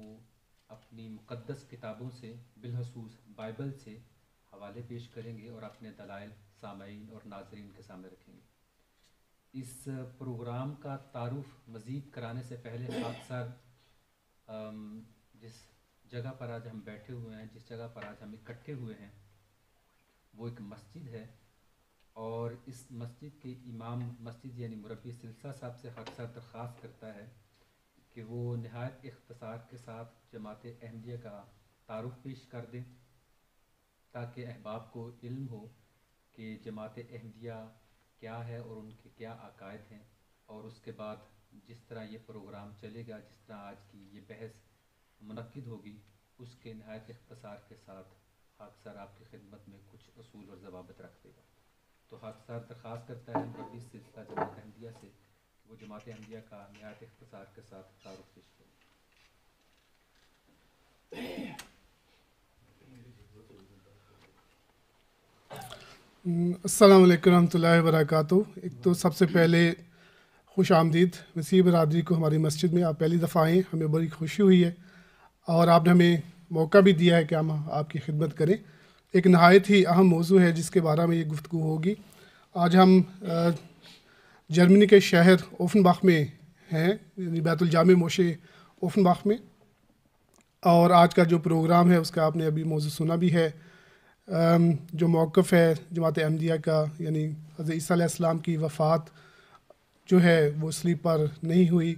को अपनी मुक़दस किताबों से बिलखसूस बाइबल से हवाले पेश करेंगे और अपने दलाइल सामीन और नाजरीन के सामने रखेंगे इस प्रोग्राम का तारुफ मज़ीद कराने से पहले साथ साथ जिस जगह पर आज हम बैठे हुए हैं जिस जगह पर आज हम इकट्ठे हुए हैं वो एक मस्जिद है और इस मस्जिद के इमाम मस्जिद यानी मुरबी सिलसा साहब से हादसा दरख्वास्त करता है कि वो नहायत इख्तसार के साथ जमात अहमदिया का तारफ पेश कर दें ताकि अहबाब को इल्म हो कि जमात अहमदिया क्या है और उनके क्या अकायद हैं और उसके बाद जिस तरह ये प्रोग्राम चलेगा जिस तरह आज की ये बहस मनद होगी उसके नहायत इख्तसार के साथ हाक सर आपकी खिदमत में कुछ असूल और जवाबत रख देगा तो हाक सर दरख्वास्त करता है सिलसिला जमात अहमदिया से वो जमात अहमदिया का नहायत इख्तसार के साथ तारुफ पेश करें असलकम वरहमल वर्क एक तो सबसे पहले खुश आमदीद वसी बरदरी को हमारी मस्जिद में आप पहली दफ़ा आएँ हमें बड़ी खुशी हुई है और आपने हमें मौका भी दिया है कि हम आपकी खिदमत करें एक नहायत ही अहम मौजू है जिसके बारे में ये गुफ्तु होगी आज हम जर्मनी के शहर ओफनबाख में हैं यानी बैतुलजाम मोशे ओफनबाख में और आज का जो प्रोग्राम है उसका आपने अभी मौजू सुना भी है जो मौक़ है जमात अहमदिया का यानी हज़रत की वफ़ात जो है वो स्लीपर पर नहीं हुई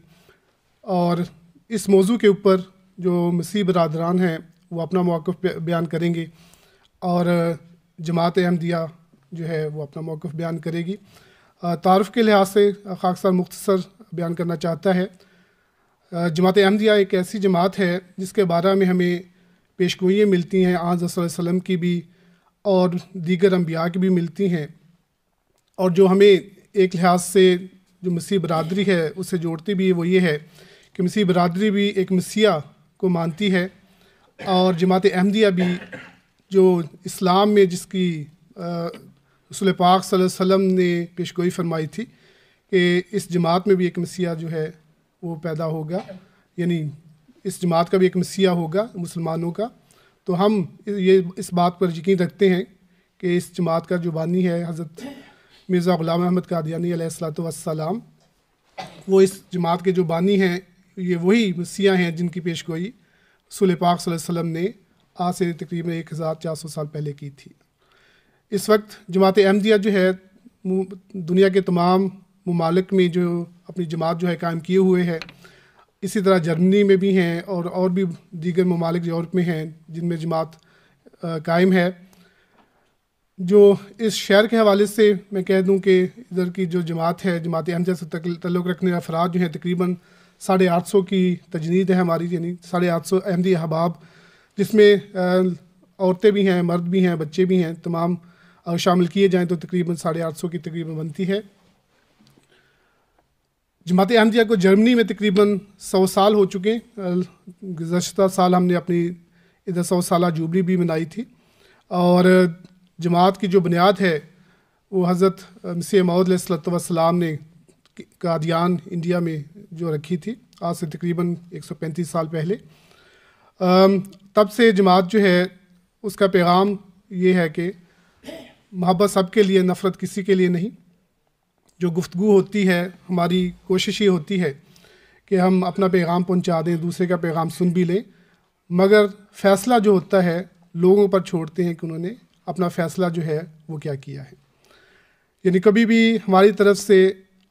और इस मौजू के ऊपर जो मसीह बरदरान हैं वो अपना मौक़ बयान करेंगे और जमात अहमदिया जो है वो अपना मौक़ बयान करेगी तारफ़ के लिहाज से खाकसार मुख्तसर बयान करना चाहता है जमात अहमदिया एक ऐसी जमात है जिसके बारे में हमें पेशगोइयाँ मिलती हैं आज वसम की भी और दीगर अम्बिया की भी मिलती हैं और जो हमें एक लिहाज से जो मसीह बरदरी है उससे जोड़ती भी है वो ये है कि मसीह बरदरी भी एक मसीह को मानती है और जमात अहमदिया भी जो इस्लाम में जिसकी रसूल पाक वसम ने पेश गोई फरमाई थी कि इस जमात में भी एक मसीहा जो है वो पैदा होगा यानी इस जमात का भी एक मसीहा होगा मुसलमानों का तो हम ये इस बात पर यकीन रखते हैं कि इस जमात का जो बानी है हज़रत मिर्ज़ा ग़ुलाम अहमद कादियानी वो इस जमात के जो बानी हैं ये वही मसीहा हैं जिनकी पेश गोई रसूल पाक वसम ने आज से तकरीबन एक हज़ार चार सौ साल पहले की थी इस वक्त जमात अहमदिया जो है दुनिया के तमाम ममालिक में जो अपनी जमात जो है कायम किए हुए है इसी तरह जर्मनी में भी हैं और और भी दीगर ममालिक यूरोप में हैं जिनमें जमात कायम है जो इस शहर के हवाले से मैं कह दूं कि इधर की जो जमात है जमात अहमदिया से तल्लक रखने अफराद जो हैं तकरीबन साढ़े आठ सौ की तजनीद है हमारी यानी साढ़े आठ सौ अहमदी अहबाब जिसमें औरतें भी हैं मर्द भी हैं बच्चे भी हैं तमाम अगर शामिल किए जाएँ तो तकरीबन साढ़े आठ सौ की तकरीबन बनती है जमात अहमदिया को जर्मनी में तकरीबन सौ साल हो चुके हैं गुजशत साल हमने अपनी इधर सौ साल जुबली भी मनाई थी और जमात की जो बुनियाद है वो हज़रत मसी मौदसलाम ने कादियान इंडिया में जो रखी थी आज से तकरीबन 135 साल पहले तब से जमात जो है उसका पैगाम ये है कि मोहब्बत सबके लिए नफ़रत किसी के लिए नहीं जो गुफ्तु होती है हमारी कोशिश ये होती है कि हम अपना पैगाम पहुंचा दें दूसरे का पैगाम सुन भी लें मगर फ़ैसला जो होता है लोगों पर छोड़ते हैं कि उन्होंने अपना फ़ैसला जो है वो क्या किया है यानी कभी भी हमारी तरफ से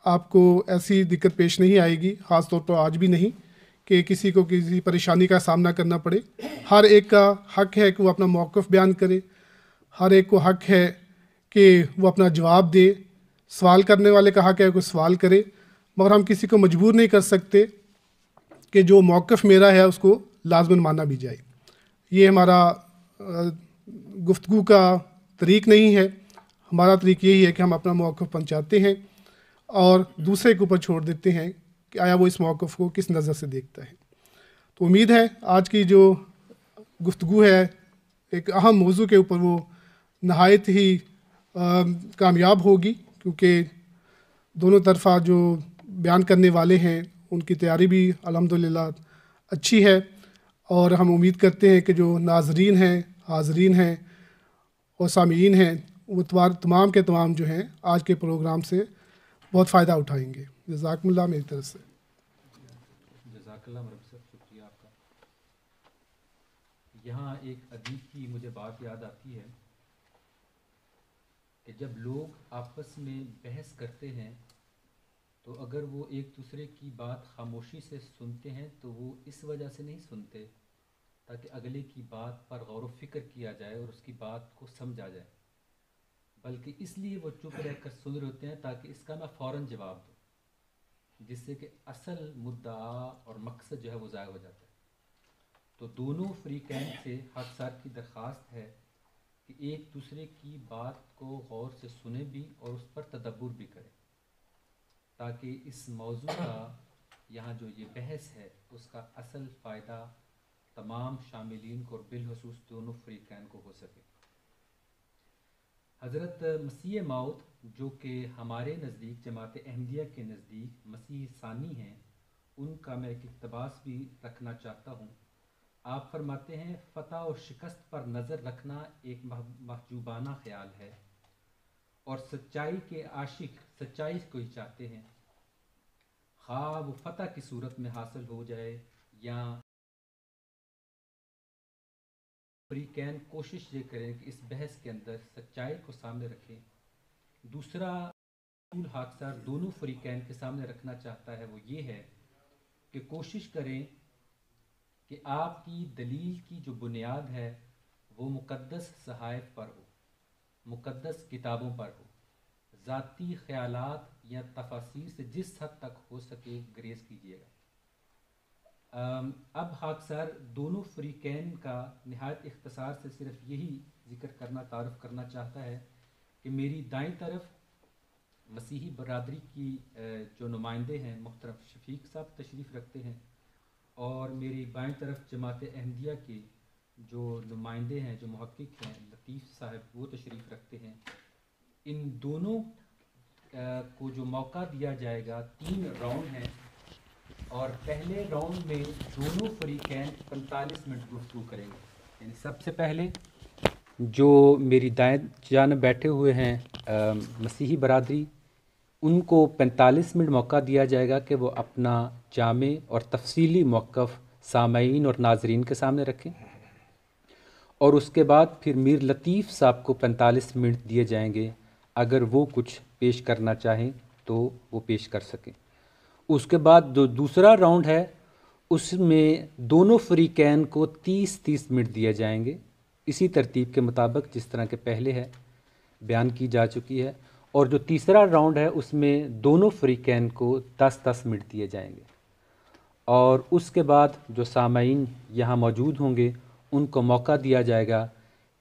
आपको ऐसी दिक्कत पेश नहीं आएगी ख़ास तौर पर आज भी नहीं कि किसी को किसी परेशानी का सामना करना पड़े हर एक का हक है कि वो अपना मौक़ बयान करे हर एक को हक है कि वो अपना जवाब दे सवाल करने वाले का हक है कोई सवाल करे मगर हम किसी को मजबूर नहीं कर सकते कि जो मौक़ मेरा है उसको लाजमन माना भी जाए ये हमारा गुफ्तु का तरीक नहीं है हमारा तरीक यही है कि हम अपना मौक़ पहुँचाते हैं और दूसरे के ऊपर छोड़ देते हैं कि आया वो इस मौक़ को किस नज़र से देखता है तो उम्मीद है आज की जो गुफ्तु है एक अहम मौजू के ऊपर वो नहायत ही कामयाब होगी क्योंकि दोनों तरफा जो बयान करने वाले हैं उनकी तैयारी भी अलहमदिल्ला अच्छी है और हम उम्मीद करते हैं कि जो नाजरीन हैं हाजरीन हैं और सामीन हैं वो तमाम के तमाम जो हैं आज के प्रोग्राम से बहुत फ़ायदा उठाएंगे जजाकमल्ला मेरी तरफ से यहाँ एक अदीब की मुझे बात याद आती है कि जब लोग आपस में बहस करते हैं तो अगर वो एक दूसरे की बात खामोशी से सुनते हैं तो वो इस वजह से नहीं सुनते ताकि अगले की बात पर गौर फिक्र किया जाए और उसकी बात को समझा जाए बल्कि इसलिए वो चुप रहकर सुन रहे होते हैं ताकि इसका मैं फ़ौर जवाब दूँ जिससे कि असल मुद्दा और मकसद जो है वो ज़ाय हो जाता है तो दोनों फ्री कैंप से हादसा की दरख्वास्त है कि एक दूसरे की बात को गौर से सुने भी और उस पर तदब्बर भी करें ताकि इस मौजू का यहाँ जो ये बहस है उसका असल फ़ायदा तमाम शामिलीन को और बिलखसूस दोनों फ्रीकैन को हो सके हज़रत मसीह माउत जो कि हमारे नज़दीक जमात अहमदिया के नज़दीक मसीह सानी हैं उनका मैं एक इकतबास भी रखना चाहता हूँ आप फरमाते हैं फतह और शिकस्त पर नज़र रखना एक महजूबाना ख्याल है और सच्चाई के आशिक सच्चाई को ही चाहते हैं ख्वाब हाँ फतह की सूरत में हासिल हो जाए या फ्रीकैन कोशिश ये करें कि इस बहस के अंदर सच्चाई को सामने रखें दूसरा हादसा दोनों फ्रीकैन के सामने रखना चाहता है वो ये है कि कोशिश करें कि आपकी दलील की जो बुनियाद है वो मुक़दस सहायत पर हो मुक़दस किताबों पर हो ज़ाती ख्याल या तफासिर से जिस हद तक हो सके ग्रेज कीजिएगा अब हाक सर दोनों फ्रीकैन का नहायत इख्तसार से सिर्फ यही जिक्र करना तारफ़ करना चाहता है कि मेरी दाएं तरफ मसीही बरदरी की जो नुमाइंदे हैं मुख्तरफ शफीक साहब तशरीफ़ रखते हैं और मेरी बाएं तरफ जमात अहमदिया के जो नुमाइंदे हैं जो महक्क हैं लतीफ़ साहब वो तशरीफ़ रखते हैं इन दोनों को जो मौका दिया जाएगा तीन राउंड हैं और पहले राउंड में दोनों फरीकैन पैंतालीस मिनट गुफ्तू करेंगे यानी सबसे पहले जो मेरी दाएं जान बैठे हुए हैं आ, मसीही बरदरी उनको 45 मिनट मौका दिया जाएगा कि वो अपना जामे और तफसीली मौक़ सामीन और नाजरीन के सामने रखें और उसके बाद फिर मीर लतीफ़ साहब को 45 मिनट दिए जाएंगे अगर वो कुछ पेश करना चाहें तो वो पेश कर सकें उसके बाद जो दूसरा राउंड है उसमें दोनों फ्रीकैन को 30-30 मिनट दिए जाएंगे इसी तरतीब के मुताबिक जिस तरह के पहले है बयान की जा चुकी है और जो तीसरा राउंड है उसमें दोनों फ्रीकैन को दस दस मिनट दिए जाएंगे और उसके बाद जो सामीन यहाँ मौजूद होंगे उनको मौका दिया जाएगा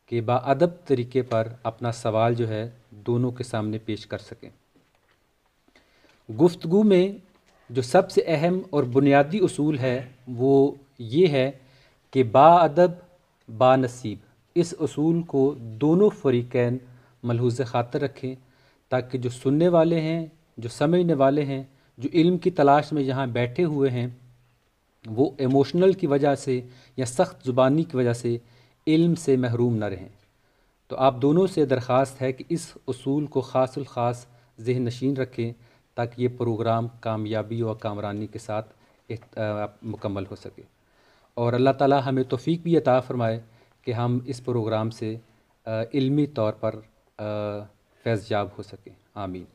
कि बादब तरीके पर अपना सवाल जो है दोनों के सामने पेश कर सकें गुफ्तगु में जो सबसे अहम और बुनियादी असूल है वो ये है कि बादब बानसीब इस असूल को दोनों फरीकैन मलहूज़ ख़ातर रखें ताकि जो सुनने वाले हैं जो समझने वाले हैं जो इल्म की तलाश में यहाँ बैठे हुए हैं वो इमोशनल की वजह से या सख्त ज़ुबानी की वजह से इल्म से महरूम न रहें तो आप दोनों से दरख्वास्त है कि इस असूल को खास ख़ास जहन नशीन रखें ताकि ये प्रोग्राम कामयाबी और कामरानी के साथ मुकम्मल हो सके और अल्लाह ताला हमें तोफ़ी भी अता फ़रमाए कि हम इस प्रोग्राम से इल्मी तौर पर फैज़याब हो सके आमीन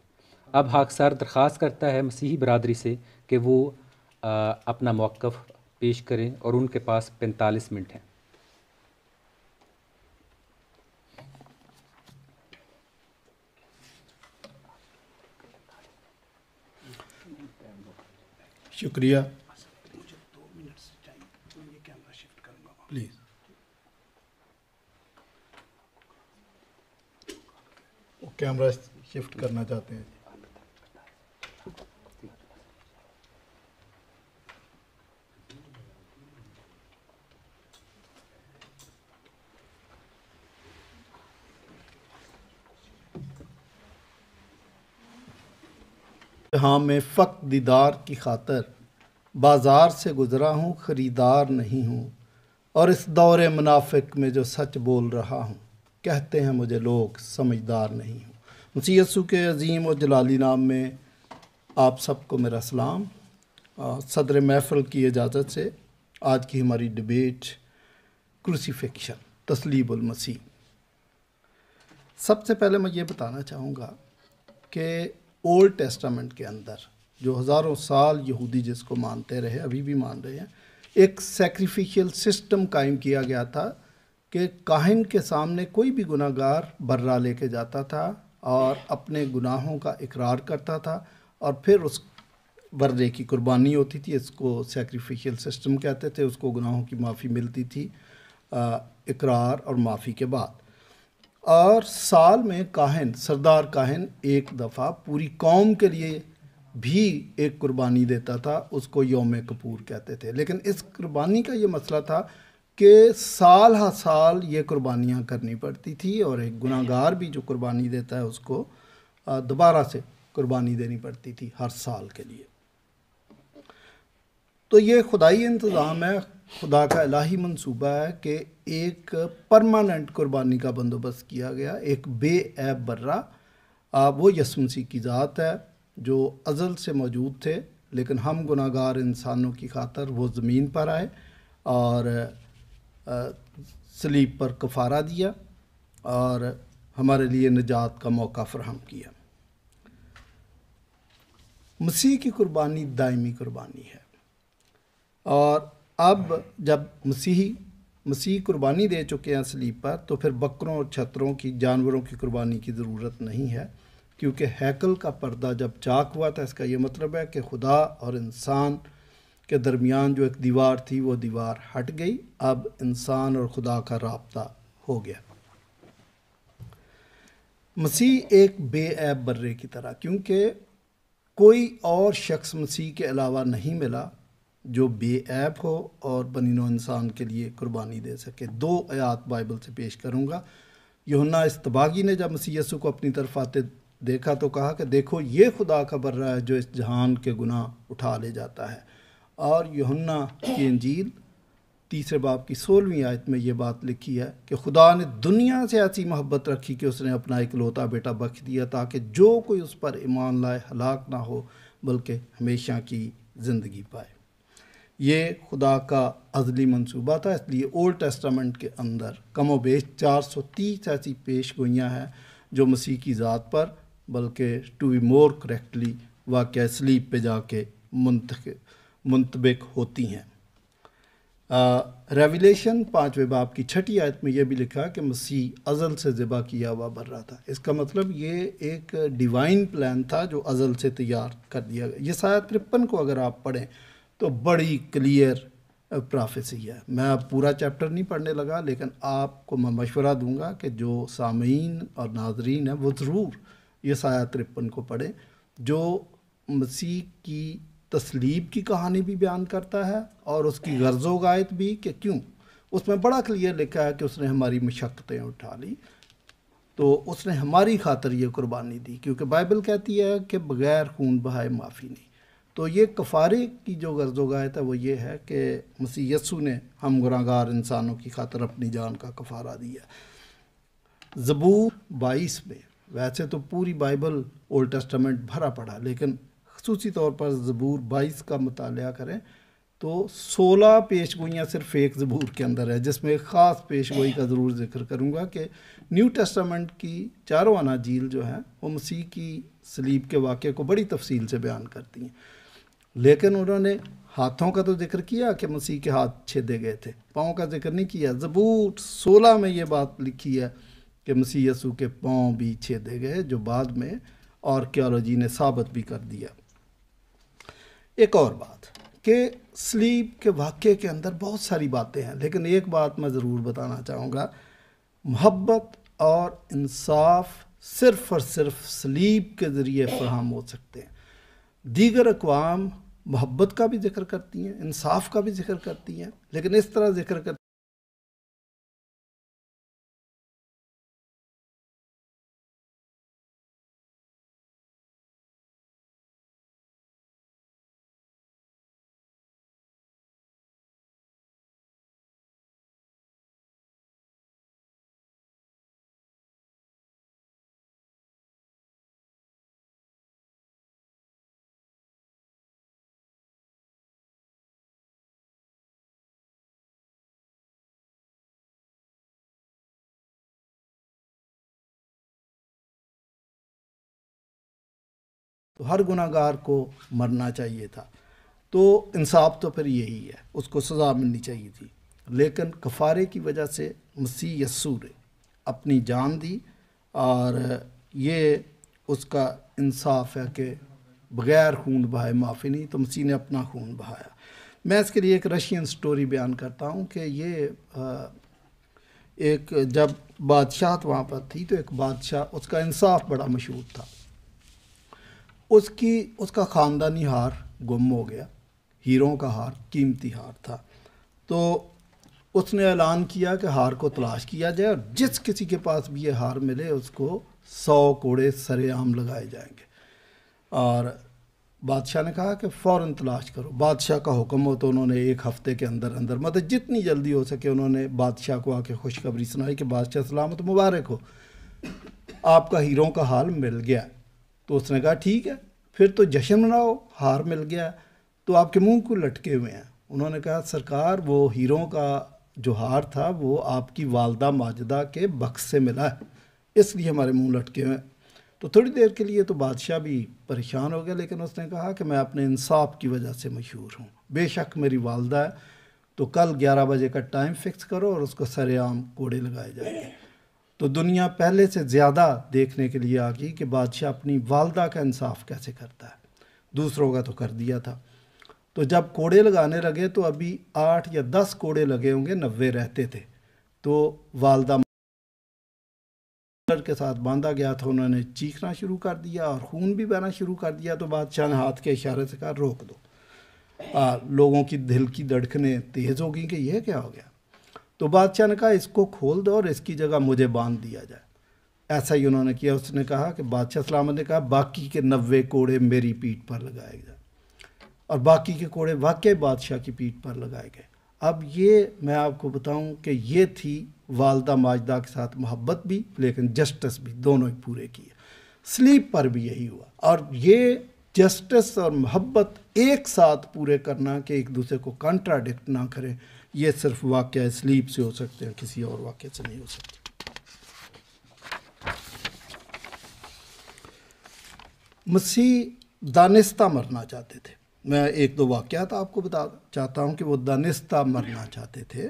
अब हाकसार दरख्वास्त करता है मसीही बरदरी से कि वो आ, अपना मौक़ पेश करें और उनके पास पैंतालीस मिनट हैं शुक्रिया कैमरा शिफ्ट करना चाहते हैं जहाँ मैं फ़क दीदार की खातर बाज़ार से गुज़रा हूँ ख़रीदार नहीं हूँ और इस दौरे मुनाफिक में जो सच बोल रहा हूँ कहते हैं मुझे लोग समझदार नहीं हूँ मसीसु के अजीम और जलाली नाम में आप सबको मेरा सलाम सदर महफल की इजाज़त से आज की हमारी डिबेट क्रूसीफिक्शन तसलीबलमसी सबसे पहले मैं ये बताना चाहूँगा कि ओल्ड टेस्टामेंट के अंदर जो हज़ारों साल यहूदी जिसको मानते रहे अभी भी मान रहे हैं एक सेक्रीफिशियल सिस्टम कायम किया गया था कि काहिन के सामने कोई भी गुनागार बर्रा लेके जाता था और अपने गुनाहों का इकरार करता था और फिर उस बर्रे की कुर्बानी होती थी इसको सेक्रीफिशियल सिस्टम कहते थे उसको गुनाहों की माफ़ी मिलती थी इकरार और माफ़ी के बाद और साल में काहन सरदार काहन एक दफ़ा पूरी कौम के लिए भी एक कुर्बानी देता था उसको योम कपूर कहते थे लेकिन इस कुर्बानी का ये मसला था कि साल हर साल ये कुर्बानियाँ करनी पड़ती थी और एक गुनागार भी जो कुर्बानी देता है उसको दोबारा से कुर्बानी देनी पड़ती थी हर साल के लिए तो ये खुदाई इंतज़ाम है खुदा का इलाही मंसूबा है कि एक परमानेंट कुर्बानी का बंदोबस्त किया गया एक बेऐब बर्रा वो यसमसी की ज़ात है जो अज़ल से मौजूद थे लेकिन हम गुनागार इंसानों की खातर वो ज़मीन पर आए और सलीब पर कफारा दिया और हमारे लिए निजात का मौका फ्राहम किया मसीह की कुर्बानी दायमी कुर्बानी है और अब जब मसीही मसीह कुर्बानी दे चुके हैं सलीब पर तो फिर बकरों और छतरों की जानवरों की कुर्बानी की ज़रूरत नहीं है क्योंकि हैकल का पर्दा जब चाक हुआ था इसका ये मतलब है कि खुदा और इंसान के दरमियान जो एक दीवार थी वो दीवार हट गई अब इंसान और खुदा का रबता हो गया मसीह एक बेऐब बर्रे की तरह क्योंकि कोई और शख्स मसीह के अलावा नहीं मिला जो बेऐब हो और बनिनो इंसान के लिए कुर्बानी दे सके दो आयात बाइबल से पेश करूँगा योना इस्तबागी ने जब मसीह यसु को अपनी तरफ आते देखा तो कहा कि देखो ये खुदा का बर्रा है जो इस जहान के गुनाह उठा ले जाता है और यहुन्ना की अंजील तीसरे बाप की सोलहवीं आयत में ये बात लिखी है कि खुदा ने दुनिया से ऐसी मोहब्बत रखी कि उसने अपना इकलौता बेटा बख्श दिया ताकि जो कोई उस पर ईमान लाए हलाक ना हो बल्कि हमेशा की ज़िंदगी पाए ये खुदा का अजली मनसूबा था इसलिए ओल्ड टेस्टामेंट के अंदर कम बेश चार सौ तीस ऐसी पेश गोइयाँ हैं जो मसीह की ज़ात पर बल्कि टू बी मोर करेक्टली वाक़ स्लीप पे जाके मुंतख मुंतबिक होती हैं रेवलेशन पाँचवें बाब की छठी आयत में यह भी लिखा कि मसीह अज़ल से ज़िबा किया हुआ बर रहा था इसका मतलब ये एक डिवाइन प्लान था जो अज़ल से तैयार कर दिया गया ये शायद तिरपन को अगर आप पढ़ें तो बड़ी क्लियर प्रोफेसी है मैं अब पूरा चैप्टर नहीं पढ़ने लगा लेकिन आपको मैं मशवरा दूंगा कि जो सामीन और नाजरीन है वो ज़रूर ये साया तिरपन को पढ़ें जो मसीह की तस्लीब की कहानी भी बयान करता है और उसकी गर्ज गायत भी कि क्यों उसमें बड़ा क्लियर लिखा है कि उसने हमारी मशक्क़तें उठा ली तो उसने हमारी खातर ये कुर्बानी दी क्योंकि बाइबल कहती है कि बग़ैर खून बहाए माफ़ी नहीं तो ये कफ़ारे की जो गर्ज गायत है वो ये है कि मसीह यसू ने हम गुनागार इंसानों की खातर अपनी जान का कफ़ारा दिया ज़बूर बाईस में वैसे तो पूरी बाइबल ओल्ड टेस्टामेंट भरा पड़ा लेकिन खसूसी तौर पर ज़बूर बाईस का मताल करें तो सोलह पेश गोइयाँ सिर्फ एक ज़बूर के अंदर है जिसमें ख़ास पेश गोई का ज़रूर जिक्र करूँगा कि न्यू टेस्टामेंट की चारों आना झील जो है वो मसीह की सलीब के वाक़े को बड़ी तफसील से बयान करती हैं लेकिन उन्होंने हाथों का तो जिक्र किया कि मसीह के हाथ छेदे गए थे पाँव का जिक्र नहीं किया ज़बूर सोलह में ये बात लिखी है कि मसीह यसू के पाँव भी छेदे गए जो बाद में आर्कियोलॉजी ने साबित भी कर दिया एक और बात कि स्लीप के वाक्य के अंदर बहुत सारी बातें हैं लेकिन एक बात मैं ज़रूर बताना चाहूँगा मोहब्बत और इंसाफ सिर्फ और सिर्फ स्लीप के ज़रिए फ्राहम हो सकते हैं दीगर अकवाम मोहब्बत का भी जिक्र करती हैं इंसाफ का भी जिक्र करती हैं लेकिन इस तरह जिक्र कर तो हर गुनागार को मरना चाहिए था तो इंसाफ तो फिर यही है उसको सज़ा मिलनी चाहिए थी लेकिन कफ़ारे की वजह से मसीह यस्सू ने अपनी जान दी और ये उसका इंसाफ है कि बग़ैर खून बहाए माफ़ी नहीं तो मसीह ने अपना खून बहाया मैं इसके लिए एक रशियन स्टोरी बयान करता हूँ कि ये एक जब बादशाहत वहाँ पर थी तो एक बादशाह उसका इंसाफ बड़ा मशहूर था उसकी उसका ख़ानदानी हार गुम हो गया हीरों का हार कीमती हार था तो उसने ऐलान किया कि हार को तलाश किया जाए और जिस किसी के पास भी ये हार मिले उसको सौ कोड़े सरेआम लगाए जाएंगे और बादशाह ने कहा कि फ़ौर तलाश करो बादशाह का हुक्म हो तो उन्होंने एक हफ़्ते के अंदर अंदर मतलब जितनी जल्दी हो सके उन्होंने बादशाह को आके खुशखबरी सुनाई कि बादशाह सलामत मुबारक हो आपका हीरों का हाल मिल गया तो उसने कहा ठीक है फिर तो जश्न मनाओ हार मिल गया तो आपके मुंह को लटके हुए हैं उन्होंने कहा सरकार वो हीरों का जो हार था वो आपकी वालदा माजदा के बक्स से मिला है इसलिए हमारे मुंह लटके हुए हैं तो थोड़ी देर के लिए तो बादशाह भी परेशान हो गया लेकिन उसने कहा कि मैं अपने इंसाफ की वजह से मशहूर हूँ बेशक मेरी वालदा है तो कल ग्यारह बजे का टाइम फिक्स करो और उसको सरेआम कोड़े लगाए जाएंगे तो दुनिया पहले से ज़्यादा देखने के लिए आ गई कि बादशाह अपनी वालदा का इंसाफ कैसे करता है दूसरों का तो कर दिया था तो जब कोड़े लगाने लगे तो अभी आठ या दस कोड़े लगे होंगे नब्बे रहते थे तो वालदा के साथ बांधा गया था उन्होंने चीखना शुरू कर दिया और खून भी बहना शुरू कर दिया तो बादशाह ने हाथ के इशारे से कहा रोक दो आ, लोगों की दिल की धड़कने तेज़ हो गई कि यह क्या हो गया तो बादशाह ने कहा इसको खोल दो और इसकी जगह मुझे बांध दिया जाए ऐसा ही उन्होंने किया उसने कहा कि बादशाह सलामत ने कहा बाकी के नब्बे कोड़े मेरी पीठ पर लगाए गए और बाकी के कोड़े वाकई बादशाह की पीठ पर लगाए गए अब ये मैं आपको बताऊं कि ये थी वालदा माजदा के साथ मोहब्बत भी लेकिन जस्टिस भी दोनों ही पूरे किए स्लीप पर भी यही हुआ और ये जस्टिस और मोहब्बत एक साथ पूरे करना कि एक दूसरे को कंट्राडिक्ट ना करें ये सिर्फ वाक़ स्लीप से हो सकते हैं किसी और वाक़े से नहीं हो सकते मसीह दानिस्ता मरना चाहते थे मैं एक दो वाक्यात आपको बता चाहता हूँ कि वो दानिस्ता मरना चाहते थे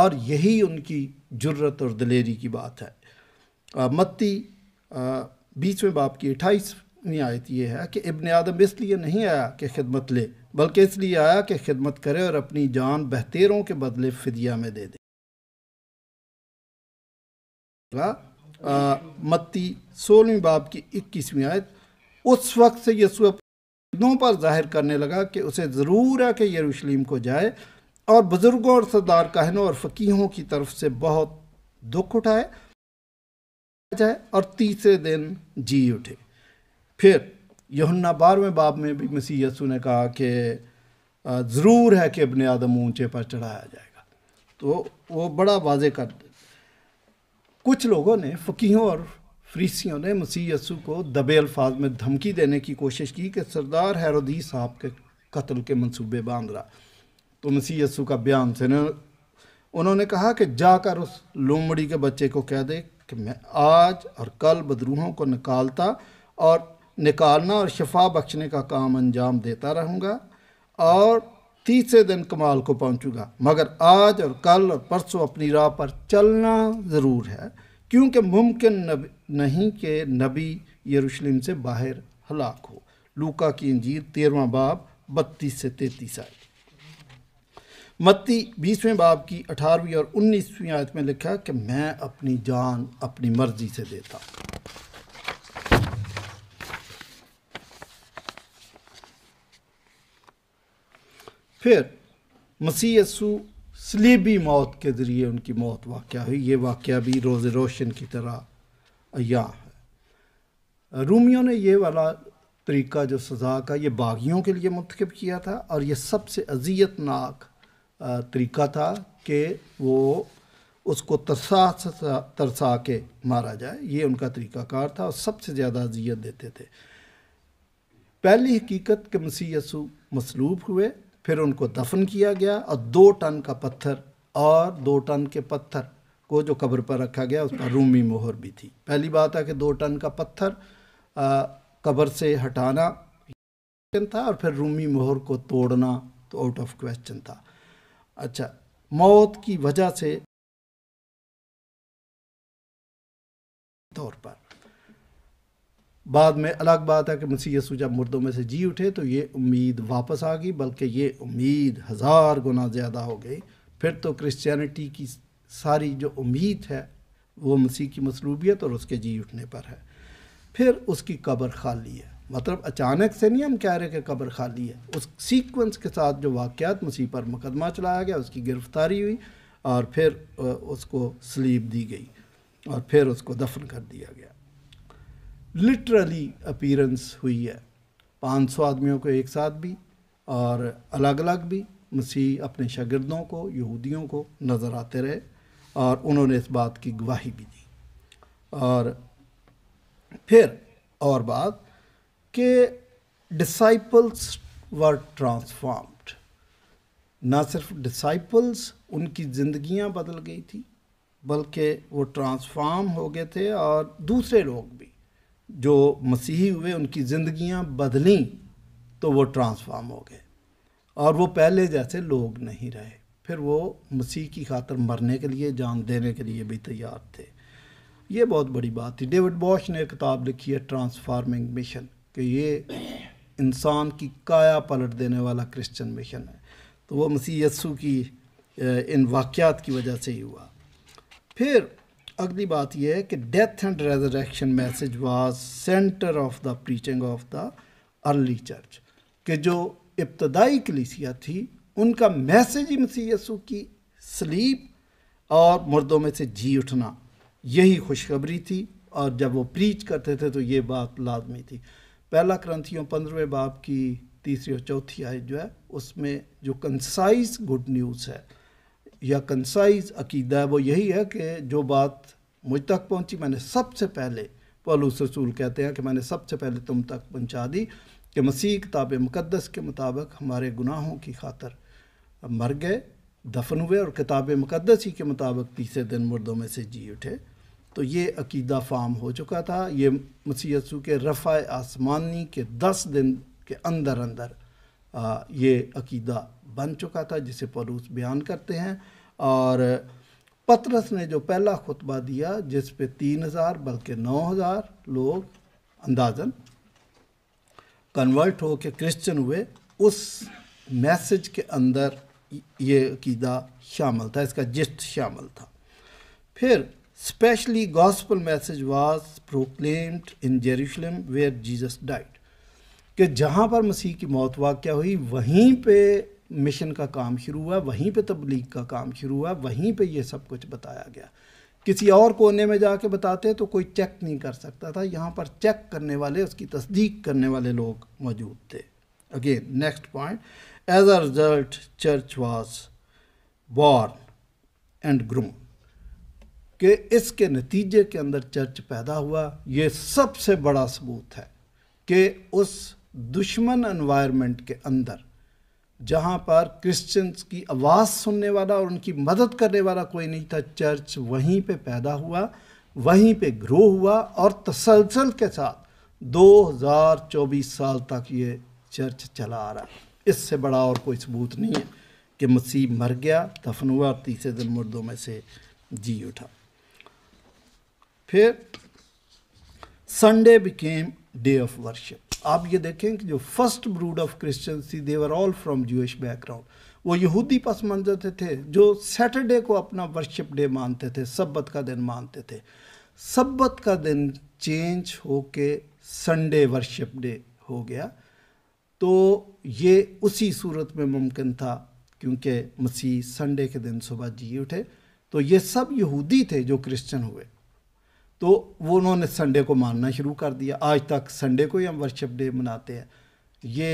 और यही उनकी जुर्रत और दलेरी की बात है मत्ती बीसवें बाप की अट्ठाईस सातवीं आयत यह है कि इबन आदम इसलिए नहीं आया कि खिदमत ले बल्कि इसलिए आया कि खिदमत करे और अपनी जान बहतेरों के बदले फिदिया में दे दे मत्ती सोलहवीं बाब की इक्कीसवीं आयत उस वक्त से यसु अपनों पर जाहिर करने लगा कि उसे ज़रूर है कि यरूशलेम को जाए और बुज़ुर्गों और सरदार कहनों और फ़कीहों की तरफ से बहुत दुख उठाए जाए और तीसरे दिन जी उठे फिर यहुन्ना बारहवें बाब में भी मसीह यसु ने कहा कि ज़रूर है कि अपने आदम ऊंचे पर चढ़ाया जाएगा तो वो बड़ा वाजे कर कुछ लोगों ने फ़कीहों और फ्रीसियों ने मसीह यसु को दबे अल्फाज में धमकी देने की कोशिश की कि सरदार हैरोदी साहब के कत्ल के मंसूबे बांध रहा तो मसीह यसु का बयान से उन्होंने कहा कि जाकर उस लोमड़ी के बच्चे को कह दे कि मैं आज और कल बदरूहों को निकालता और निकालना और शफा बख्शने का काम अंजाम देता रहूँगा और तीसरे दिन कमाल को पहुँचूँगा मगर आज और कल और परसों अपनी राह पर चलना ज़रूर है क्योंकि मुमकिन नहीं कि नबी यरूशलेम से बाहर हलाक हो लूका की इंजीर तेरवा बाब बत्तीस से तैतीस आए मत्ती बीसवें बाब की अठारहवीं और उन्नीसवीं आयत में लिखा कि मैं अपनी जान अपनी मर्जी से देता फिर मसीह यसु सलीबी मौत के ज़रिए उनकी मौत वाक़ हुई ये वाक़ भी रोज़ रोशन की तरह अया है रूमियों ने ये वाला तरीका जो सज़ा का ये बागियों के लिए मंतखब किया था और ये सबसे अजियतनाक तरीका था कि वो उसको तरसा तरसा के मारा जाए ये उनका तरीक़ाकार था और सबसे ज़्यादा अजियत देते थे पहली हकीकत के मसी यसु मसलूब हुए फिर उनको दफन किया गया और दो टन का पत्थर और दो टन के पत्थर को जो कब्र पर रखा गया उस पर रूमी मोहर भी थी पहली बात है कि दो टन का पत्थर कब्र से हटाना था और फिर रूमी मोहर को तोड़ना तो आउट ऑफ क्वेश्चन था अच्छा मौत की वजह से तौर पर बाद में अलग बात है कि मसीह यसु जब मुर्दों में से जी उठे तो ये उम्मीद वापस आ गई बल्कि ये उम्मीद हज़ार गुना ज़्यादा हो गई फिर तो क्रिश्चियनिटी की सारी जो उम्मीद है वो मसीह की मसलूबियत और उसके जी उठने पर है फिर उसकी कब्र खाली है मतलब अचानक से नहीं हम कह रहे कि कब्र खाली है उस सीक्वेंस के साथ जो वाक़ात मसीह पर मुकदमा चलाया गया उसकी गिरफ़्तारी हुई और फिर उसको स्लीप दी गई और फिर उसको दफन कर दिया गया लिटरली अपीरेंस हुई है 500 आदमियों को एक साथ भी और अलग अलग भी मसीह अपने शागिर्दों को यहूदियों को नज़र आते रहे और उन्होंने इस बात की गवाही भी दी और फिर और बात कि डिसाइपल्स वर ट्रांसफॉर्म्ड ना सिर्फ डिसाइपल्स उनकी ज़िंदगियां बदल गई थी बल्कि वो ट्रांसफॉर्म हो गए थे और दूसरे लोग भी जो मसीही हुए उनकी ज़िंदियाँ बदलें तो वो ट्रांसफार्म हो गए और वो पहले जैसे लोग नहीं रहे फिर वो मसीह की खातर मरने के लिए जान देने के लिए भी तैयार थे ये बहुत बड़ी बात थी डेविड बॉश ने किताब लिखी है ट्रांसफार्मिंग मिशन कि ये इंसान की काया पलट देने वाला क्रिश्चियन मिशन है तो वो मसीह यस्सु की इन वाक़ात की वजह से ही हुआ फिर अगली बात यह है कि death and resurrection message was centre of the preaching of the early church कि जो इब्तदाई कलीसिया थी उनका मैसेज ही मसी यसु की स्लीप और मर्दों में से जी उठना यही खुशखबरी थी और जब वो प्रीच करते थे तो ये बात लाजमी थी पहला क्रंथियों पंद्रहवें बाप की तीसरी और चौथी आय जो है उसमें जो कंसाइज गुड न्यूज़ है या कंसाइज अकीदा है वो यही है कि जो बात मुझ तक पहुंची मैंने सबसे पहले पलूस रसूल कहते हैं कि मैंने सबसे पहले तुम तक पहुंचा दी कि मसीह किताब मुक़दस के मुताबिक हमारे गुनाहों की खातर मर गए दफन हुए और किताब मुक़दस ही के मुताबिक तीसरे दिन मुर्दों में से जी उठे तो ये अकीदा फाम हो चुका था ये मसीह यसू के रफ़ा आसमानी के दस दिन के अंदर अंदर आ, ये अकीदा बन चुका था जिसे परूस बयान करते हैं और पत्रस ने जो पहला खुतबा दिया जिस पे तीन हज़ार बल्कि नौ हज़ार लोग अंदाजन कन्वर्ट हो के क्रिश्चन हुए उस मैसेज के अंदर ये अकीदा शामिल था इसका जिस्ट शामिल था फिर specially gospel message was proclaimed in Jerusalem where Jesus died कि जहाँ पर मसीह की मौत वाक्य हुई वहीं पे मिशन का काम शुरू हुआ वहीं पे तबलीग का काम शुरू हुआ वहीं पे ये सब कुछ बताया गया किसी और कोने में जाके बताते तो कोई चेक नहीं कर सकता था यहाँ पर चेक करने वाले उसकी तस्दीक करने वाले लोग मौजूद थे again next point as a result church was born and grew कि इसके नतीजे के अंदर चर्च पैदा हुआ ये सबसे बड़ा सबूत है कि उस दुश्मन इन्वायरमेंट के अंदर जहाँ पर क्रिश्चियंस की आवाज़ सुनने वाला और उनकी मदद करने वाला कोई नहीं था चर्च वहीं पे पैदा हुआ वहीं पे ग्रो हुआ और तसलसल के साथ 2024 साल तक ये चर्च चला आ रहा है इससे बड़ा और कोई सबूत नहीं है कि मसीह मर गया दफन हुआ और तीसरे दिन मुर्दों में से जी उठा फिर Sunday became day of worship आप ये देखें कि जो फर्स्ट ब्रूड ऑफ क्रिश्चन थी they were all from Jewish background वो यहूदी पसमंजर थे, थे जो सैटरडे को अपना वर्शिप डे मानते थे सब्बत का दिन मानते थे सब्बत का दिन चेंज के संडे वर्शिप डे हो गया तो ये उसी सूरत में मुमकिन था क्योंकि मसीह संडे के दिन सुबह जी उठे तो ये सब यहूदी थे जो क्रिश्चियन हुए तो वो उन्होंने संडे को मानना शुरू कर दिया आज तक संडे को ही हम वर्शिप डे मनाते हैं ये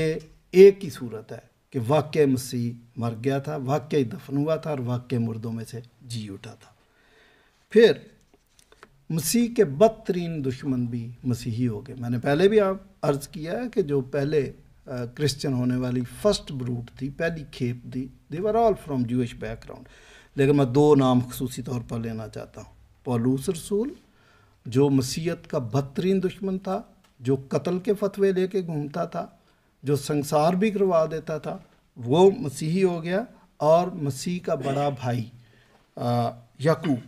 एक ही सूरत है कि वाक्य मसीह मर गया था वाक्य ही दफन हुआ था और वाक्य मुर्दों में से जी उठा था फिर मसीह के बदतरीन दुश्मन भी मसीही हो गए मैंने पहले भी आप अर्ज़ किया है कि जो पहले क्रिश्चियन होने वाली फर्स्ट ब्रूट थी पहली खेप थी they were all from Jewish background लेकिन मैं दो नाम खसूसी तौर पर लेना चाहता हूँ पॉलूस रसूल जो मसीहत का बदतरीन दुश्मन था जो कत्ल के फतवे लेके घूमता था जो संसार भी करवा देता था वो मसीही हो गया और मसीह का बड़ा भाई यकूब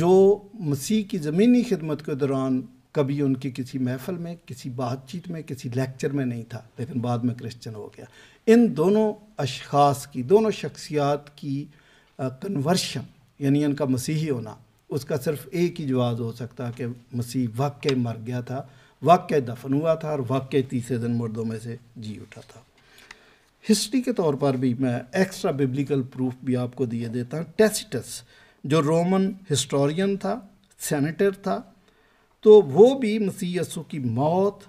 जो मसीह की ज़मीनी खिदमत के दौरान कभी उनकी किसी महफल में किसी बातचीत में किसी लेक्चर में नहीं था लेकिन बाद में क्रिश्चन हो गया इन दोनों अशखास की दोनों शख्सियात की कन्वर्शन यानी इनका मसीही होना उसका सिर्फ एक ही जवाब हो सकता कि मसीह वाक्य मर गया था वाक़ दफन हुआ था और वाक्य तीसरे दिन मुर्दों में से जी उठा था हिस्ट्री के तौर पर भी मैं एक्स्ट्रा बिब्लिकल प्रूफ भी आपको दिए देता हूँ टेसिटस जो रोमन हिस्टोरियन था सेनेटर था तो वो भी मसीह यसु की मौत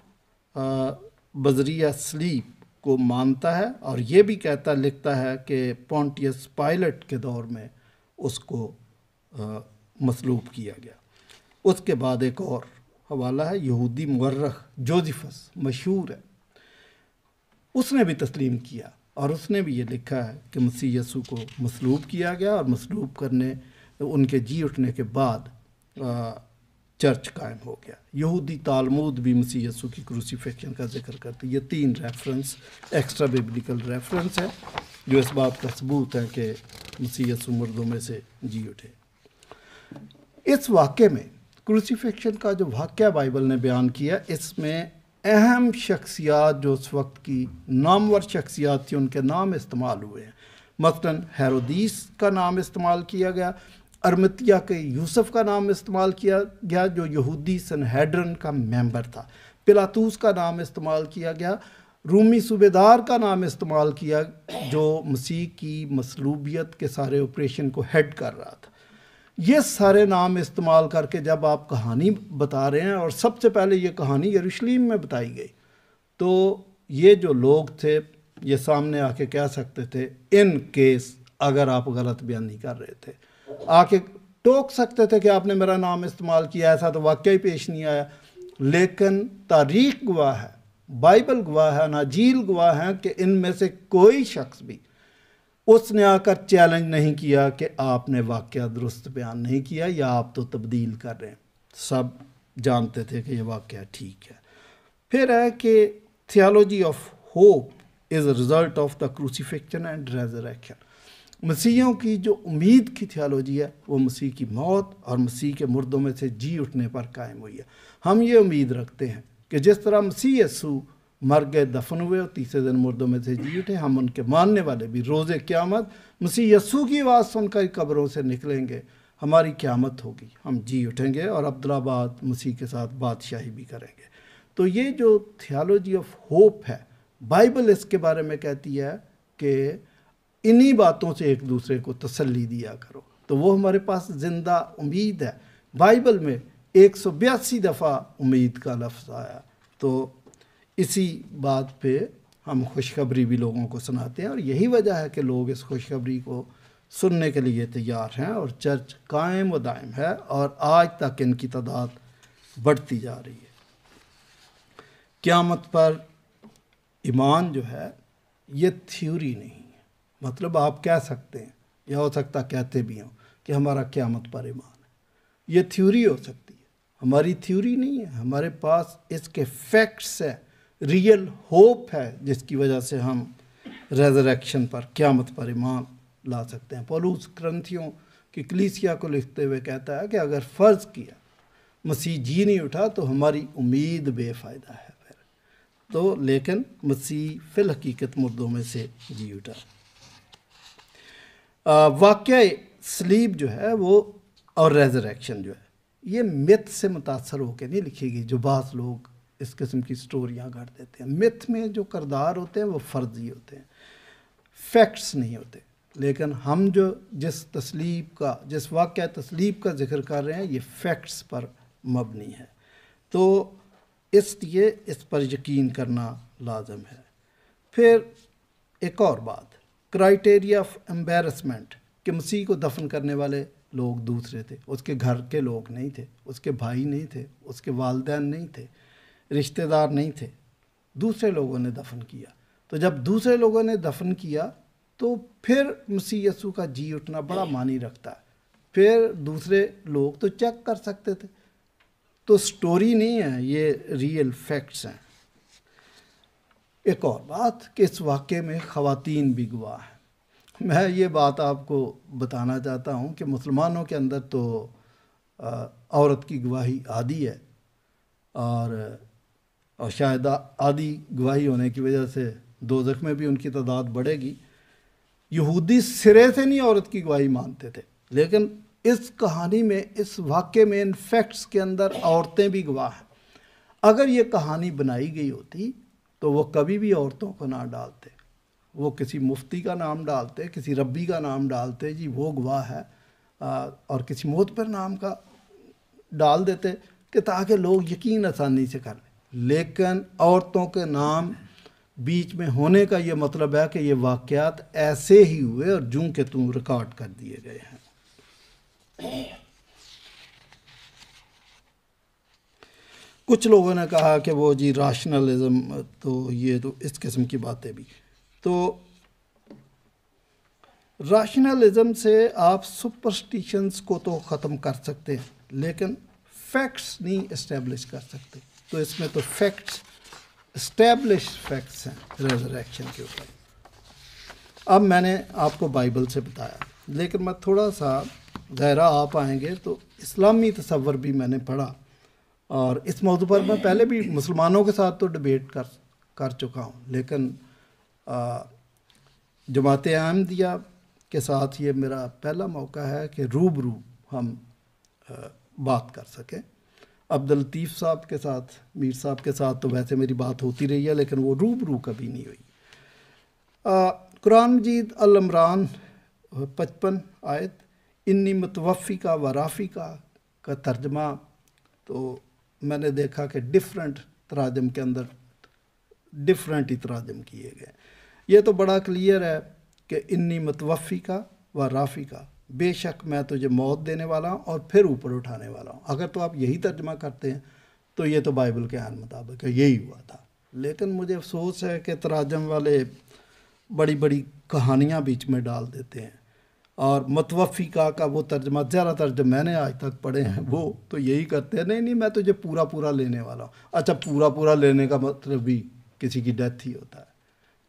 बजरिया स्लीप को मानता है और ये भी कहता लिखता है कि पॉन्टियस पायलट के दौर में उसको आ, मसलूब किया गया उसके बाद एक और हवाला है यहूदी मर्रख जोजिफस मशहूर है उसने भी तस्लीम किया और उसने भी ये लिखा है कि मसीह यसु को मसलूब किया गया और मसलूब करने उनके जी उठने के बाद चर्च कायम हो गया यहूदी तालमूद भी मसीह यसु की क्रूसीफेक्शन का जिक्र करती है ये तीन रेफरेंस एक्स्ट्रा बिब्लिकल रेफरेंस है जो इस बात का सबूत है कि मसीह यसु मर्दों में से जी उठे इस वाक्य में क्रूसीफिक्शन का जो वाक्य बाइबल ने बयान किया इसमें अहम शख्सियात जो उस वक्त की नामवर शख्सियात थी उनके नाम इस्तेमाल हुए हैं मसलन हैरोदीस का नाम इस्तेमाल किया गया अरमतिया के यूसुफ का नाम इस्तेमाल किया गया जो यहूदी सनहेड्रन का मेंबर था पिलातूस का नाम इस्तेमाल किया गया रूमी सूबेदार का नाम इस्तेमाल किया जो मसीह की मसलूबियत के सारे ऑपरेशन को हेड कर रहा था ये सारे नाम इस्तेमाल करके जब आप कहानी बता रहे हैं और सबसे पहले ये कहानी यरूशलेम में बताई गई तो ये जो लोग थे ये सामने आके कह सकते थे इन केस अगर आप गलत बयान नहीं कर रहे थे आके टोक सकते थे कि आपने मेरा नाम इस्तेमाल किया ऐसा तो वाकई पेश नहीं आया लेकिन तारीख गवाह है बाइबल गवाह है नाजील गवाह है कि इनमें से कोई शख्स भी उसने आकर चैलेंज नहीं किया कि आपने वाक्य दुरुस्त बयान नहीं किया या आप तो तब्दील कर रहे हैं सब जानते थे कि यह वाक्य ठीक है फिर है कि theology of hope is result of the crucifixion and resurrection मसीहों की जो उम्मीद की थियोलॉजी है वो मसीह की मौत और मसीह के मुर्दों में से जी उठने पर कायम हुई है हम ये उम्मीद रखते हैं कि जिस तरह मसीह यसू मर गए दफन हुए और तीसरे दिन मुर्दों में से जी उठे हम उनके मानने वाले भी रोज़े क़्यामत मसीह यसू की आवाज़ सुनकर कब्रों से निकलेंगे हमारी क़्यामत होगी हम जी उठेंगे और अब्दुलाबाद मसीह के साथ बादशाही भी करेंगे तो ये जो थियोलॉजी ऑफ होप है बाइबल इसके बारे में कहती है कि इन्हीं बातों से एक दूसरे को तसल्ली दिया करो तो वो हमारे पास ज़िंदा उम्मीद है बाइबल में एक सौ बयासी दफ़ा उम्मीद का लफ्ज़ आया तो इसी बात पे हम खुशखबरी भी लोगों को सुनाते हैं और यही वजह है कि लोग इस खुशखबरी को सुनने के लिए तैयार हैं और चर्च कायम व दायम है और आज तक इनकी तादाद बढ़ती जा रही है क़्यामत पर ईमान जो है ये थ्योरी नहीं है मतलब आप कह सकते हैं या हो सकता कहते भी हों कि हमारा क़्यामत पर ईमान है ये थ्योरी हो सकती है हमारी थ्योरी नहीं है हमारे पास इसके फैक्ट्स हैं रियल होप है जिसकी वजह से हम रेजरेक्शन पर क्यामत पर ईमान ला सकते हैं पोलूस ग्रंथियों की कलीसिया को लिखते हुए कहता है कि अगर फ़र्ज़ किया मसीह जी नहीं उठा तो हमारी उम्मीद बेफ़ायदा है फिर तो लेकिन मसीह फिल हकीकत मुर्दों में से जी उठा वाक़ स्लीप जो है वो और रेजरेक्शन जो है ये मिथ से मुतासर होकर नहीं लिखी गई जो बास लोग इस किस्म की स्टोरियाँ गढ़ देते हैं मिथ में जो करदार होते हैं वो फर्जी होते हैं फैक्ट्स नहीं होते लेकिन हम जो जिस तस्लीब का जिस वाक्य तस्लीब का जिक्र कर रहे हैं ये फैक्ट्स पर मबनी है तो इसलिए इस पर यकीन करना लाजम है फिर एक और बात क्राइटेरिया ऑफ एम्बेरसमेंट कि मसीह को दफन करने वाले लोग दूसरे थे उसके घर के लोग नहीं थे उसके भाई नहीं थे उसके वालदेन नहीं थे रिश्तेदार नहीं थे दूसरे लोगों ने दफन किया तो जब दूसरे लोगों ने दफन किया तो फिर मसीह यसु का जी उठना बड़ा मानी रखता है फिर दूसरे लोग तो चेक कर सकते थे तो स्टोरी नहीं है ये रियल फैक्ट्स हैं एक और बात कि इस वाक़े में ख़वातीन भी गवाह हैं मैं ये बात आपको बताना चाहता हूँ कि मुसलमानों के अंदर तो औरत की गवाही आदि है और और शायद आदि गवाही होने की वजह से दो में भी उनकी तादाद बढ़ेगी यहूदी सिरे से नहीं औरत की गवाही मानते थे लेकिन इस कहानी में इस वाक्य में इन फैक्ट्स के अंदर औरतें भी गवाह हैं अगर ये कहानी बनाई गई होती तो वो कभी भी औरतों को ना डालते वो किसी मुफ्ती का नाम डालते किसी रब्बी का नाम डालते जी वो गवाह है आ, और किसी मोत पर नाम का डाल देते कि ताकि लोग यकीन आसानी से कर लें लेकिन औरतों के नाम बीच में होने का ये मतलब है कि ये वाक़ात ऐसे ही हुए और जूं के तू रिकॉर्ड कर दिए गए हैं कुछ लोगों ने कहा कि वो जी राशनलिज्म तो ये तो इस किस्म की बातें भी तो राशनलिज्म से आप सुपरस्टिशंस को तो ख़त्म कर सकते हैं लेकिन फैक्ट्स नहीं इस्टेब्लिश कर सकते तो इसमें तो फैक्ट्स इस्टेब्लिश फैक्ट्स हैं रेजरेक्शन के ऊपर अब मैंने आपको बाइबल से बताया लेकिन मैं थोड़ा सा गहरा आ पाएंगे तो इस्लामी तस्वर भी मैंने पढ़ा और इस मौजू पर मैं पहले भी मुसलमानों के साथ तो डिबेट कर कर चुका हूँ लेकिन जमात आहमदिया के साथ ये मेरा पहला मौका है कि रूबरू हम आ, बात कर सकें अब्दुलतीफ़ साहब के साथ मीर साहब के साथ तो वैसे मेरी बात होती रही है लेकिन वो रूबरू कभी नहीं हुई कुरान मजीद अलमरान पचपन आयत इन्नी मतवफ़ी का व राफ़ी का का तर्जमा तो मैंने देखा कि डिफरेंट तराजम के अंदर डिफरेंट ही तराजम किए गए ये तो बड़ा क्लियर है कि इन्नी मतवफ़ी का व राफ़ी का बेशक मैं तुझे मौत देने वाला हूँ और फिर ऊपर उठाने वाला हूँ अगर तो आप यही तर्जमा करते हैं तो ये तो बाइबल के आन मुताबिक है यही हुआ था लेकिन मुझे अफसोस है कि तराजम वाले बड़ी बड़ी कहानियाँ बीच में डाल देते हैं और मतवफ़ी का का वो तर्जमा ज़्यादातर जो मैंने आज तक पढ़े हैं वो तो यही करते हैं नहीं नहीं मैं तुझे पूरा पूरा लेने वाला हूँ अच्छा पूरा पूरा लेने का मतलब भी किसी की डेथ ही होता है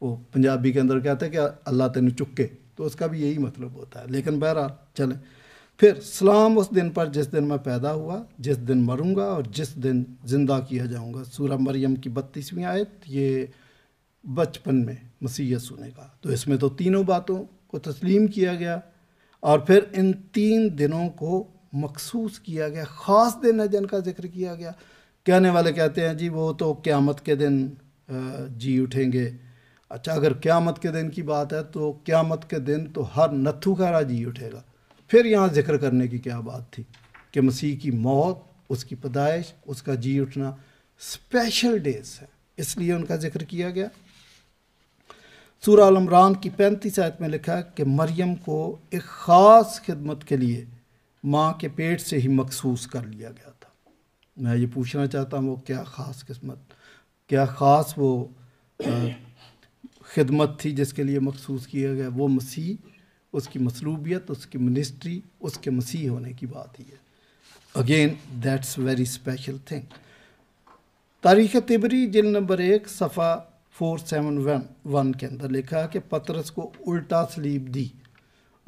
वो पंजाबी के अंदर कहते हैं कि अल्लाह तेन चुके तो उसका भी यही मतलब होता है लेकिन बहरहाल चलें फिर सलाम उस दिन पर जिस दिन मैं पैदा हुआ जिस दिन मरूंगा और जिस दिन ज़िंदा किया जाऊंगा सूरह मरियम की बत्तीसवीं आयत ये बचपन में मसीह सुने का तो इसमें तो तीनों बातों को तस्लीम किया गया और फिर इन तीन दिनों को मखसूस किया गया ख़ास दिन है जिनका जिक्र किया गया कहने वाले कहते हैं जी वो तो क़्यामत के दिन जी उठेंगे अच्छा अगर क़्यामत के दिन की बात है तो क़्यामत के दिन तो हर नथु का राजी उठेगा फिर यहाँ जिक्र करने की क्या बात थी कि मसीह की मौत उसकी पैदाइश उसका जी उठना स्पेशल डेज है इसलिए उनका जिक्र किया गया सूर की पैंतीस आयत में लिखा कि मरियम को एक ख़ास खिदमत के लिए माँ के पेट से ही मखसूस कर लिया गया था मैं ये पूछना चाहता हूँ वो क्या ख़ास किस्मत क्या ख़ास वो खिदमत थी जिसके लिए मखसूस किया गया वो मसीह उसकी मसलूबियत उसकी मिनिस्ट्री उसके मसीह होने की बात ही है again that's very special thing तारीख़ तिबरी जिल नंबर एक सफ़ा फोर सेवन वन वन के अंदर लिखा कि पतरस को उल्टा स्लीप दी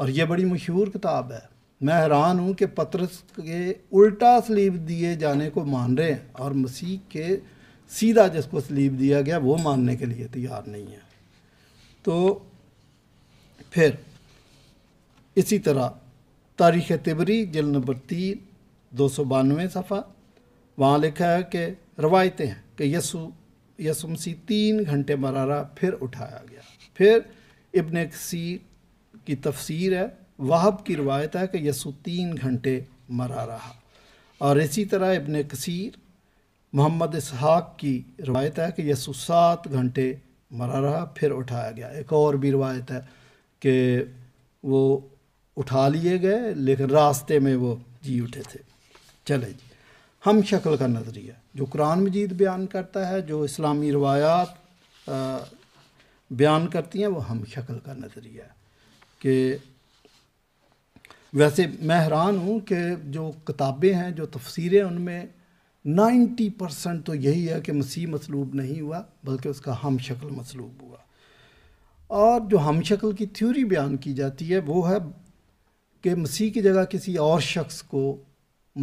और यह बड़ी मशहूर किताब है मैं हैरान हूँ कि पतरस के उल्टा स्लीप दिए जाने को मान रहे हैं और मसीह के सीधा जिसको स्लीप दिया गया वो मानने के लिए तैयार नहीं है तो फिर इसी तरह तारीख़ तिबरी जल नंबर तीन दो सौ बानवे सफ़ा वहाँ लिखा है कि रवायतें हैं कि यसु यसु मसीह तीन घंटे मरारा फिर उठाया गया फिर इबन कसीर की तफसीर है वाहब की रवायत है कि यसु तीन घंटे मरा रहा और इसी तरह इब्ने कसीर मोहम्मद इसहाक की रवायत है कि यसु सात घंटे मरा रहा फिर उठाया गया एक और भी रवायत है कि वो उठा लिए गए लेकिन रास्ते में वो जी उठे थे चले जी हम शक्ल का नज़रिया जो कुरान मजीद बयान करता है जो इस्लामी रवायात बयान करती हैं वो हम शक्ल का नज़रिया कि वैसे मैं हैरान हूँ कि जो किताबें हैं जो तफसीरें उनमें नाइन्टी परसेंट तो यही है कि मसीह मसलूब नहीं हुआ बल्कि उसका हम शक्ल मसलूब हुआ और जो हम शक्ल की थ्योरी बयान की जाती है वो है कि मसीह की जगह किसी और शख्स को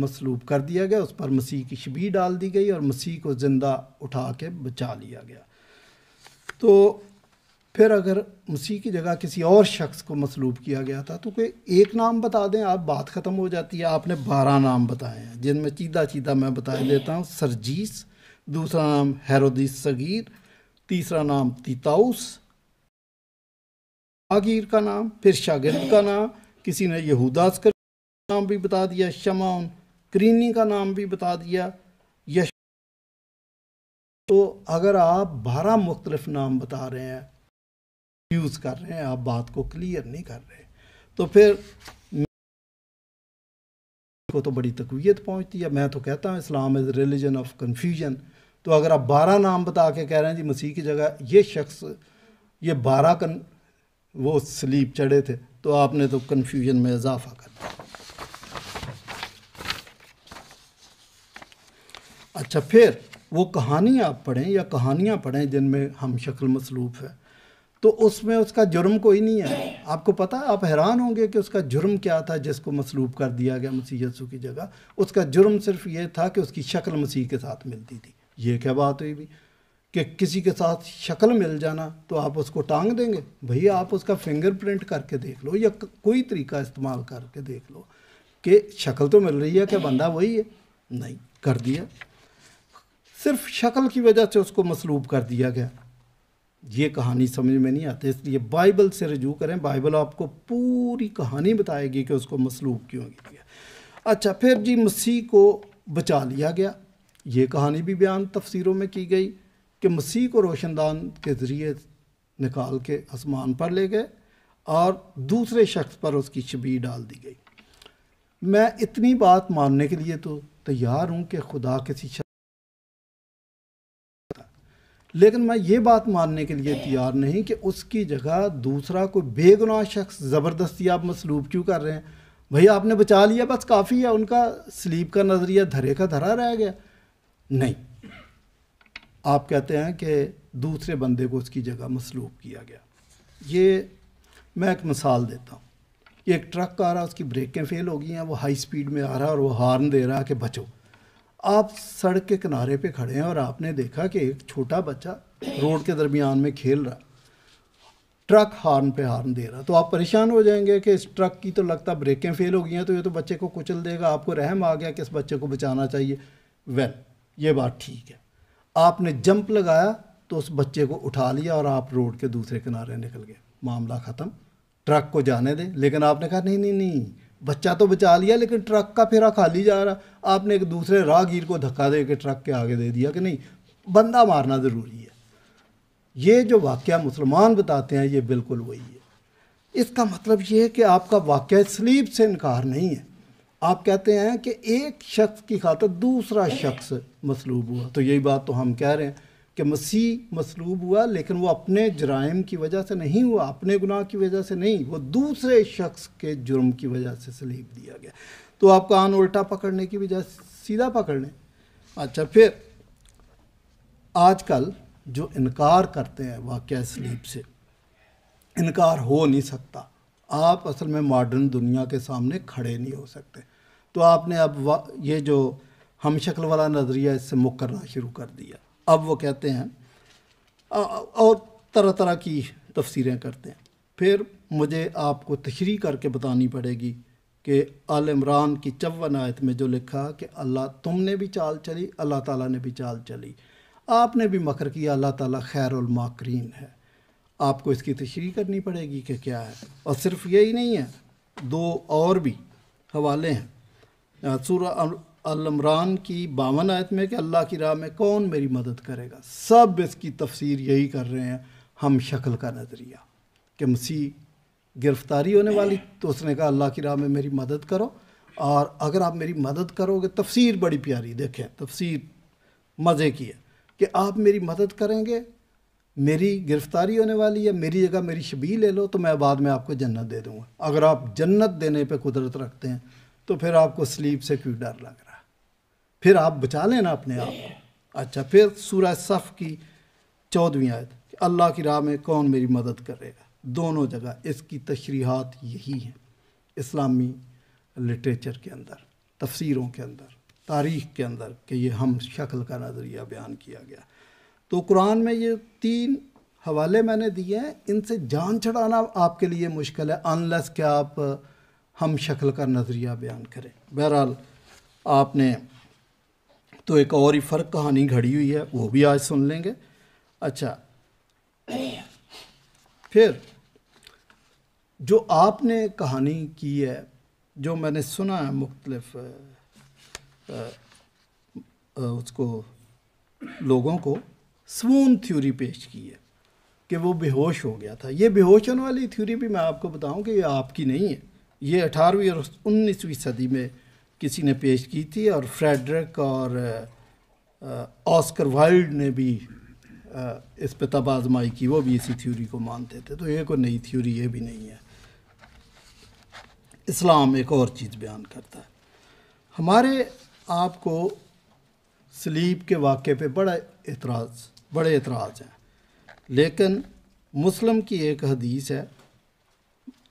मसलूब कर दिया गया उस पर मसीह की शबी डाल दी गई और मसीह को ज़िंदा उठा के बचा लिया गया तो फिर अगर उसी की जगह किसी और शख्स को मसलूब किया गया था तो कोई एक नाम बता दें आप बात ख़त्म हो जाती है आपने बारह नाम बताए हैं जिनमें चीदा चीदा मैं बता देता हूँ सरजीस दूसरा नाम हैरोदीस सगीर तीसरा नाम तीताउस आगीर का नाम फिर शागिर का नाम किसी ने यहूदास का नाम भी बता दिया शमाउन क्रीनी का नाम भी बता दिया यश तो अगर आप बारह मुख्तलफ़ नाम बता रहे हैं यूज़ कर रहे हैं आप बात को क्लियर नहीं कर रहे तो फिर को तो बड़ी तकवीत पहुंचती है मैं तो कहता हूँ Islam is religion of confusion तो अगर आप बारह नाम बता के कह रहे हैं जी मसीह की जगह ये शख्स ये बारह कन वो स्लीप चढ़े थे तो आपने तो कन्फ्यूजन में इजाफा कर दिया अच्छा फिर वो कहानियाँ आप पढ़ें या कहानियाँ पढ़ें जिनमें हम शक्ल मसलूफ़ है तो उसमें उसका जुर्म कोई नहीं है आपको पता आप हैरान होंगे कि उसका जुर्म क्या था जिसको मसलूब कर दिया गया मसीह यसु की जगह उसका जुर्म सिर्फ ये था कि उसकी शक्ल मसीह के साथ मिलती थी ये क्या बात हुई भी कि किसी के साथ शक्ल मिल जाना तो आप उसको टांग देंगे भैया आप उसका फिंगरप्रिंट करके देख लो या कोई तरीका इस्तेमाल करके देख लो कि शक्ल तो मिल रही है कि बंदा वही है नहीं कर दिया सिर्फ शक्ल की वजह से उसको मसलूब कर दिया गया ये कहानी समझ में नहीं आती इसलिए बाइबल से रजू करें बाइबल आपको पूरी कहानी बताएगी कि उसको मसलूब क्यों किया अच्छा फिर जी मसीह को बचा लिया गया ये कहानी भी बयान तफसीरों में की गई कि मसीह को रोशनदान के ज़रिए निकाल के आसमान पर ले गए और दूसरे शख्स पर उसकी छबी डाल दी गई मैं इतनी बात मानने के लिए तो तैयार हूँ कि खुदा किसी लेकिन मैं ये बात मानने के लिए तैयार नहीं कि उसकी जगह दूसरा कोई बेगुनाह शख्स ज़बरदस्ती आप मसलूब क्यों कर रहे हैं भैया आपने बचा लिया बस काफ़ी है उनका स्लीप का नज़रिया धरे का धरा रह गया नहीं आप कहते हैं कि दूसरे बंदे को उसकी जगह मसलूब किया गया ये मैं एक मिसाल देता हूँ एक ट्रक आ रहा उसकी ब्रेकें फेल हो गई हैं वो हाई स्पीड में आ रहा है और वो हॉर्न दे रहा है कि बचो आप सड़क के किनारे पे खड़े हैं और आपने देखा कि एक छोटा बच्चा रोड के दरमियान में खेल रहा ट्रक हार्न पे हार्न दे रहा तो आप परेशान हो जाएंगे कि इस ट्रक की तो लगता ब्रेकें फेल हो गई हैं तो ये तो बच्चे को कुचल देगा आपको रहम आ गया कि इस बच्चे को बचाना चाहिए वेल ये बात ठीक है आपने जंप लगाया तो उस बच्चे को उठा लिया और आप रोड के दूसरे किनारे निकल गए मामला ख़त्म ट्रक को जाने दें लेकिन आपने कहा नहीं नहीं नहीं बच्चा तो बचा लिया लेकिन ट्रक का फेरा खाली जा रहा आपने एक दूसरे राहगीर को धक्का दे के ट्रक के आगे दे दिया कि नहीं बंदा मारना ज़रूरी है ये जो वाक्य मुसलमान बताते हैं ये बिल्कुल वही है इसका मतलब ये है कि आपका वाक्य स्लीप से इनकार नहीं है आप कहते हैं कि एक शख्स की खातर दूसरा शख्स मसलूब हुआ तो यही बात तो हम कह रहे हैं कि मसीह मसलूब हुआ लेकिन वो अपने जराइम की वजह से नहीं हुआ अपने गुनाह की वजह से नहीं वो दूसरे शख्स के जुर्म की वजह से सलीब दिया गया तो आप कान उल्टा पकड़ने की वजह सीधा पकड़ने अच्छा फिर आजकल जो इनकार करते हैं वाक़ सलीब से इनकार हो नहीं सकता आप असल में मॉडर्न दुनिया के सामने खड़े नहीं हो सकते तो आपने अब ये जो हम शक्ल वाला नज़रिया इससे मुकरना शुरू कर दिया अब वो कहते हैं और तरह तरह की तफसीरें करते हैं फिर मुझे आपको तशरी करके बतानी पड़ेगी कि आल इमरान की चवन आयत में जो लिखा कि अल्लाह तुमने भी चाल चली अल्लाह ताला ने भी चाल चली आपने भी मकर किया अल्लाह ताला खैरमाकरीन है आपको इसकी तशरी करनी पड़ेगी कि क्या है और सिर्फ यही नहीं है दो और भी हवाले हैं सूर अलमरान की बावन आयत में कि अल्लाह की राह में कौन मेरी मदद करेगा सब इसकी तफसीर यही कर रहे हैं हम शक्ल का नज़रिया कि मसीह गिरफ्तारी होने वाली तो उसने कहा अल्लाह की राह में मेरी मदद करो और अगर आप मेरी मदद करोगे तफसीर बड़ी प्यारी देखें तफसीर मज़े की है कि आप मेरी मदद करेंगे मेरी गिरफ्तारी होने वाली है मेरी जगह मेरी शबी ले लो तो मैं बाद में आपको जन्नत दे दूँगा अगर आप जन्नत देने पर कुदरत रखते हैं तो फिर आपको स्लीप से क्यों डर लगा फिर आप बचा लेना अपने आप को अच्छा फिर सूरह सफ़ की चौदहवीं आयत अल्लाह की राह में कौन मेरी मदद करेगा दोनों जगह इसकी तशरीहत यही हैं इस्लामी लिटरेचर के अंदर तफसीरों के अंदर तारीख के अंदर कि ये हम शक्ल का नज़रिया बयान किया गया तो कुरान में ये तीन हवाले मैंने दिए हैं इनसे जान चढ़ाना आपके लिए मुश्किल है अनलेस के आप हम शक्ल का नज़रिया बयान करें बहरहाल आपने तो एक और ही फ़र्क कहानी घड़ी हुई है वो भी आज सुन लेंगे अच्छा फिर जो आपने कहानी की है जो मैंने सुना है मुख्तलफ उसको लोगों को स्वून थ्योरी पेश की है कि वो बेहोश हो गया था ये बेहोशन वाली थ्योरी भी मैं आपको बताऊं कि ये आपकी नहीं है ये अठारहवीं और उन्नीसवीं सदी में किसी ने पेश की थी और फ्रेडरिक और ऑस्कर वाइल्ड ने भी इस पर तबाजमाई की वो भी इसी थ्योरी को मानते थे तो ये कोई नई थ्योरी ये भी नहीं है इस्लाम एक और चीज़ बयान करता है हमारे आपको स्लीप के वाक़े पे बड़ा एतराज़ बड़े एतराज़ हैं लेकिन मुस्लिम की एक हदीस है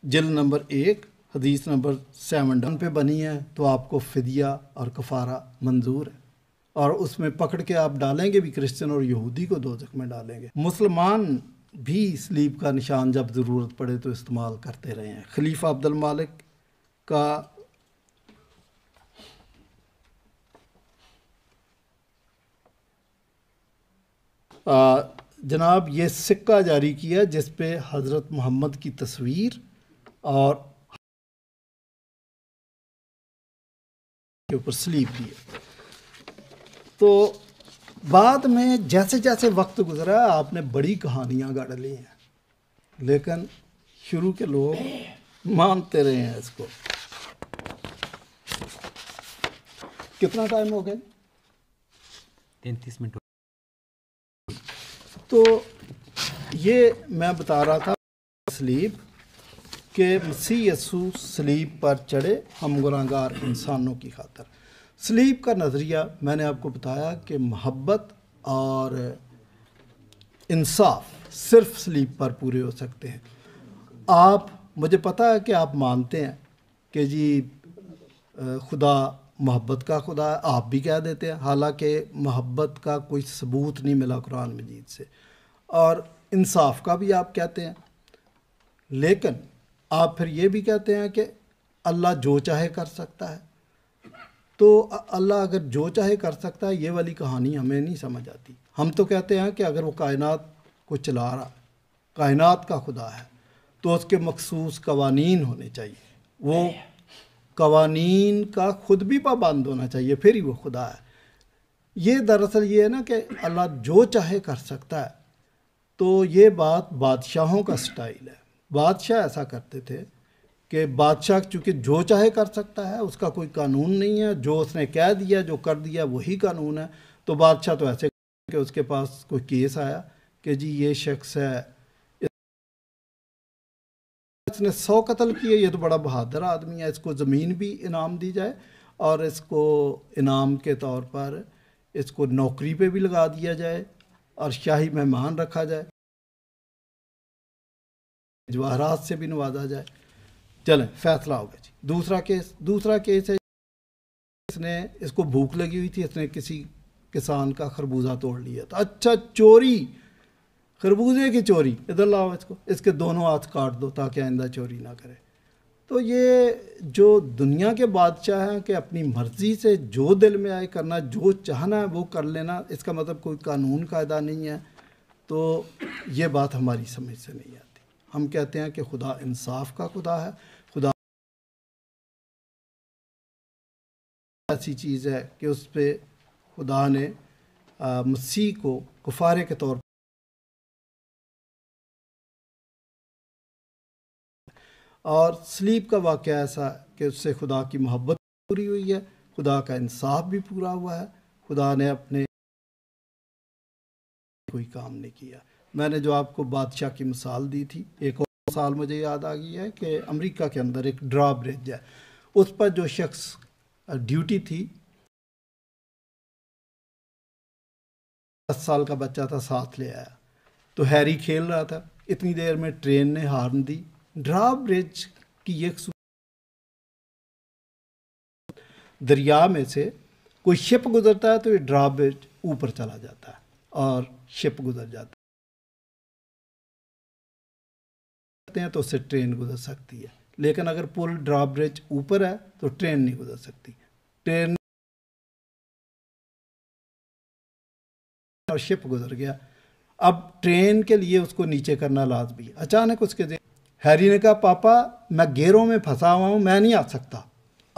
जिल नंबर एक हदीस नंबर सेवन डन पे बनी है तो आपको फ़दिया और कफ़ारा मंजूर है और उसमें पकड़ के आप डालेंगे भी क्रिश्चियन और यहूदी को दो में डालेंगे मुसलमान भी स्लीप का निशान जब ज़रूरत पड़े तो इस्तेमाल करते रहे हैं खलीफा अब्दुल मालिक का जनाब ये सिक्का जारी किया जिस पे हज़रत मोहम्मद की तस्वीर और के ऊपर स्लीप किए तो बाद में जैसे जैसे वक्त गुजरा आपने बड़ी कहानियाँ गढ़ ली हैं लेकिन शुरू के लोग मानते रहे हैं इसको कितना टाइम हो गया तैंतीस मिनट तो ये मैं बता रहा था स्लीप कि मसीह यसु सलीब पर चढ़े हम गुनागार इंसानों की खातर सलीब का नज़रिया मैंने आपको बताया कि मोहब्बत और इंसाफ सिर्फ स्लीप पर पूरे हो सकते हैं आप मुझे पता है कि आप मानते हैं कि जी खुदा मोहब्बत का खुदा है आप भी कह देते हैं हालांकि मोहब्बत का कोई सबूत नहीं मिला कुरान मजीद से और इंसाफ का भी आप कहते हैं लेकिन आप फिर ये भी कहते हैं कि अल्लाह जो चाहे कर सकता है तो अल्लाह अगर जो चाहे कर सकता है ये वाली कहानी हमें नहीं समझ आती हम तो कहते हैं कि अगर वो कायनात को चला रहा कायनात का खुदा है तो उसके मखसूस कवानीन होने चाहिए वो कवानीन का खुद भी पाबंद होना चाहिए फिर ही वो खुदा है ये दरअसल ये है ना कि अल्लाह जो चाहे कर सकता है तो ये बात बादशाहों का स्टाइल है बादशाह ऐसा करते थे कि बादशाह चूँकि जो चाहे कर सकता है उसका कोई कानून नहीं है जो उसने कह दिया जो कर दिया वही कानून है तो बादशाह तो ऐसे कि उसके पास कोई केस आया कि जी ये शख्स है इसने सौ कत्ल किए ये तो बड़ा बहादुर आदमी है इसको ज़मीन भी इनाम दी जाए और इसको इनाम के तौर पर इसको नौकरी पे भी लगा दिया जाए और शाही मेहमान रखा जाए जवाहरात से भी नवाजा जाए चलें फैसला हो गया जी दूसरा केस दूसरा केस है इसने इसको भूख लगी हुई थी इसने किसी किसान का खरबूजा तोड़ लिया था अच्छा चोरी खरबूजे की चोरी इधर लाओ इसको इसके दोनों हाथ काट दो ताकि आइंदा चोरी ना करे तो ये जो दुनिया के बादशाह हैं कि अपनी मर्ज़ी से जो दिल में आए करना जो चाहना है वो कर लेना इसका मतलब कोई कानून कायदा नहीं है तो ये बात हमारी समझ से नहीं है हम कहते हैं कि खुदा इंसाफ का खुदा है खुदा ऐसी चीज़ है कि उस पर खुदा ने मसीह को कुफारे के तौर और स्लीप का वाक़ ऐसा है कि उससे खुदा की मोहब्बत पूरी हुई है खुदा का इंसाफ भी पूरा हुआ है खुदा ने अपने कोई काम नहीं किया मैंने जो आपको बादशाह की मिसाल दी थी एक और मिसाल मुझे याद आ गई है कि अमेरिका के अंदर एक ड्रा ब्रिज है उस पर जो शख्स ड्यूटी थी दस साल का बच्चा था साथ ले आया तो हैरी खेल रहा था इतनी देर में ट्रेन ने हार्न दी ड्रा ब्रिज की एक दरिया में से कोई शिप गुजरता है तो ये ड्रा ब्रिज ऊपर चला जाता है और शिप गुजर जाता है सकते हैं तो उससे ट्रेन गुजर सकती है लेकिन अगर पुल ड्रॉब्रिज ऊपर है तो ट्रेन नहीं गुजर सकती ट्रेन और शिप गुजर गया अब ट्रेन के लिए उसको नीचे करना लाजमी है अचानक उसके दिन हैरी ने कहा पापा मैं गेरों में फंसा हुआ हूँ मैं नहीं आ सकता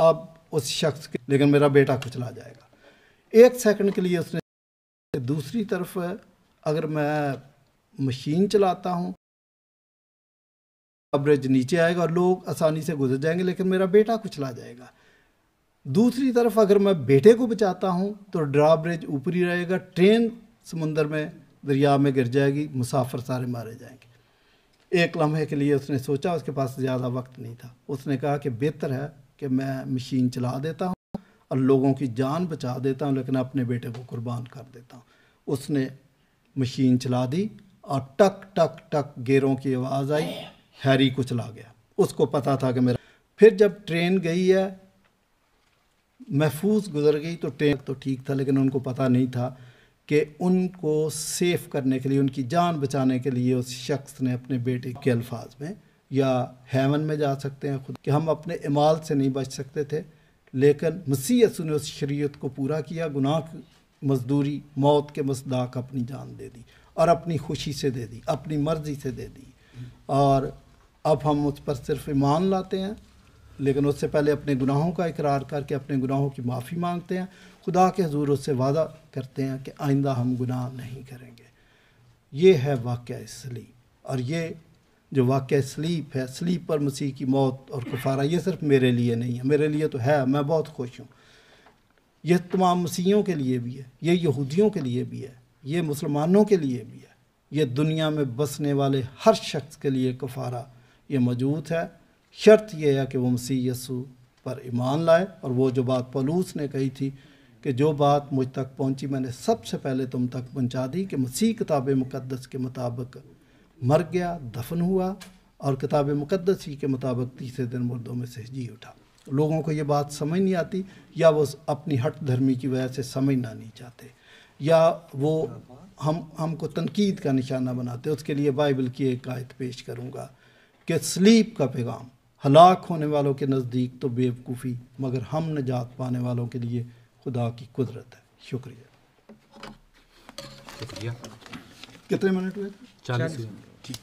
अब उस शख्स के लेकिन मेरा बेटा कुचला जाएगा एक सेकंड के लिए उसने दूसरी तरफ अगर मैं मशीन चलाता हूँ अब ब्रिज नीचे आएगा और लोग आसानी से गुजर जाएंगे लेकिन मेरा बेटा कुचला जाएगा दूसरी तरफ अगर मैं बेटे को बचाता हूँ तो ड्रा ब्रिज ऊपरी रहेगा ट्रेन समुंदर में दरिया में गिर जाएगी मुसाफिर सारे मारे जाएंगे एक लम्हे के लिए उसने सोचा उसके पास ज़्यादा वक्त नहीं था उसने कहा कि बेहतर है कि मैं मशीन चला देता हूँ और लोगों की जान बचा देता हूँ लेकिन अपने बेटे को कुर्बान कर देता हूँ उसने मशीन चला दी और टक टक टक गेरों की आवाज़ आई हैरी को चला गया उसको पता था कि मेरा फिर जब ट्रेन गई है महफूज गुजर गई तो ट्रेन तो ठीक था लेकिन उनको पता नहीं था कि उनको सेफ करने के लिए उनकी जान बचाने के लिए उस शख्स ने अपने बेटे के अल्फाज में या हेवन में जा सकते हैं खुद कि हम अपने इमाल से नहीं बच सकते थे लेकिन मसीहत ने उस शरीयत को पूरा किया गुनाह मजदूरी मौत के मसदाक अपनी जान दे दी और अपनी खुशी से दे दी अपनी मर्ज़ी से दे दी और अब हम उस पर सिर्फ ईमान लाते हैं लेकिन उससे पहले अपने गुनाहों का इकरार करके अपने गुनाहों की माफ़ी मांगते हैं खुदा के हजूर उससे वादा करते हैं कि आइंदा हम गुनाह नहीं करेंगे ये है वाक़ इसलिए और ये जो वाक़ स्लीप है स्लीप पर मसीह की मौत और कुफारा ये सिर्फ मेरे लिए नहीं है मेरे लिए तो है मैं बहुत खुश हूँ यह तमाम मसीहों के लिए भी है ये यहूदियों के लिए भी है ये मुसलमानों के लिए भी है ये दुनिया में बसने वाले हर शख्स के लिए कुफारा ये मौजूद है शर्त यह है कि वो मसीह यसु पर ईमान लाए और वो जो बात पलूस ने कही थी कि जो बात मुझ तक पहुंची मैंने सबसे पहले तुम तक पहुंचा दी कि मसीह किताब मुक़दस के मुताबिक मर गया दफन हुआ और किताब मुक़दस ही के मुताबिक तीसरे दिन मुर्दों में से जी उठा लोगों को ये बात समझ नहीं आती या वो अपनी हट धर्मी की वजह से समझना नहीं चाहते या वो हम हमको तनकीद का निशाना बनाते उसके लिए बाइबल की एक आयत पेश करूँगा कि स्लीप का पैगाम हलाक होने वालों के नज़दीक तो बेवकूफ़ी मगर हम निजात पाने वालों के लिए खुदा की कुदरत है शुक्रिया शुक्रिया कितने मिनट हुए चालीस ठीक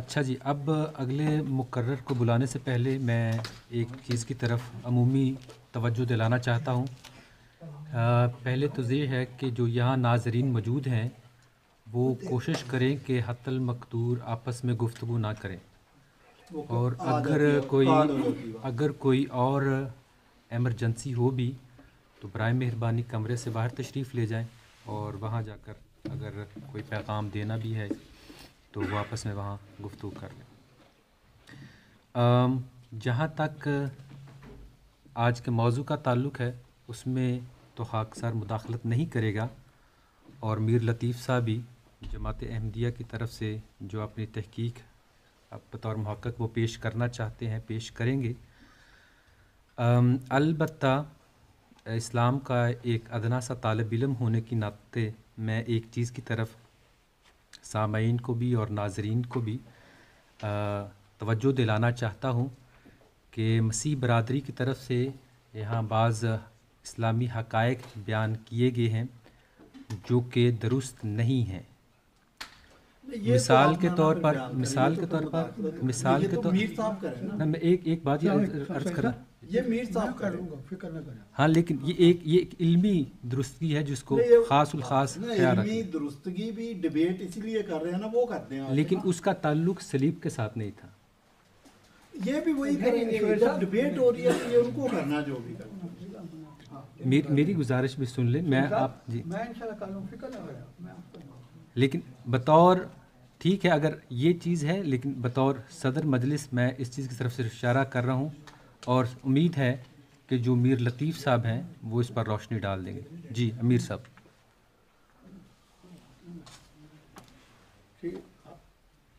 अच्छा जी अब अगले मुकर को बुलाने से पहले मैं एक चीज़ की तरफ अमूमी तवज्जो दिलाना चाहता हूँ पहले तो ये है कि जो यहाँ नाजरीन मौजूद हैं वो कोशिश करें कि हतल मकदूर आपस में गुफ्तु ना करें और अगर कोई अगर कोई और एमरजेंसी हो भी तो बर मेहरबानी कमरे से बाहर तशरीफ़ ले जाएं और वहाँ जाकर अगर कोई पैगाम देना भी है तो वो आपस में वहाँ गुफ्तु कर लें जहाँ तक आज के मौजू का ताल्लुक है उसमें तो खाक सर मुदाखलत नहीं करेगा और मीर लतीफ़ साहब भी जमात अहमदिया की तरफ से जो अपनी तहकीक अब बतौर महक़ वो पेश करना चाहते हैं पेश करेंगे अलबत् इस्लाम का एक अदना सा तालब इलम होने के नाते मैं एक चीज़ की तरफ सामीन को भी और नाजरीन को भी तवज्जो दिलाना चाहता हूँ कि मसीह बरदरी की तरफ से यहाँ बाज़ इस्लामी हक़ बयान किए गए हैं जो कि दुरुस्त नहीं हैं तो मिसाल के तौर पर मिसाल के तो तौर पर मिसाल के तो तौर ना मैं एक एक बात ये हाँ, अर्ज करा ये मीर साहब कर फिक्र ना करें हाँ लेकिन ये एक ये एक इल्मी दुरुस्तगी है जिसको खास उल खास ख्याल रखें दुरुस्तगी भी डिबेट इसलिए कर रहे हैं ना वो करते हैं लेकिन उसका ताल्लुक सलीब के साथ नहीं था ये भी वही करेंगे जब डिबेट हो रही है तो ये उनको करना जो भी करना मेरी गुजारिश भी सुन ले मैं आप जी मैं इंशाल्लाह कल फिक्र ना करें लेकिन बतौर ठीक है अगर ये चीज़ है लेकिन बतौर सदर मजलिस मैं इस चीज़ की तरफ से इशारा कर रहा हूँ और उम्मीद है कि जो मीर लतीफ़ साहब हैं वो इस पर रोशनी डाल देंगे जी अमीर साहब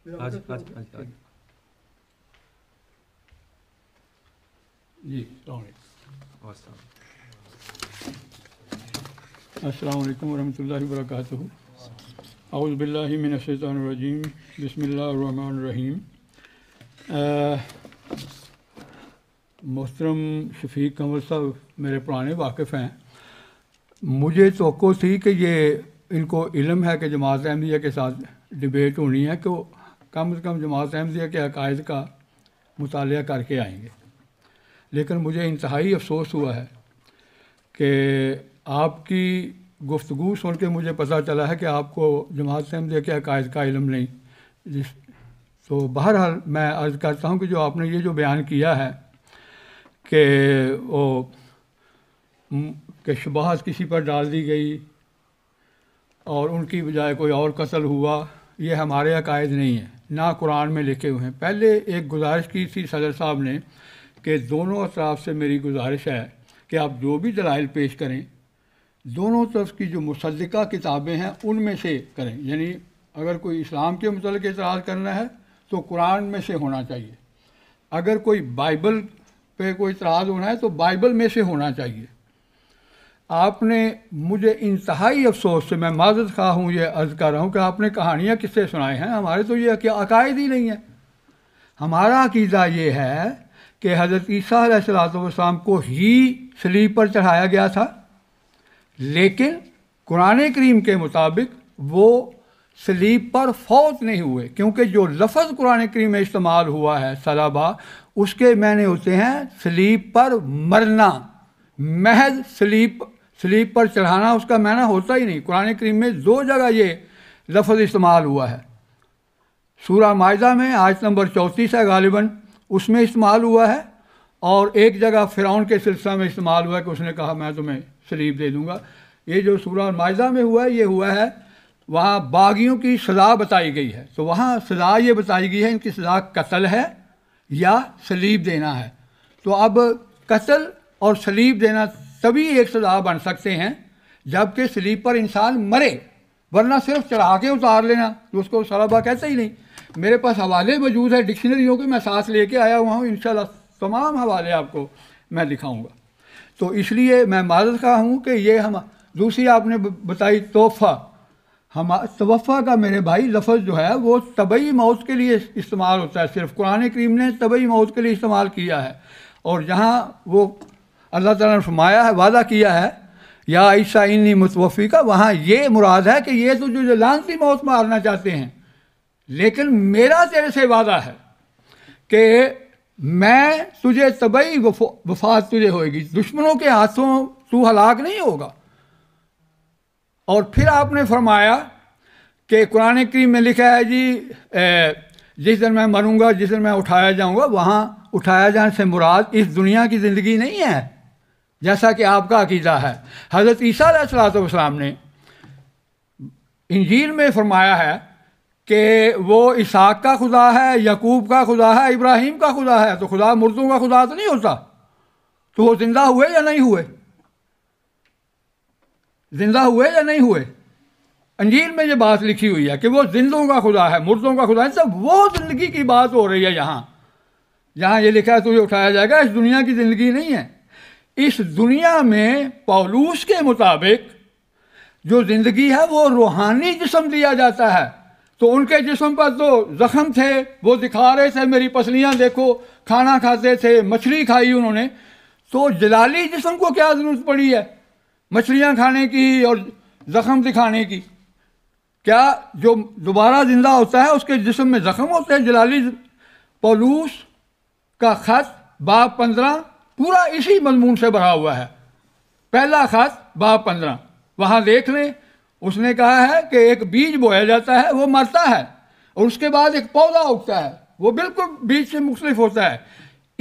मतलब जी अस्सलाम वालेकुम वरहमतुल्लाहि अउज़बिल्लिमिनशैतरजीम बसमीम मोहतरम शफीक कंवर साहब मेरे पुराने वाकिफ़ हैं मुझे तो थी कि ये इनको इलम है कि जमात अहमदिया के साथ डिबेट होनी है कि कम अज़ कम जमात अहमदिया के अकायद का मुताल करके आएंगे लेकिन मुझे इंतहाई अफसोस हुआ है कि आपकी गुफ्तु सुन के मुझे पता चला है कि आपको जमात से हम देखे के अकायद का इलम नहीं जिस तो बहरहाल मैं अर्ज़ करता हूँ कि जो आपने ये जो बयान किया है कि वो कि शबाहत किसी पर डाल दी गई और उनकी बजाय कोई और कसल हुआ ये हमारे अकायद नहीं है ना कुरान में लिखे हुए हैं पहले एक गुजारिश की थी सदर साहब ने कि दोनों अतराफ़ से मेरी गुजारिश है कि आप जो भी दलाइल पेश करें दोनों तरफ की जो मुसदा किताबें हैं उनमें से करें यानी अगर कोई इस्लाम के मतलब इतराज़ करना है तो कुरान में से होना चाहिए अगर कोई बाइबल पे कोई इतराज़ होना है तो बाइबल में से होना चाहिए आपने मुझे इंतहाई अफसोस से मैं माजत खा हूँ ये अर्ज़ कर रहा हूँ कि आपने कहानियाँ किससे सुनाए हैं हमारे तो ये अकायद ही नहीं है हमारा अकीदा ये है कि हज़रत ईसा सलाम को ही स्लीपर पर चढ़ाया गया था लेकिन कुरान करीम के मुताबिक वो सलीब पर फौत नहीं हुए क्योंकि जो लफज कुरान करीम में इस्तेमाल हुआ है सलाबा उसके मैंने होते हैं सलीब पर मरना महज सलीब स्लीप पर चढ़ाना उसका मैना होता ही नहीं कुरान करीम में दो जगह ये लफज इस्तेमाल हुआ है सूर माजा में आज नंबर चौंतीस है गालिबा उसमें इस्तेमाल हुआ है और एक जगह फ़िरौन के सिलसिला में इस्तेमाल हुआ है कि उसने कहा मैं तुम्हें शरीफ दे दूँगा ये जो सूरह माहा में हुआ है ये हुआ है वहाँ बागियों की सज़ा बताई गई है तो वहाँ सज़ा ये बताई गई है इनकी सज़ा कत्ल है या सलीब देना है तो अब कत्ल और सलीब देना तभी एक सज़ा बन सकते हैं जबकि सलीब पर इंसान मरे वरना सिर्फ चढ़ा के उतार लेना तो उसको शराबा कहते ही नहीं मेरे पास हवाले मौजूद है डिक्शनरियों के मैं साथ लेके आया हुआ हूँ इन तमाम हवाले आपको मैं दिखाऊँगा तो इसलिए मैं माजत का हूँ कि ये हम दूसरी आपने बताई तोहफ़ा हम तोफ़ा का मेरे भाई लफज जो है वो तबई मौत के लिए इस्तेमाल होता है सिर्फ कुरान करीम ने तबई मौत के लिए इस्तेमाल किया है और जहाँ वो अल्लाह ताला ने फरमाया है वादा किया है या ऐसा इन्नी मुतवफ़ी का वहाँ ये मुराद है कि ये तो जो लानती मौत मारना चाहते हैं लेकिन मेरा तेरे से वादा है कि मैं तुझे तबई वफात तुझे होएगी दुश्मनों के हाथों तू हलाक नहीं होगा और फिर आपने फरमाया कि कुरान करीम में लिखा है जी ए, जिस दिन मैं मरूंगा जिस दिन मैं उठाया जाऊंगा वहाँ उठाया जाने से मुराद इस दुनिया की ज़िंदगी नहीं है जैसा कि आपका अकीदा है हज़रत ईसा सलाम ने इंजील में फरमाया है कि वो इसाक का खुदा है यकूब का खुदा है इब्राहिम का खुदा है तो खुदा मुर्दों का खुदा तो नहीं होता तो वो ज़िंदा हुए या नहीं हुए ज़िंदा हुए या नहीं हुए अंजील में ये बात लिखी हुई है कि वो जिंदों का खुदा है मुर्दों का खुदा है सब वो ज़िंदगी की बात हो रही है यहाँ यहाँ ये लिखा है तो ये उठाया जाएगा इस दुनिया की ज़िंदगी नहीं है इस दुनिया में पौलूस के मुताबिक जो ज़िंदगी है वो रूहानी जिसम दिया जाता है तो उनके जिसम पर जो तो जख्म थे वो दिखा रहे थे मेरी पसलियाँ देखो खाना खाते थे मछली खाई उन्होंने तो जलाली जिसम को क्या ज़रूरत पड़ी है मछलियाँ खाने की और ज़ख्म दिखाने की क्या जो दोबारा ज़िंदा होता है उसके जिसम में ज़ख़म होते हैं जलाली पलूस का ख़त बाब पंद्रह पूरा इसी मजमून से भरा हुआ है पहला ख़त बाब पंद्रह वहाँ देख लें उसने कहा है कि एक बीज बोया जाता है वो मरता है और उसके बाद एक पौधा उगता है वो बिल्कुल बीज से मुख्तलिफ होता है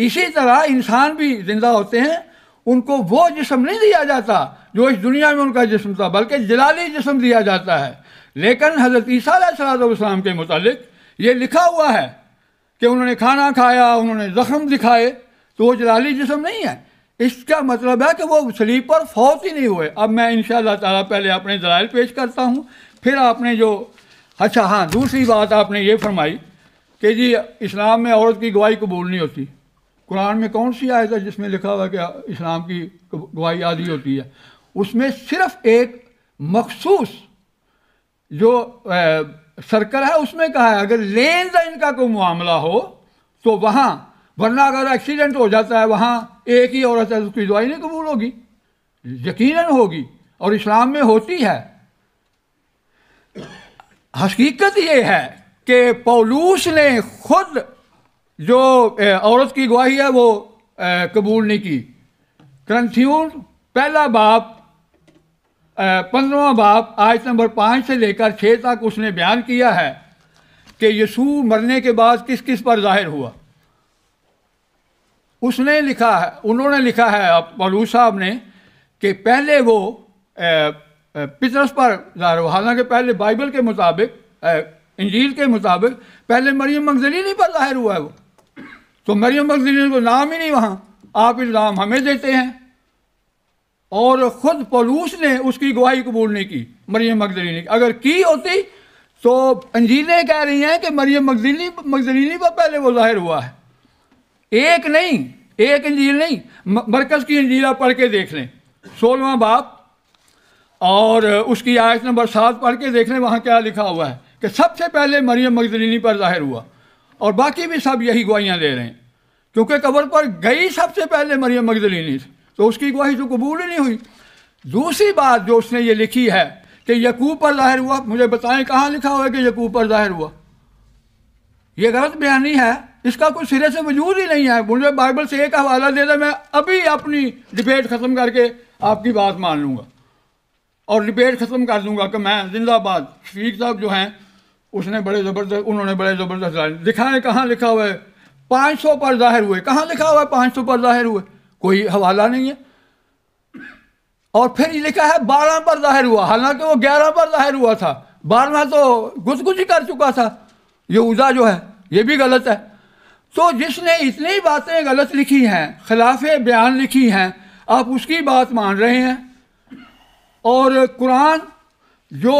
इसी तरह इंसान भी जिंदा होते हैं उनको वो जिसम नहीं दिया जाता जो इस दुनिया में उनका जिसम था बल्कि जलाली जिसम दिया जाता है लेकिन हज़रत ईसा सलाम के मतलब ये लिखा हुआ है कि उन्होंने खाना खाया उन्होंने ज़ख्म दिखाए तो वो जलाली जिसम नहीं है इसका मतलब है कि वो स्लीपर फौत ही नहीं हुए अब मैं इन ताला पहले अपने दलाल पेश करता हूँ फिर आपने जो अच्छा हाँ दूसरी बात आपने ये फरमाई कि जी इस्लाम में औरत की गवाही कबूल नहीं होती कुरान में कौन सी आयत है जिसमें लिखा हुआ कि इस्लाम की गवाही आदि होती है उसमें सिर्फ एक मखसूस जो सर्कल है उसमें कहा है अगर लेन देन का कोई मामला हो तो वहाँ वरना अगर एक्सीडेंट हो जाता है वहाँ एक ही औरत है उसकी दुआई नहीं कबूल होगी यकीनन होगी और इस्लाम में होती है हकीकत ये है कि पौलूस ने खुद जो औरत की गवाही है वो कबूल नहीं की क्रंथियों पहला बाप पंद्रवा बाप आज नंबर पाँच से लेकर छः तक उसने बयान किया है कि यीशु मरने के बाद किस किस पर जाहिर हुआ उसने लिखा है उन्होंने लिखा है मलू साहब ने कि पहले वो पितरस पर जाहिर हालांकि पहले बाइबल के मुताबिक इंजील के मुताबिक पहले मरियम मगजलीनी पर जाहिर हुआ है वो तो मरियम मगजलीनी को नाम ही नहीं वहाँ आप इल्ज़ाम हमें देते हैं और ख़ुद पलूस ने उसकी गवाही कबूल नहीं की मरियम मगजलीनी की अगर की होती तो अंजीलें कह रही हैं कि मरियम मगजली मगजलीनी पर पहले वो जाहिर हुआ है एक नहीं एक इंजील नहीं मरकज़ की इंजील आप पढ़ के देख लें सोलवा बाप और उसकी आयत नंबर सात पढ़ के देख लें वहाँ क्या लिखा हुआ है कि सबसे पहले मरियम मगदलिनी पर जाहिर हुआ और बाकी भी सब यही गवाहियाँ दे रहे हैं क्योंकि कबर पर गई सबसे पहले मरियम से तो उसकी गवाही तो कबूल ही नहीं हुई दूसरी बात जो उसने ये लिखी है कि यकूब पर जाहिर हुआ मुझे बताएं कहाँ लिखा हुआ है कि यकूब पर जाहिर हुआ ये गलत बयानी है इसका कोई सिरे से वजूद ही नहीं है मुझे बाइबल से एक हवाला दे दे मैं अभी अपनी डिबेट ख़त्म करके आपकी बात मान लूँगा और डिबेट ख़त्म कर दूँगा कि मैं जिंदाबाद शफीक साहब जो हैं उसने बड़े ज़बरदस्त उन्होंने बड़े ज़बरदस्त दिखाए कहाँ लिखा हुआ है पाँच सौ पर जाहिर हुए कहाँ लिखा हुआ है पाँच सौ पर जाहिर हुए कोई हवाला नहीं है और फिर लिखा है बारह पर जाहिर हुआ हालांकि वो ग्यारह पर जाहिर हुआ था बारहवा तो ही कर चुका था ये उजा जो है ये भी गलत है तो जिसने इतनी बातें गलत लिखी हैं खिलाफ बयान लिखी हैं आप उसकी बात मान रहे हैं और कुरान जो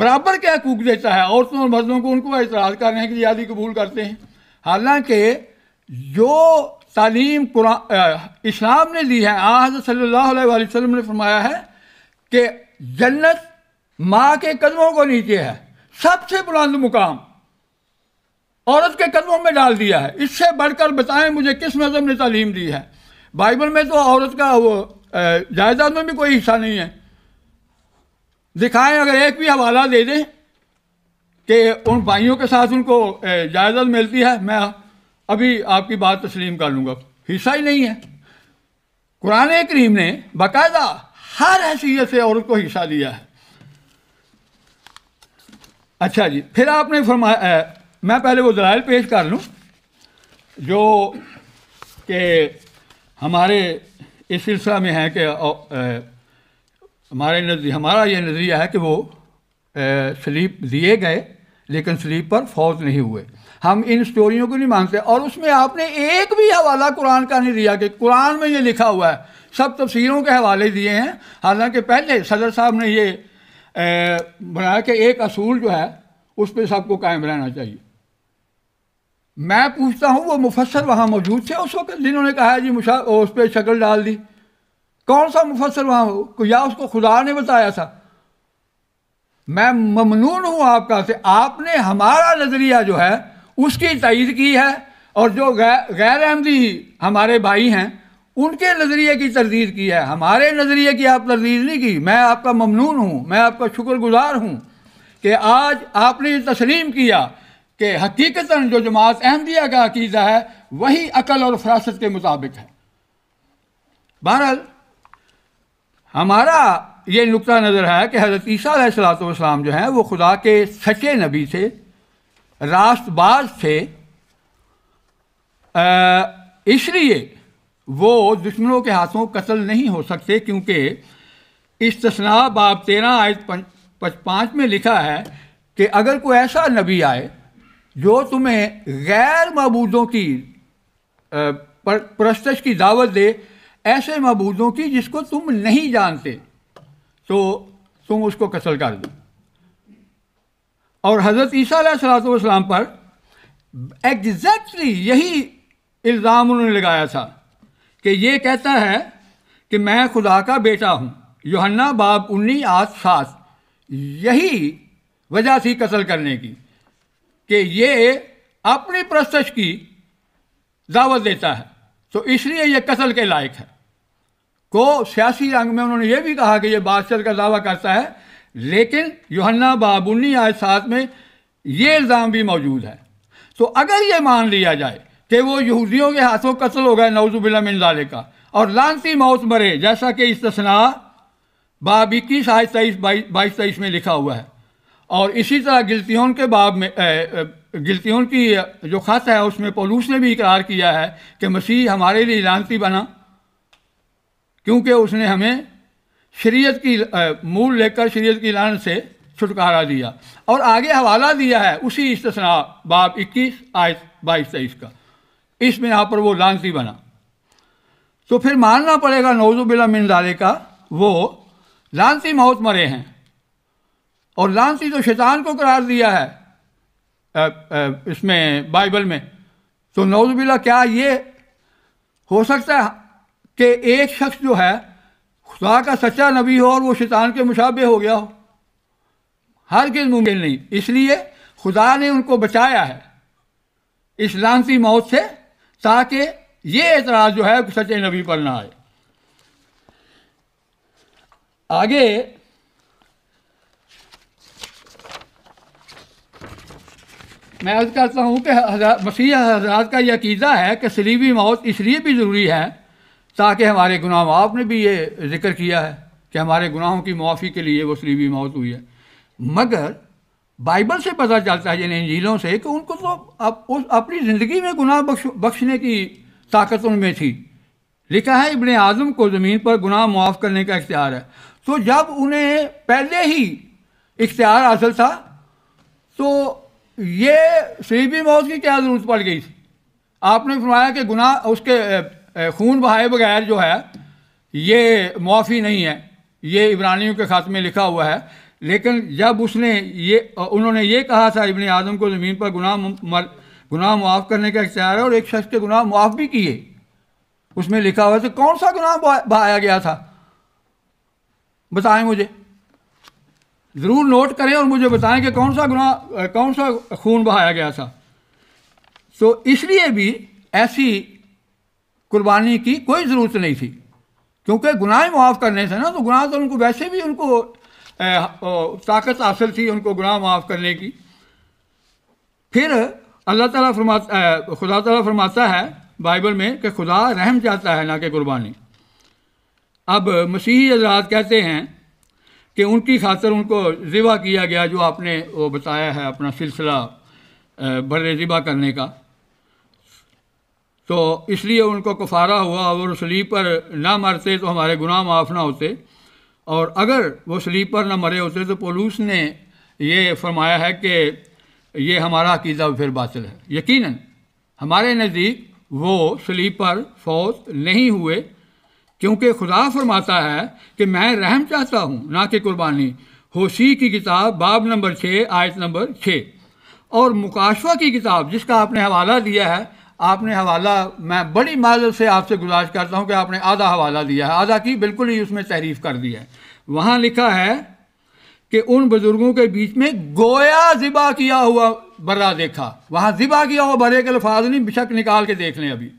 बराबर के हकूक देता है औरतों और मर्दों को उनको एतराज़ करने की आदि कबूल करते हैं हालांकि जो तालीम इस्लाम ने दी है आज सल्लल्लाहु अलैहि वसल्लम ने फरमाया है कि जन्नत माँ के कदमों को नीचे है सबसे बुलंद मुकाम औरत के कदमों में डाल दिया है इससे बढ़कर बताएं मुझे किस मज़हब ने तालीम दी है बाइबल में तो औरत का वो जायदाद में भी कोई हिस्सा नहीं है दिखाएं अगर एक भी हवाला दे दें कि उन भाइयों के साथ उनको जायदाद मिलती है मैं अभी आपकी बात तस्लीम कर लूँगा हिस्सा ही नहीं है कुरान करीम ने बाकायदा हर हैसियत से औरत को हिस्सा दिया है अच्छा जी फिर आपने फरमाया मैं पहले वो दलाइल पेश कर लूँ जो कि हमारे इस सिलसिला में है कि हमारे नज़र हमारा ये नज़रिया है कि वो स्लीप दिए गए लेकिन स्लीप पर फौज नहीं हुए हम इन स्टोरियों को नहीं मानते और उसमें आपने एक भी हवाला कुरान का नहीं दिया कि कुरान में ये लिखा हुआ है सब तफसीरों के हवाले दिए हैं हालांकि पहले सदर साहब ने ये बनाया कि एक असूल जो है उस पर सबको कायम रहना चाहिए मैं पूछता हूँ वो मुफसर वहाँ मौजूद थे उस वक्त जिन्होंने कहा जी मुशा उस पर शक्ल डाल दी कौन सा मुफसर वहाँ या उसको खुदा ने बताया था मैं ममनून हूँ आपका से आपने हमारा नज़रिया जो है उसकी तयद की है और जो गैर अहमदी हमारे भाई हैं उनके नज़रिए की तरदीद की है हमारे नज़रिए की आप तरदीद नहीं की मैं आपका ममनून हूँ मैं आपका शुक्रगुजार हूँ कि आज आपने तस्लीम किया कि हकीकता जो जमात अहमदिया का अकीदा है वही अकल और फरासत के मुताबिक है बहरहाल हमारा ये नुकता नज़र है कि हज़रत ईसा सलाम जो हैं वो खुदा के सच्चे नबी थे रास्तबाज थे इसलिए वो दुश्मनों के हाथों कत्ल नहीं हो सकते क्योंकि इस इसतना बाब तेरह आयत पाँच में लिखा है कि अगर कोई ऐसा नबी आए जो तुम्हें गैर मबूदों की प्रस्तश की दावत दे ऐसे मबूदों की जिसको तुम नहीं जानते तो तुम उसको कसल कर दो और हज़रत ईसा सलाम पर एग्जैक्टली यही इल्ज़ाम उन्होंने लगाया था कि ये कहता है कि मैं खुदा का बेटा हूँ योहन्ना बाब उन्नी आज सात यही वजह थी कत्ल करने की कि ये अपनी प्रस्तश की दावत देता है तो इसलिए ये कत्ल के लायक है को सियासी रंग में उन्होंने ये भी कहा कि ये बादशाह का दावा करता है लेकिन योहन्ना बाबुन्नी आज साथ में ये इल्ज़ाम भी मौजूद है तो अगर ये मान लिया जाए कि वो यहूदियों के हाथों कत्ल हो गए नवजुबिल्ला का और लानसी मौत मरे जैसा कि इस्तना बाब इक्कीस आज तेईस बाईस तेईस में लिखा हुआ है और इसी तरह गिलतियों के बाब में गिलतियों की जो ख़त है उसमें पोलूस ने भी इकरार किया है कि मसीह हमारे लिए लानती बना क्योंकि उसने हमें शरीयत की मूल लेकर शरीयत की लान से छुटकारा दिया और आगे हवाला दिया है उसी इसतना बाब इक्कीस आयत बाईस तेईस का इसमें यहाँ पर वो लानती बना तो फिर मानना पड़ेगा नौजुबिला मिनदारे का वो लानती मौत मरे हैं और लानसी तो शैतान को करार दिया है इसमें बाइबल में तो नौजबिला क्या ये हो सकता है कि एक शख्स जो है खुदा का सच्चा नबी हो और वो शैतान के मुशाबे हो गया हो हर किस मुमकिन नहीं इसलिए खुदा ने उनको बचाया है इस लानसी मौत से ताकि ये एतराज़ जो है सच्चे नबी पर ना आए आगे मैं अर्ज़ करता हूँ कि मसीह हजरात का यह अकीदा है कि सलीबी मौत इसलिए भी ज़रूरी है ताकि हमारे गुनाह आपने भी ये जिक्र किया है कि हमारे गुनाहों की मुआफ़ी के लिए वो सलीबी मौत हुई है मगर बाइबल से पता चलता है यानी झीलों से कि उनको तो अप, उस अपनी ज़िंदगी में गुनाह बख्श बख्शने की ताकत उनमें थी लिखा है इबन आज़म को ज़मीन पर गुनाह मुआफ़ करने का इख्तियार है तो जब उन्हें पहले ही इख्तियार हासिल था तो ये सीबी मौत की क्या ज़रूरत पड़ गई थी आपने फरमाया कि गुना उसके खून बहाए बगैर जो है ये मुआफ़ी नहीं है ये इब्रानियों के खात में लिखा हुआ है लेकिन जब उसने ये उन्होंने ये कहा था इबन आदम को ज़मीन पर गुनाह मर गुनाह मुआफ़ करने का इख्तियार है और एक शख्स के गुनाह मुआफ़ भी किए उसमें लिखा हुआ था कौन सा गुनाह बहाया गया था बताएं मुझे ज़रूर नोट करें और मुझे बताएं कि कौन सा गुना कौन सा खून बहाया गया था तो इसलिए भी ऐसी कुर्बानी की कोई ज़रूरत नहीं थी क्योंकि गुनाह माफ़ करने से ना तो गुनाह तो उनको वैसे भी उनको ताकत हासिल थी उनको गुनाह माफ़ करने की फिर अल्लाह ताला फरमाता खुदा ताला फरमाता है बाइबल में कि खुदा रहम चाहता है ना कि कुर्बानी अब मसीही हजरात कहते हैं कि उनकी खातर उनको ज़िबा किया गया जो आपने वो बताया है अपना सिलसिला बर ज़िबा करने का तो इसलिए उनको कुफारा हुआ और स्लीपर ना मरते तो हमारे गुनाह माफ़ ना होते और अगर वो स्लीपर ना मरे होते तो पोलूस ने ये फरमाया है कि ये हमारा अकीदा फिर बासिल है यकीनन हमारे नज़दीक वो स्लीपर फौत नहीं हुए क्योंकि खुदा फरमाता है कि मैं रहम चाहता हूँ ना कि कुर्बानी होशी की किताब बाब नंबर छः आयत नंबर छः और मुकाशवा की किताब जिसका आपने हवाला दिया है आपने हवाला मैं बड़ी माजल से आपसे गुजारिश करता हूँ कि आपने आधा हवाला दिया है आधा की बिल्कुल ही उसमें तहरीफ कर दी है वहाँ लिखा है कि उन बुज़ुर्गों के बीच में गोया ज़िबा किया हुआ बर्रा देखा वहाँ ज़िबा किया हुआ बरे के लफाज नहीं बिशक निकाल के देख लें अभी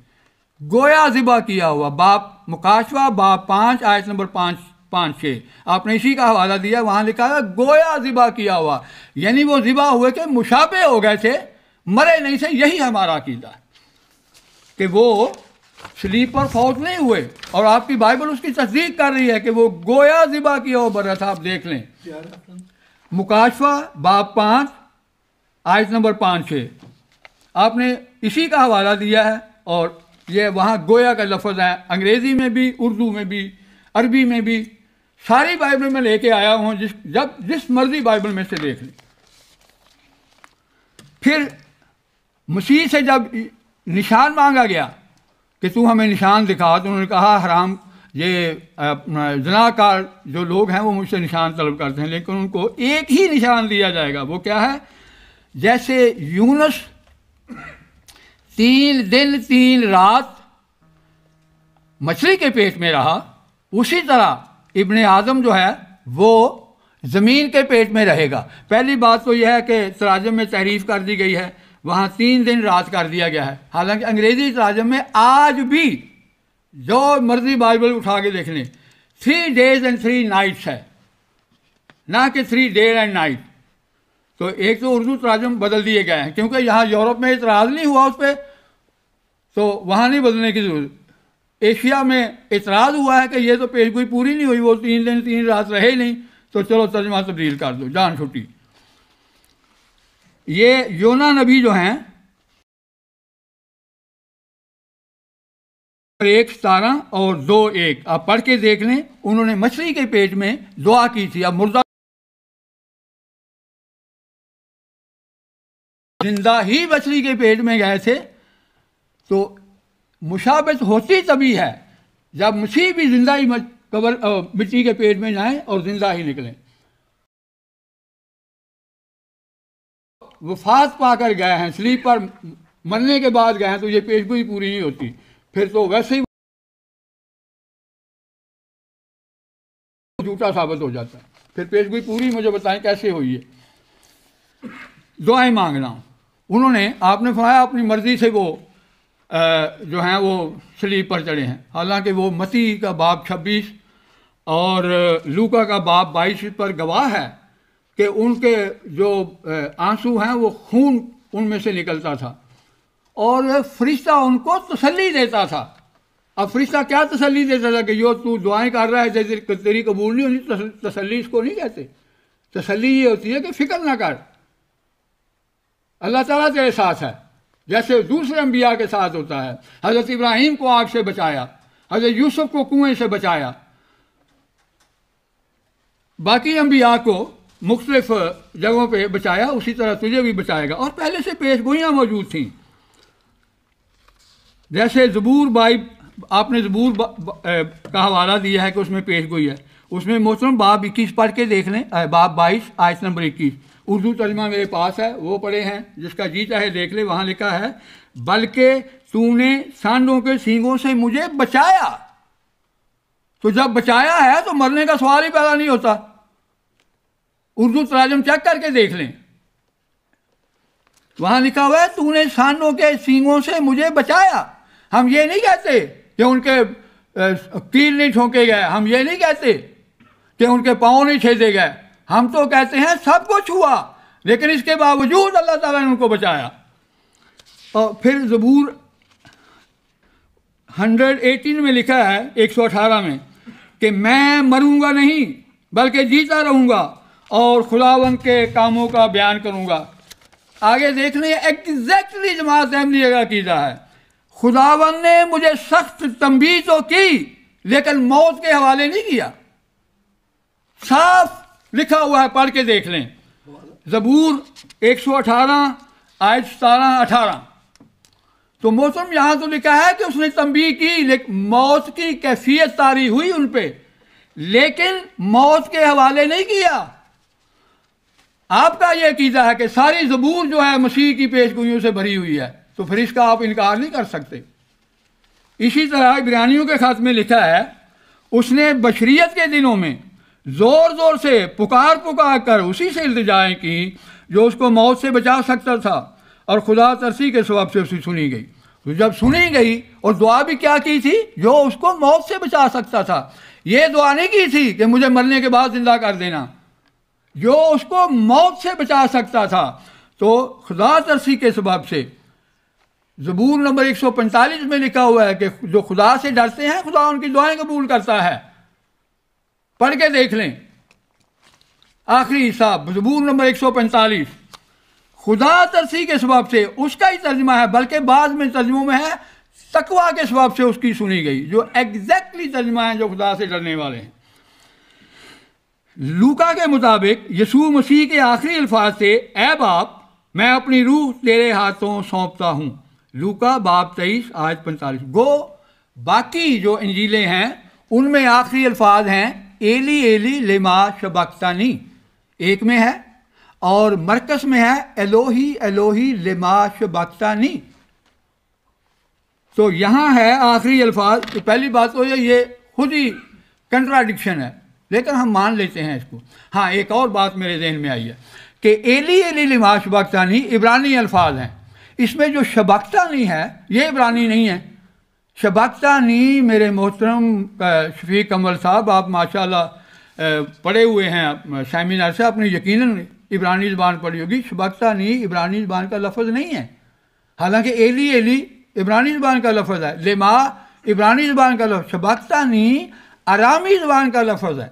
गोया ज़िबा किया हुआ बाप मुकाशवा बाप पांच आयत नंबर पांच पांच छः आपने इसी का हवाला दिया वहां लिखा है गोया ज़िबा किया हुआ यानी वो ज़िबा हुए थे मुशाबे हो गए थे मरे नहीं थे यही हमारा अकीदा कि वो स्लीपर पर नहीं हुए और आपकी बाइबल उसकी तस्दीक कर रही है कि वो गोया ज़िबा किया हुआ बर्रा था आप देख लें मुकाशवा बाप पांच आयत नंबर पांच छः आपने इसी का हवाला दिया है और ये वहाँ गोया का लफज है अंग्रेज़ी में भी उर्दू में भी अरबी में भी सारी बाइबल में लेके आया हूँ जिस जब जिस मर्जी बाइबल में से देख लें फिर मसीह से जब निशान मांगा गया कि तू हमें निशान दिखा तो उन्होंने कहा हराम ये जनाकार जो लोग हैं वो मुझसे निशान तलब करते हैं लेकिन उनको एक ही निशान दिया जाएगा वो क्या है जैसे यूनस तीन दिन तीन रात मछली के पेट में रहा उसी तरह इबन आज़म जो है वो ज़मीन के पेट में रहेगा पहली बात तो यह है कि तराजम में तहरीफ कर दी गई है वहाँ तीन दिन रात कर दिया गया है हालांकि अंग्रेज़ी तराजम में आज भी जो मर्जी बाइबल उठा के देख लें three days and three nights है ना कि थ्री डे एंड नाइट तो एक तो उर्दू तराजम बदल दिए गए हैं क्योंकि यहाँ यूरोप में इतराज़ नहीं हुआ उस पर तो वहाँ नहीं बदलने की जरूरत एशिया में इतराज़ हुआ है कि ये तो पेश गोई पूरी नहीं हुई वो तीन दिन तीन रात रहे ही नहीं तो चलो तर्जमा तब्दील कर दो जान छुट्टी ये योना नबी जो हैं एक सतारह और दो एक आप पढ़ के देख लें उन्होंने मछली के पेट में दुआ की थी अब मुर्दा जिंदा ही मछली के पेट में गए थे तो मुशाबत होती तभी है जब मछली भी जिंदा ही कबर मिट्टी के पेट में जाए और जिंदा ही निकले वफात पाकर गए हैं स्लीप पर मरने के बाद गए हैं तो ये पेशगोई पूरी नहीं होती फिर तो वैसे ही झूठा साबित हो जाता है फिर पेशगोई पूरी मुझे बताएं कैसे हुई है दुआएं मांगना उन्होंने आपने फरमाया अपनी मर्ज़ी से वो जो हैं वो स्लीप पर चढ़े हैं हालांकि वो मती का बाप छब्बीस और लूका का बाप बाईस पर गवाह है कि उनके जो आंसू हैं वो खून उनमें से निकलता था और फरिश्ता उनको तसली देता था अब फरिश्ता क्या तसली देता था कि यो तू दुआएं कर रहा है जैसे तेरी कबूल नहीं होनी तसली इसको नहीं कहते तसली ये होती है कि फ़िक्र ना कर अल्लाह ताला तेरे साथ है जैसे दूसरे अम्बिया के साथ होता है हज़रत इब्राहिम को आग से बचाया हज़रत यूसुफ को कुएं से बचाया बाकी अम्बिया को मुख्तलिफ जगहों पे बचाया उसी तरह तुझे भी बचाएगा और पहले से पेश गोइयाँ मौजूद थीं जैसे जबूर बाई आपने जबूर बा, बा, का हवाला दिया है कि उसमें पेश गोई है उसमें मोहतरम बाब इक्कीस पढ़ के देख लें बाब बाईस आयत नंबर इक्कीस उर्दू तर्जमा मेरे पास है वो पढ़े हैं जिसका जी चाहे देख ले वहाँ लिखा है बल्कि तूने सांडों के सींगों से मुझे बचाया तो जब बचाया है तो मरने का सवाल ही पैदा नहीं होता उर्दू तराजम चेक करके देख लें वहां लिखा हुआ है तूने सांडों के सींगों से मुझे बचाया हम ये नहीं कहते कि उनके कील नहीं ठोंके गए हम ये नहीं कहते कि उनके पाँव नहीं छेदे गए हम तो कहते हैं सब कुछ हुआ लेकिन इसके बावजूद अल्लाह ताला ने उनको बचाया और फिर ज़बूर 118 में लिखा है 118 में कि मैं मरूंगा नहीं बल्कि जीता रहूंगा और खुदावन के कामों का बयान करूंगा आगे देख लें एग्जैक्टली जमात जगह की जा है खुदावन ने मुझे सख्त तंबी तो की लेकिन मौत के हवाले नहीं किया साफ लिखा हुआ है पढ़ के देख लें जबूर 118 सौ अठारह आयत सतारह अठारह तो मौसम यहां तो लिखा है कि उसने तंबी की मौत की कैफियत तारी हुई उन पर लेकिन मौत के हवाले नहीं किया आपका यह कीजा है कि सारी जबूर जो है मसीह की पेशगोइयों से भरी हुई है तो फिर इसका आप इनकार नहीं कर सकते इसी तरह बिरयानियों के खात में लिखा है उसने बशरीत के दिनों में जोर जोर से पुकार पुकार कर उसी से इल्तजाएँ की जो उसको मौत से बचा सकता था और खुदा तरसी के सबब से उसी सुनी गई तो जब सुनी गई और दुआ भी क्या की थी जो उसको मौत से बचा सकता था ये दुआ नहीं की थी कि मुझे मरने के बाद ज़िंदा कर देना जो उसको मौत से बचा सकता था तो खुदा तरसी के सबब से ज़बूर नंबर 145 में लिखा हुआ है कि जो खुदा से डरते हैं खुदा उनकी दुआएं कबूल करता है पढ़ के देख लें आखिरी हिस्सा मजबूर नंबर एक सौ पैंतालीस खुदा तरसी के सबाब से उसका ही तर्जमा है बल्कि बाद में तर्जमों में है तकवा के सबाब से उसकी सुनी गई जो एग्जैक्टली तर्जमा है जो खुदा से डरने वाले हैं लूका के मुताबिक यसू मसीह के आखिरी अल्फाज से ए बाप मैं अपनी रूह तेरे हाथों सौंपता हूं लूका बाप तेईस आज पैंतालीस गो बाकी जो इंजीलें हैं उनमें आखिरी अल्फाज हैं एली एली लेमा शबाक्तानी एक में है और मरकस में है एलोही एलोही लेमा शबाक्तानी तो यहां है आखिरी अल्फाज तो पहली बात तो ये खुद ही कंट्राडिक्शन है लेकिन हम मान लेते हैं इसको हाँ एक और बात मेरे जहन में आई है कि एली एली लिमा शबाक्तानी इब्रानी अल्फाज हैं इसमें जो शबाक्तानी है ये इब्रानी नहीं है शबाकता नहीं मेरे मोहतरम शफी कमल साहब आप माशाल्लाह पढ़े हुए हैं सेमिनार से आपने यकीनन इब्रानी ज़बान पढ़ी होगी शबाकता नहीं इब्रानी ज़बान का लफज नहीं है हालांकि एली एली इब्रानी ज़बान का लफज है लेमा इब्रानी ज़बान का लफ शबाकता नहीं आरामी ज़बान का लफज है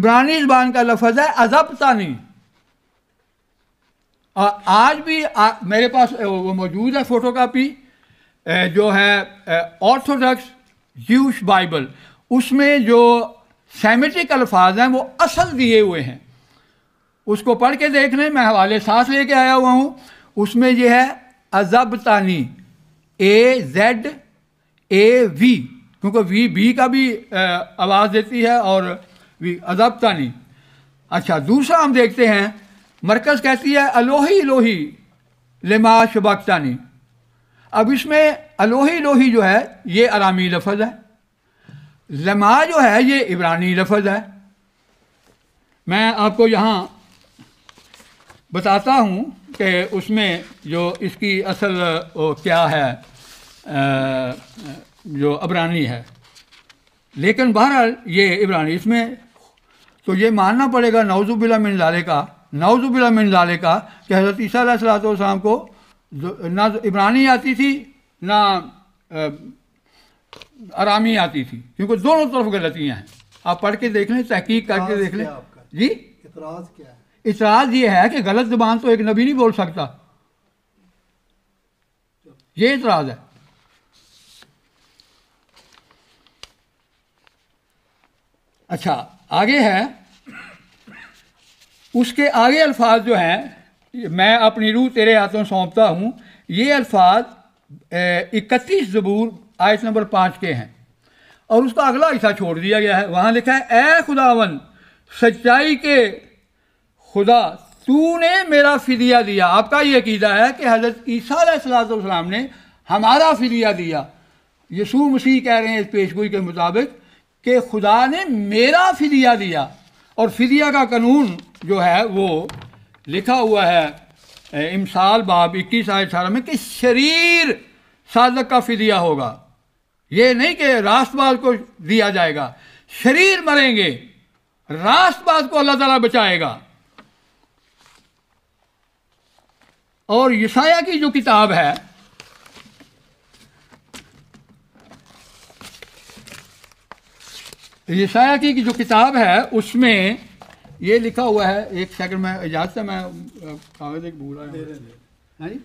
इब्रानी ज़बान का लफज है अजबता नहीं आज भी आ, मेरे पास वो मौजूद है फ़ोटो कापी जो है ऑर्थोडॉक्स ज्यूश बाइबल उसमें जो सेमेटिक अल्फाज हैं वो असल दिए हुए हैं उसको पढ़ के देख लें मैं हवाले साथ लेके आया हुआ हूँ उसमें यह है अजबतानी ए जेड ए वी क्योंकि वी बी का भी आवाज़ देती है और वी अजबतानी अच्छा दूसरा हम देखते हैं मरकज़ कहती है अलोही लोही लिमा शबकतानी अब इसमें अलोही लोही जो है ये आरामी लफज है लमा जो है ये इबरानी लफज है मैं आपको यहाँ बताता हूँ कि उसमें जो इसकी असल वो क्या है जो अबरानी है लेकिन बहरहाल ये इबरानी इसमें तो ये मानना पड़ेगा नौजुबिला मिनजाले का नौजुबिला मिनजाले का कि हज़रत ईसा सलाम को ना इमरानी आती थी ना आरामी आती थी क्योंकि दोनों तरफ गलतियां हैं आप पढ़ के देख लें तहकीक करके देख लें जी इतराज क्या है इतराज ये है कि गलत जबान तो एक नबी नहीं बोल सकता ये इतराज है अच्छा आगे है उसके आगे अल्फाज जो हैं मैं अपनी रूह तेरे हाथों सौंपता हूँ ये अल्फाज इकतीस ज़बूर आयत नंबर पाँच के हैं और उसका अगला हिस्सा छोड़ दिया गया है वहाँ लिखा है ए खुदावन सच्चाई के खुदा तूने मेरा फिदिया दिया आपका ये अकीदा है कि हज़रत ईसा ने हमारा फिदिया दिया यसू मसीह कह रहे हैं इस पेशगोई के मुताबिक कि खुदा ने मेरा फिदिया दिया और फिदिया का कानून जो है वो लिखा हुआ है इमसाल बाब इक्कीस आय अठारह में कि शरीर साधक का फिदिया होगा ये नहीं कि रास्तबाज को दिया जाएगा शरीर मरेंगे रास्तबाज को अल्लाह ताला बचाएगा और यसाया की जो किताब है यसाया की जो किताब है उसमें ये लिखा हुआ है एक सेकंड में इजाज़त से मैं कागज एक भूल रहा है हाँ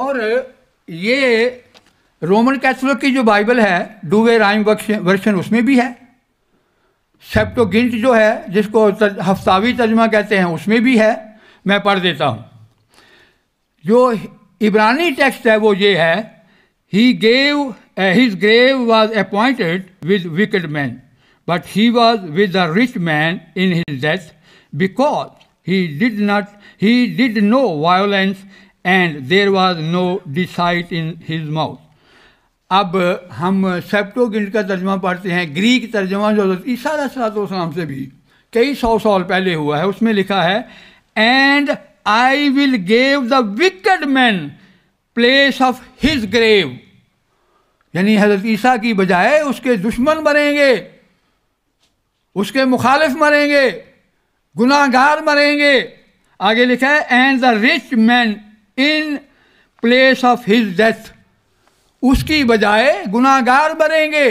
और ये रोमन कैथोलिक की जो बाइबल है डूवे राइम वर्षन उसमें भी है सेप्टोगिंट जो है जिसको तज, हफ्तावी तर्जमा कहते हैं उसमें भी है मैं पढ़ देता हूँ जो इब्रानी टेक्स्ट है वो ये है ही gave his grave was appointed with wicked man but he was with the rich man in his death because he did not he did no violence and there was no deceit in his mouth अब हम गिंड का तर्जमा पढ़ते हैं Greek तर्जमा जो ईसा सलाम से भी कई सौ साल पहले हुआ है उसमें लिखा है and I will give the wicked man place of his grave. यानी हजरत ईसा की बजाय उसके दुश्मन मरेंगे उसके मुखालिफ मरेंगे गुनाहगार मरेंगे आगे लिखा है and the rich man in place of his death उसकी बजाय गुनाहगार मरेंगे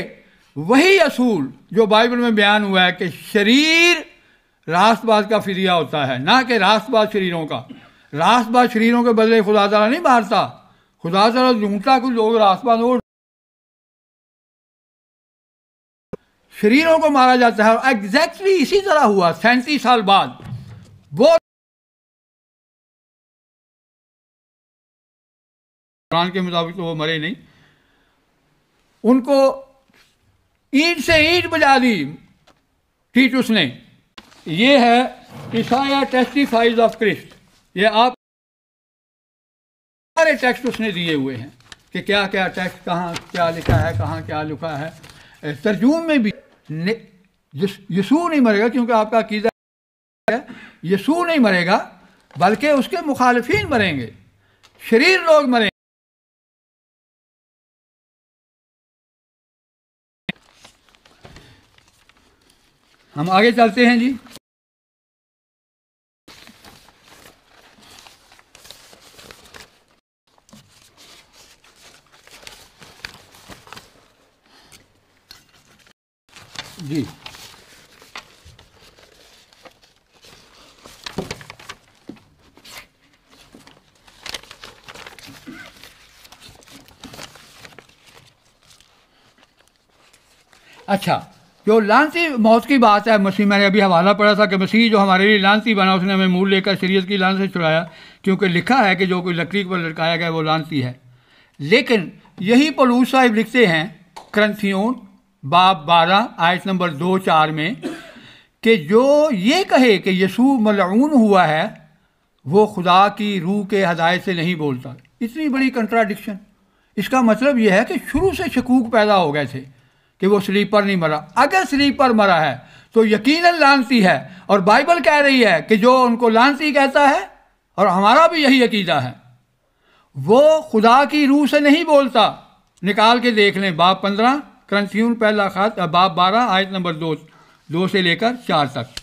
वही असूल जो बाइबल में बयान हुआ है कि शरीर राष्ट्रवाद का फिरिया होता है ना कि राष्ट्रवाद शरीरों का राष्ट्रवाद शरीरों के बदले खुदा तला नहीं मारता खुदा तला ढूंढता कुछ लोग राष्ट्रवाद और शरीरों को मारा जाता है एग्जैक्टली इसी तरह हुआ सैंतीस साल बाद वो कुरान के मुताबिक तो वो मरे नहीं उनको ईट से ईट बजा दी टीटूस उसने ये है ईसाया टेस्टिफाइज ऑफ क्रिस्ट ये आप सारे टेक्स्ट उसने दिए हुए हैं कि क्या क्या टेक्स्ट कहाँ क्या लिखा है कहाँ क्या लिखा है तर्जुम में भी यसू नहीं मरेगा क्योंकि आपका कीदा यसू नहीं मरेगा बल्कि उसके मुखालफिन मरेंगे शरीर लोग मरेंगे हम आगे चलते हैं जी जो लानसी मौत की बात है मसीह मैंने अभी हवाला पढ़ा था कि मसीह जो हमारे लिए लानसी बना उसने हमें मूल लेकर शरीयत की लान से छुड़ाया क्योंकि लिखा है कि जो कोई लकड़ी पर लटकाया गया वो लानसी है लेकिन यही पलूस साहिब लिखते हैं क्रंथियों बाब बारह आयत नंबर दो चार में कि जो ये कहे कि यसू मलून हुआ है वो खुदा की रूह के हदायत से नहीं बोलता इतनी बड़ी कंट्राडिक्शन इसका मतलब यह है कि शुरू से शकूक पैदा हो गए थे कि वो स्लीपर नहीं मरा अगर स्लीपर मरा है तो यकीनन लानसी है और बाइबल कह रही है कि जो उनको लानसी कहता है और हमारा भी यही अकीदा है वो खुदा की रूह से नहीं बोलता निकाल के देख लें बाप पंद्रह क्रंथियन पहला खात बाप बारह आयत नंबर दो दो से लेकर चार तक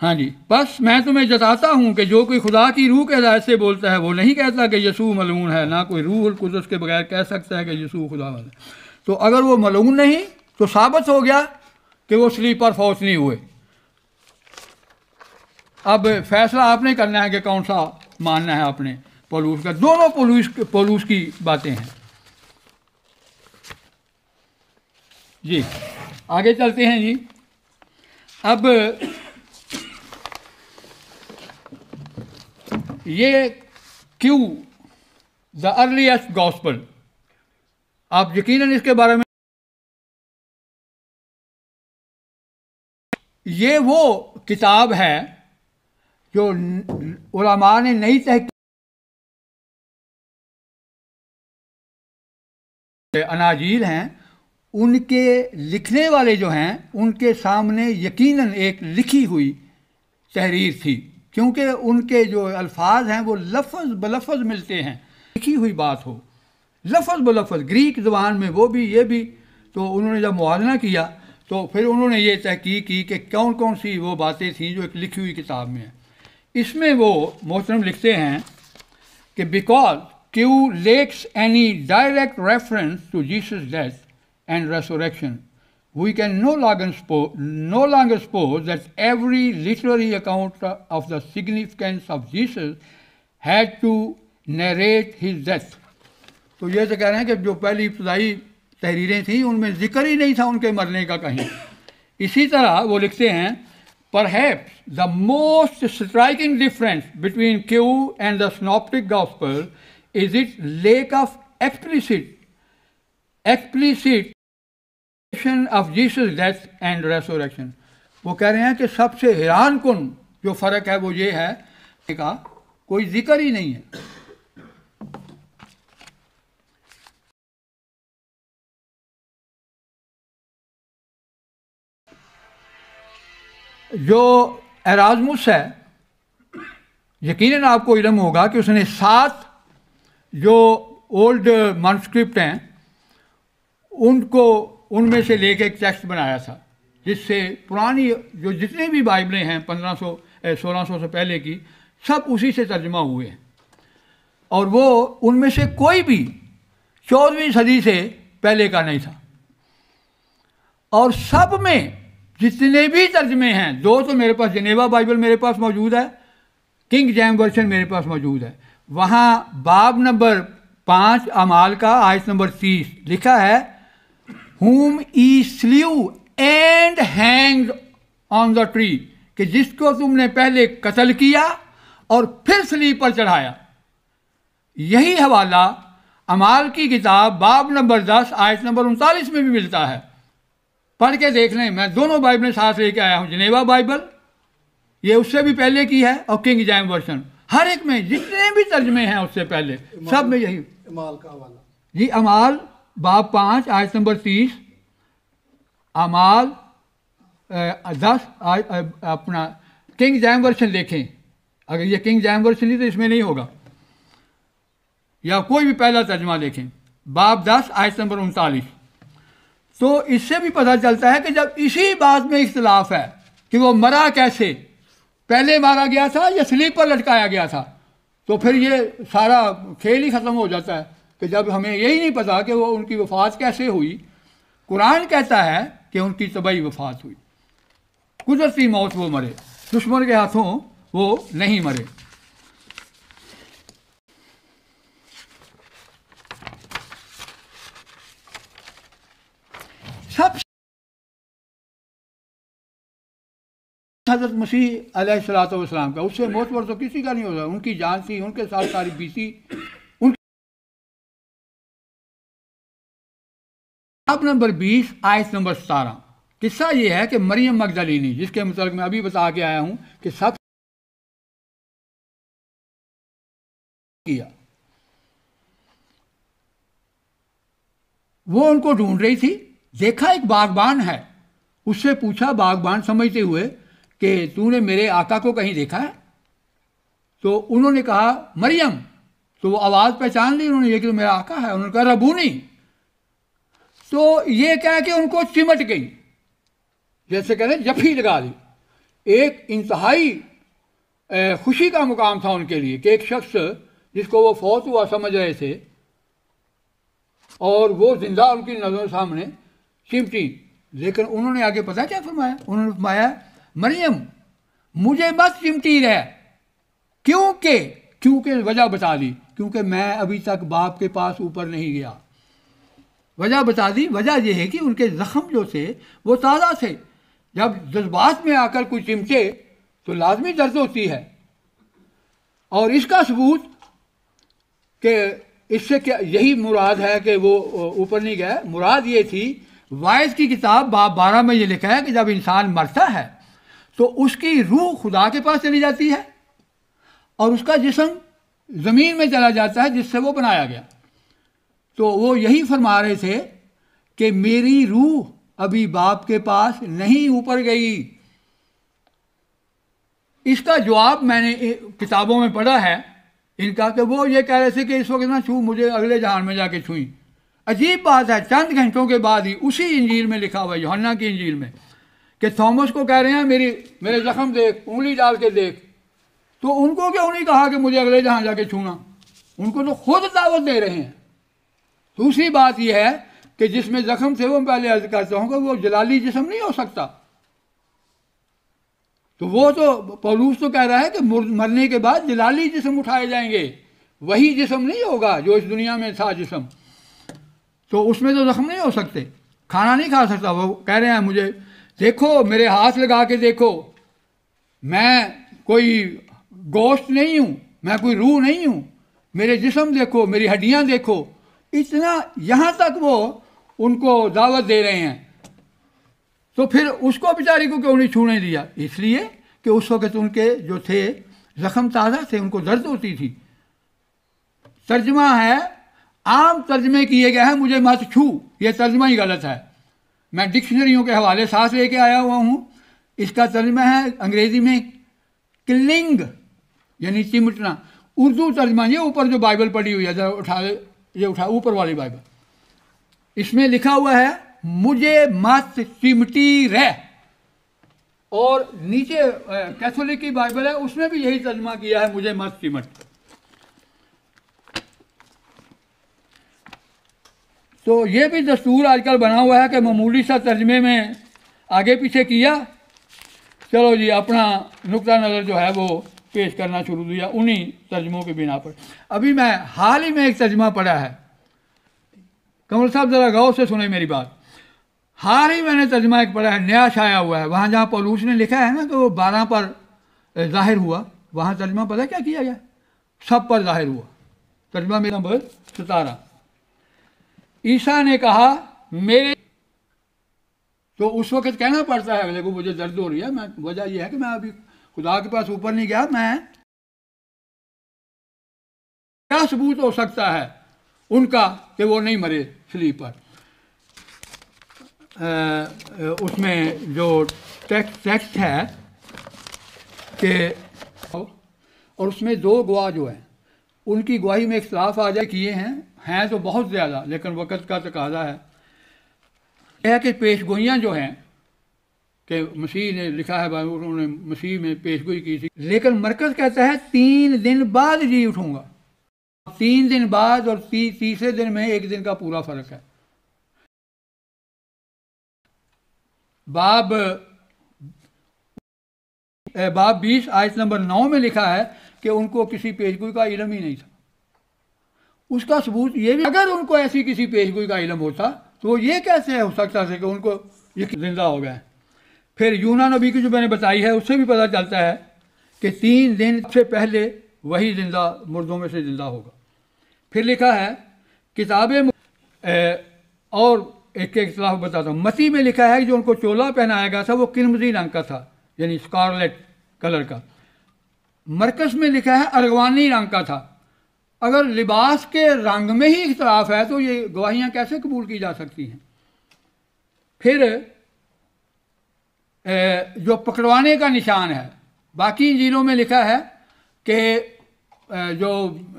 हाँ जी बस मैं तुम्हें जताता हूँ कि जो कोई खुदा की रूह के हिदायत से बोलता है वो नहीं कहता कि यसू मलून है ना कोई रूह कुदस के बगैर कह सकता है कि यसू खुदा है तो अगर वो मलून नहीं तो साबित हो गया कि वो स्लीपर फौज नहीं हुए अब फैसला आपने करना है कि कौन सा मानना है आपने पोलूस का दोनों पोलूस पोलूस की बातें हैं जी आगे चलते हैं जी अब ये क्यू द अर्लीस्ट गॉस्पल आप यकीनन इसके बारे में ये वो किताब है जो उलामा ने नई तह अनाजील हैं उनके लिखने वाले जो हैं उनके सामने यकीनन एक लिखी हुई तहरीर थी क्योंकि उनके जो अल्फाज हैं वो लफज बलफ़ मिलते हैं लिखी हुई बात हो लफज बलफ़ ग्रीक ज़बान में वो भी ये भी तो उन्होंने जब मुआजना किया तो फिर उन्होंने ये तहकीक की कि कौन कौन सी वो बातें थी जो एक लिखी हुई किताब में है इसमें वो मोहतरम लिखते हैं कि because Q lacks any direct reference to Jesus death and resurrection we can no longer, suppose, no longer suppose that every literary account of the significance of Jesus had to narrate his death. So, ये तो कह रहे हैं कि जो पहली इब्तदाई तहरीरें थीं उनमें जिक्र ही नहीं था उनके मरने का कहीं इसी तरह वो लिखते हैं Perhaps the most striking difference between Q and the Synoptic Gospel is its lack of explicit explicit of Jesus death and resurrection वो कह रहे हैं कि सबसे हैरान कन जो फ़र्क है वो ये है का कोई जिक्र ही नहीं है जो एराजमुस है यकीनन आपको इलम होगा कि उसने सात जो ओल्ड मानस्क्रिप्ट हैं उनको उनमें से लेके एक टेक्स्ट बनाया था जिससे पुरानी जो जितने भी बाइबलें हैं पंद्रह सौ सोलह सौ से पहले की सब उसी से तर्जमा हुए हैं और वो उनमें से कोई भी चौदहवीं सदी से पहले का नहीं था और सब में जितने भी तर्जमे हैं दो तो मेरे पास जनेवा बाइबल मेरे पास मौजूद है किंग जैम वर्शन मेरे पास मौजूद है वहाँ बाब नंबर पाँच अमाल का आयत नंबर तीस लिखा है whom he slew and hanged on the tree कि जिसको तुमने पहले कत्ल किया और फिर स्ली पर चढ़ाया यही हवाला अमाल की किताब बाब नंबर दस आयत नंबर उनतालीस में भी मिलता है पढ़ के देख लें मैं दोनों बाइबलें साथ लेके आया हूँ जिनेवा बाइबल ये उससे भी पहले की है और किंग जैम वर्सन हर एक में जितने भी तर्जमे हैं उससे पहले सब में यही अमाल का हवाला जी अमाल बाप पाँच आयत नंबर तीस अमाल दस आज अपना किंग जैम वर्षन देखें अगर ये किंग जैम वर्षन ही तो इसमें नहीं होगा या कोई भी पहला तर्जमा देखें बाप दस आयत नंबर उनतालीस तो इससे भी पता चलता है कि जब इसी बात में इख्तलाफ है कि वो मरा कैसे पहले मारा गया था या स्लीपर लटकाया गया था तो फिर ये सारा खेल ही ख़त्म हो जाता है कि जब हमें यही नहीं पता कि वो उनकी वफात कैसे हुई कुरान कहता है कि उनकी तबई वफात हुई कुदरती मौत वो मरे दुश्मन के हाथों वो नहीं मरे सब हजरत मसीह सलात का उससे मौत पर तो किसी का नहीं होता उनकी जान थी उनके साथ सारी बीती अब नंबर बीस आयत नंबर सतारह किस्सा यह है कि मरियम मकदलिनी जिसके मुतल मैं अभी बता के आया हूं कि सब किया वो उनको ढूंढ रही थी देखा एक बागबान है उससे पूछा बागबान समझते हुए कि तूने मेरे आका को कहीं देखा है तो उन्होंने कहा मरियम तो वो आवाज़ पहचान ली उन्होंने ये कि तो मेरा आका है उन्होंने कहा रबू नहीं तो ये कह के उनको चिमट गई जैसे कह हैं जफी लगा दी एक इंतहाई खुशी का मुकाम था उनके लिए कि एक शख्स जिसको वो फौत हुआ समझ रहे थे और वो जिंदा उनकी नज़रों सामने चिमटी लेकिन उन्होंने आगे पता क्या फरमाया उन्होंने फरमाया मरियम मुझे बस चिमटी रहे क्योंकि क्योंकि वजह बता दी क्योंकि मैं अभी तक बाप के पास ऊपर नहीं गया वजह बता दी वजह यह है कि उनके ज़ख़म जो थे वो ताज़ा थे जब जज्बात में आकर कोई चिमटे तो लाजमी दर्द होती है और इसका सबूत के इससे क्या यही मुराद है कि वो ऊपर नहीं गया मुराद ये थी वायद की किताब बाप बारह में ये लिखा है कि जब इंसान मरता है तो उसकी रूह खुदा के पास चली जाती है और उसका जिसम ज़मीन में चला जाता है जिससे वो बनाया गया तो वो यही फरमा रहे थे कि मेरी रूह अभी बाप के पास नहीं ऊपर गई इसका जवाब मैंने किताबों में पढ़ा है इनका कि वो ये कह रहे थे कि इस वक्त ना छू मुझे अगले जहान में जाके छूई अजीब बात है चंद घंटों के बाद ही उसी इंजील में लिखा हुआ योहन्ना की इंजील में कि थॉमस को कह रहे हैं मेरी मेरे जख्म देख उंगली डाल के देख तो उनको क्यों नहीं कहा कि मुझे अगले जहां जाके छूना उनको तो खुद दावत दे रहे हैं दूसरी बात यह है कि जिसमें जख्म थे वो पहले अर्ज करता हूँ कि वो जलाली जिसम नहीं हो सकता तो वो तो पौलूस तो कह रहा है कि मरने के बाद जलाली जिसम उठाए जाएंगे वही जिसम नहीं होगा जो इस दुनिया में था जिसम तो उसमें तो जख्म नहीं हो सकते खाना नहीं खा सकता वो कह रहे हैं मुझे देखो मेरे हाथ लगा के देखो मैं कोई गोश्त नहीं हूँ मैं कोई रूह नहीं हूँ मेरे जिसम देखो मेरी हड्डियाँ देखो इतना यहां तक वो उनको दावत दे रहे हैं तो फिर उसको बेचारे को क्यों नहीं छूने दिया इसलिए कि उस वक़्त उनके जो थे जख्म ताज़ा थे उनको दर्द होती थी तर्जमा है आम तर्जमे किए गए हैं मुझे मत छू यह तर्जमा ही गलत है मैं डिक्शनरियों के हवाले साथ लेके आया हुआ हूं इसका तर्जमा है अंग्रेज़ी में किलिंग यानी चिमटना उर्दू तर्जमा ये ऊपर जो बाइबल पढ़ी हुई है उठा ये उठा ऊपर वाली बाइबल इसमें लिखा हुआ है मुझे मत चिमटी रह और नीचे कैथोलिक की बाइबल है उसमें भी यही तर्जमा किया है मुझे मत चिमट तो ये भी दस्तूर आजकल बना हुआ है कि मामूली सा तर्जमे में आगे पीछे किया चलो जी अपना नुकता नज़र जो है वो पेश करना शुरू किया उन्हीं तर्जमों के बिना पर अभी मैं हाल ही में एक तर्जमा पढ़ा है कमल साहब ज़रा गौर से सुने मेरी बात हाल ही मैंने तर्जमा एक पढ़ा है नया छाया हुआ है वहाँ जहाँ पलूस ने लिखा है ना तो वो बारह पर ज़ाहिर हुआ वहाँ तर्जमा पता क्या किया गया सब पर ज़ाहिर हुआ तर्जमा मेरा नंबर सतारह ईसा ने कहा मेरे तो उस वक़्त कहना पड़ता है मेरे को मुझे दर्द हो रही है मैं वजह यह है कि मैं अभी खुदा के पास ऊपर नहीं गया मैं क्या सबूत हो सकता है उनका कि वो नहीं मरे स्लीपर उसमें जो टेक्स्ट टेक्स्ट है कि और उसमें दो गवाह जो हैं उनकी गवाही में इख्तलाफ आ जाए किए हैं हैं तो बहुत ज़्यादा लेकिन वक़्त का तकाजा है यह कि पेश गोइयाँ जो हैं कि मसीह ने लिखा है भाई उन्होंने मसीह में पेशगोई की थी लेकिन मरकज कहता है तीन दिन बाद जी उठूंगा तीन दिन बाद और ती, तीसरे दिन में एक दिन का पूरा फर्क है बाब बाब बीस आयत नंबर नौ में लिखा है कि उनको किसी पेशगोई का इलम ही नहीं था उसका सबूत ये भी अगर उनको ऐसी किसी पेशगोई का इलम होता तो वो ये कैसे हो सकता था कि उनको जिंदा हो गया फिर यूना नबी की जो मैंने बताई है उससे भी पता चलता है कि तीन दिन से पहले वही जिंदा मुर्दों में से जिंदा होगा फिर लिखा है किताबें और एक एक तलाफ बताता हूँ मसीह में लिखा है जो उनको चोला पहनाया गया था वो किरमजी रंग का था यानी स्कारलेट कलर का मरकज में लिखा है अरगवानी रंग का था अगर लिबास के रंग में ही इख्तलाफ है तो ये गवाहियाँ कैसे कबूल की जा सकती हैं फिर जो पकड़वाने का निशान है बाकी जिलों में लिखा है कि जो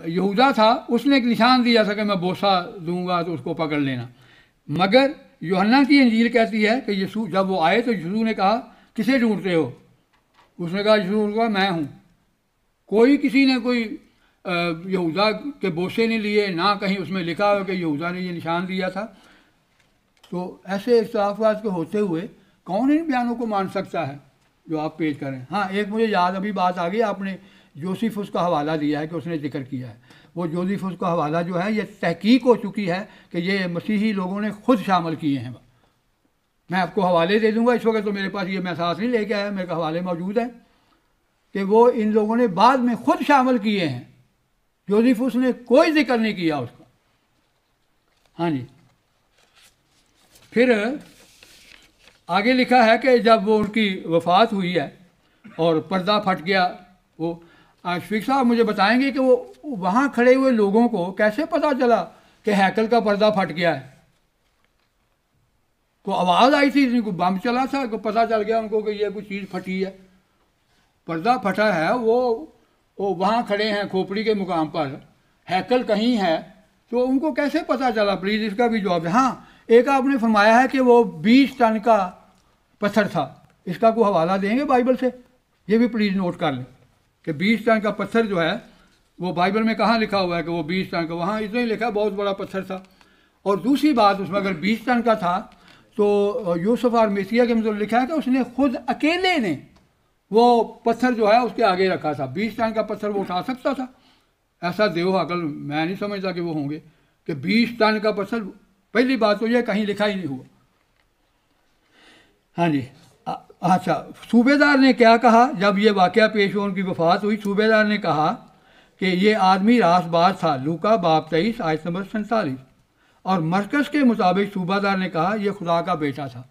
यहूदा था उसने एक निशान दिया था कि मैं बोसा दूंगा तो उसको पकड़ लेना मगर योहन्ना की अंजील कहती है कि यसू जब वो आए तो यसू ने कहा किसे ढूंढते हो उसने कहा यसू ने कहा मैं हूँ कोई किसी ने कोई यहूदा के बोसे नहीं लिए ना कहीं उसमें लिखा हो कि यहूदा ने ये निशान दिया था तो ऐसे इख्तलाफात के होते हुए कौन इन बयानों को मान सकता है जो आप पेश करें हाँ एक मुझे याद अभी बात आ गई आपने जोसिफ उसका हवाला दिया है कि उसने जिक्र किया है वो जोसीफ उसका हवाला जो है ये तहकीक हो चुकी है कि ये मसीही लोगों ने खुद शामिल किए हैं मैं आपको हवाले दे दूंगा इस वक्त तो मेरे पास ये महसास नहीं लेके आया मेरे हवाले मौजूद हैं कि वो इन लोगों ने बाद में खुद शामिल किए हैं जोसीफ उसने कोई जिक्र नहीं किया उसका हाँ जी फिर आगे लिखा है कि जब वो उनकी वफात हुई है और पर्दा फट गया वो आशफिक साहब मुझे बताएंगे कि वो वहाँ खड़े हुए लोगों को कैसे पता चला कि हैकल का पर्दा फट गया है को आवाज़ आई थी इनको बम चला था को पता चल गया उनको कि ये कुछ चीज़ फटी है पर्दा फटा है वो वो वहाँ खड़े हैं खोपड़ी के मुकाम पर हैकल कहीं है तो उनको कैसे पता चला प्लीज़ इसका भी जवाब हाँ एक आपने फरमाया है कि वो बीस टन का पत्थर था इसका कोई हवाला देंगे बाइबल से ये भी प्लीज़ नोट कर लें कि बीस टन का पत्थर जो है वो बाइबल में कहाँ लिखा हुआ है कि वो बीस टन का वहाँ इतना ही लिखा है बहुत बड़ा पत्थर था और दूसरी बात उसमें अगर बीस टन का था तो यूसुफ और मेसिया के मतलब लिखा है कि उसने खुद अकेले ने वो पत्थर जो है उसके आगे रखा था बीस टन का पत्थर वो उठा सकता था ऐसा देव अकल मैं नहीं समझता कि वो होंगे कि बीस टन का पत्थर पहली बात तो यह कहीं लिखा ही नहीं हुआ हाँ जी अच्छा सूबेदार ने क्या कहा जब ये वाक़ पेश हुआ उनकी वफात हुई सूबेदार ने कहा कि ये आदमी रास बाज था लूका बाप तेईस आयत नंबर सैंतालीस और मरकज़ के मुताबिक सूबादार ने कहा यह खुदा का बेटा था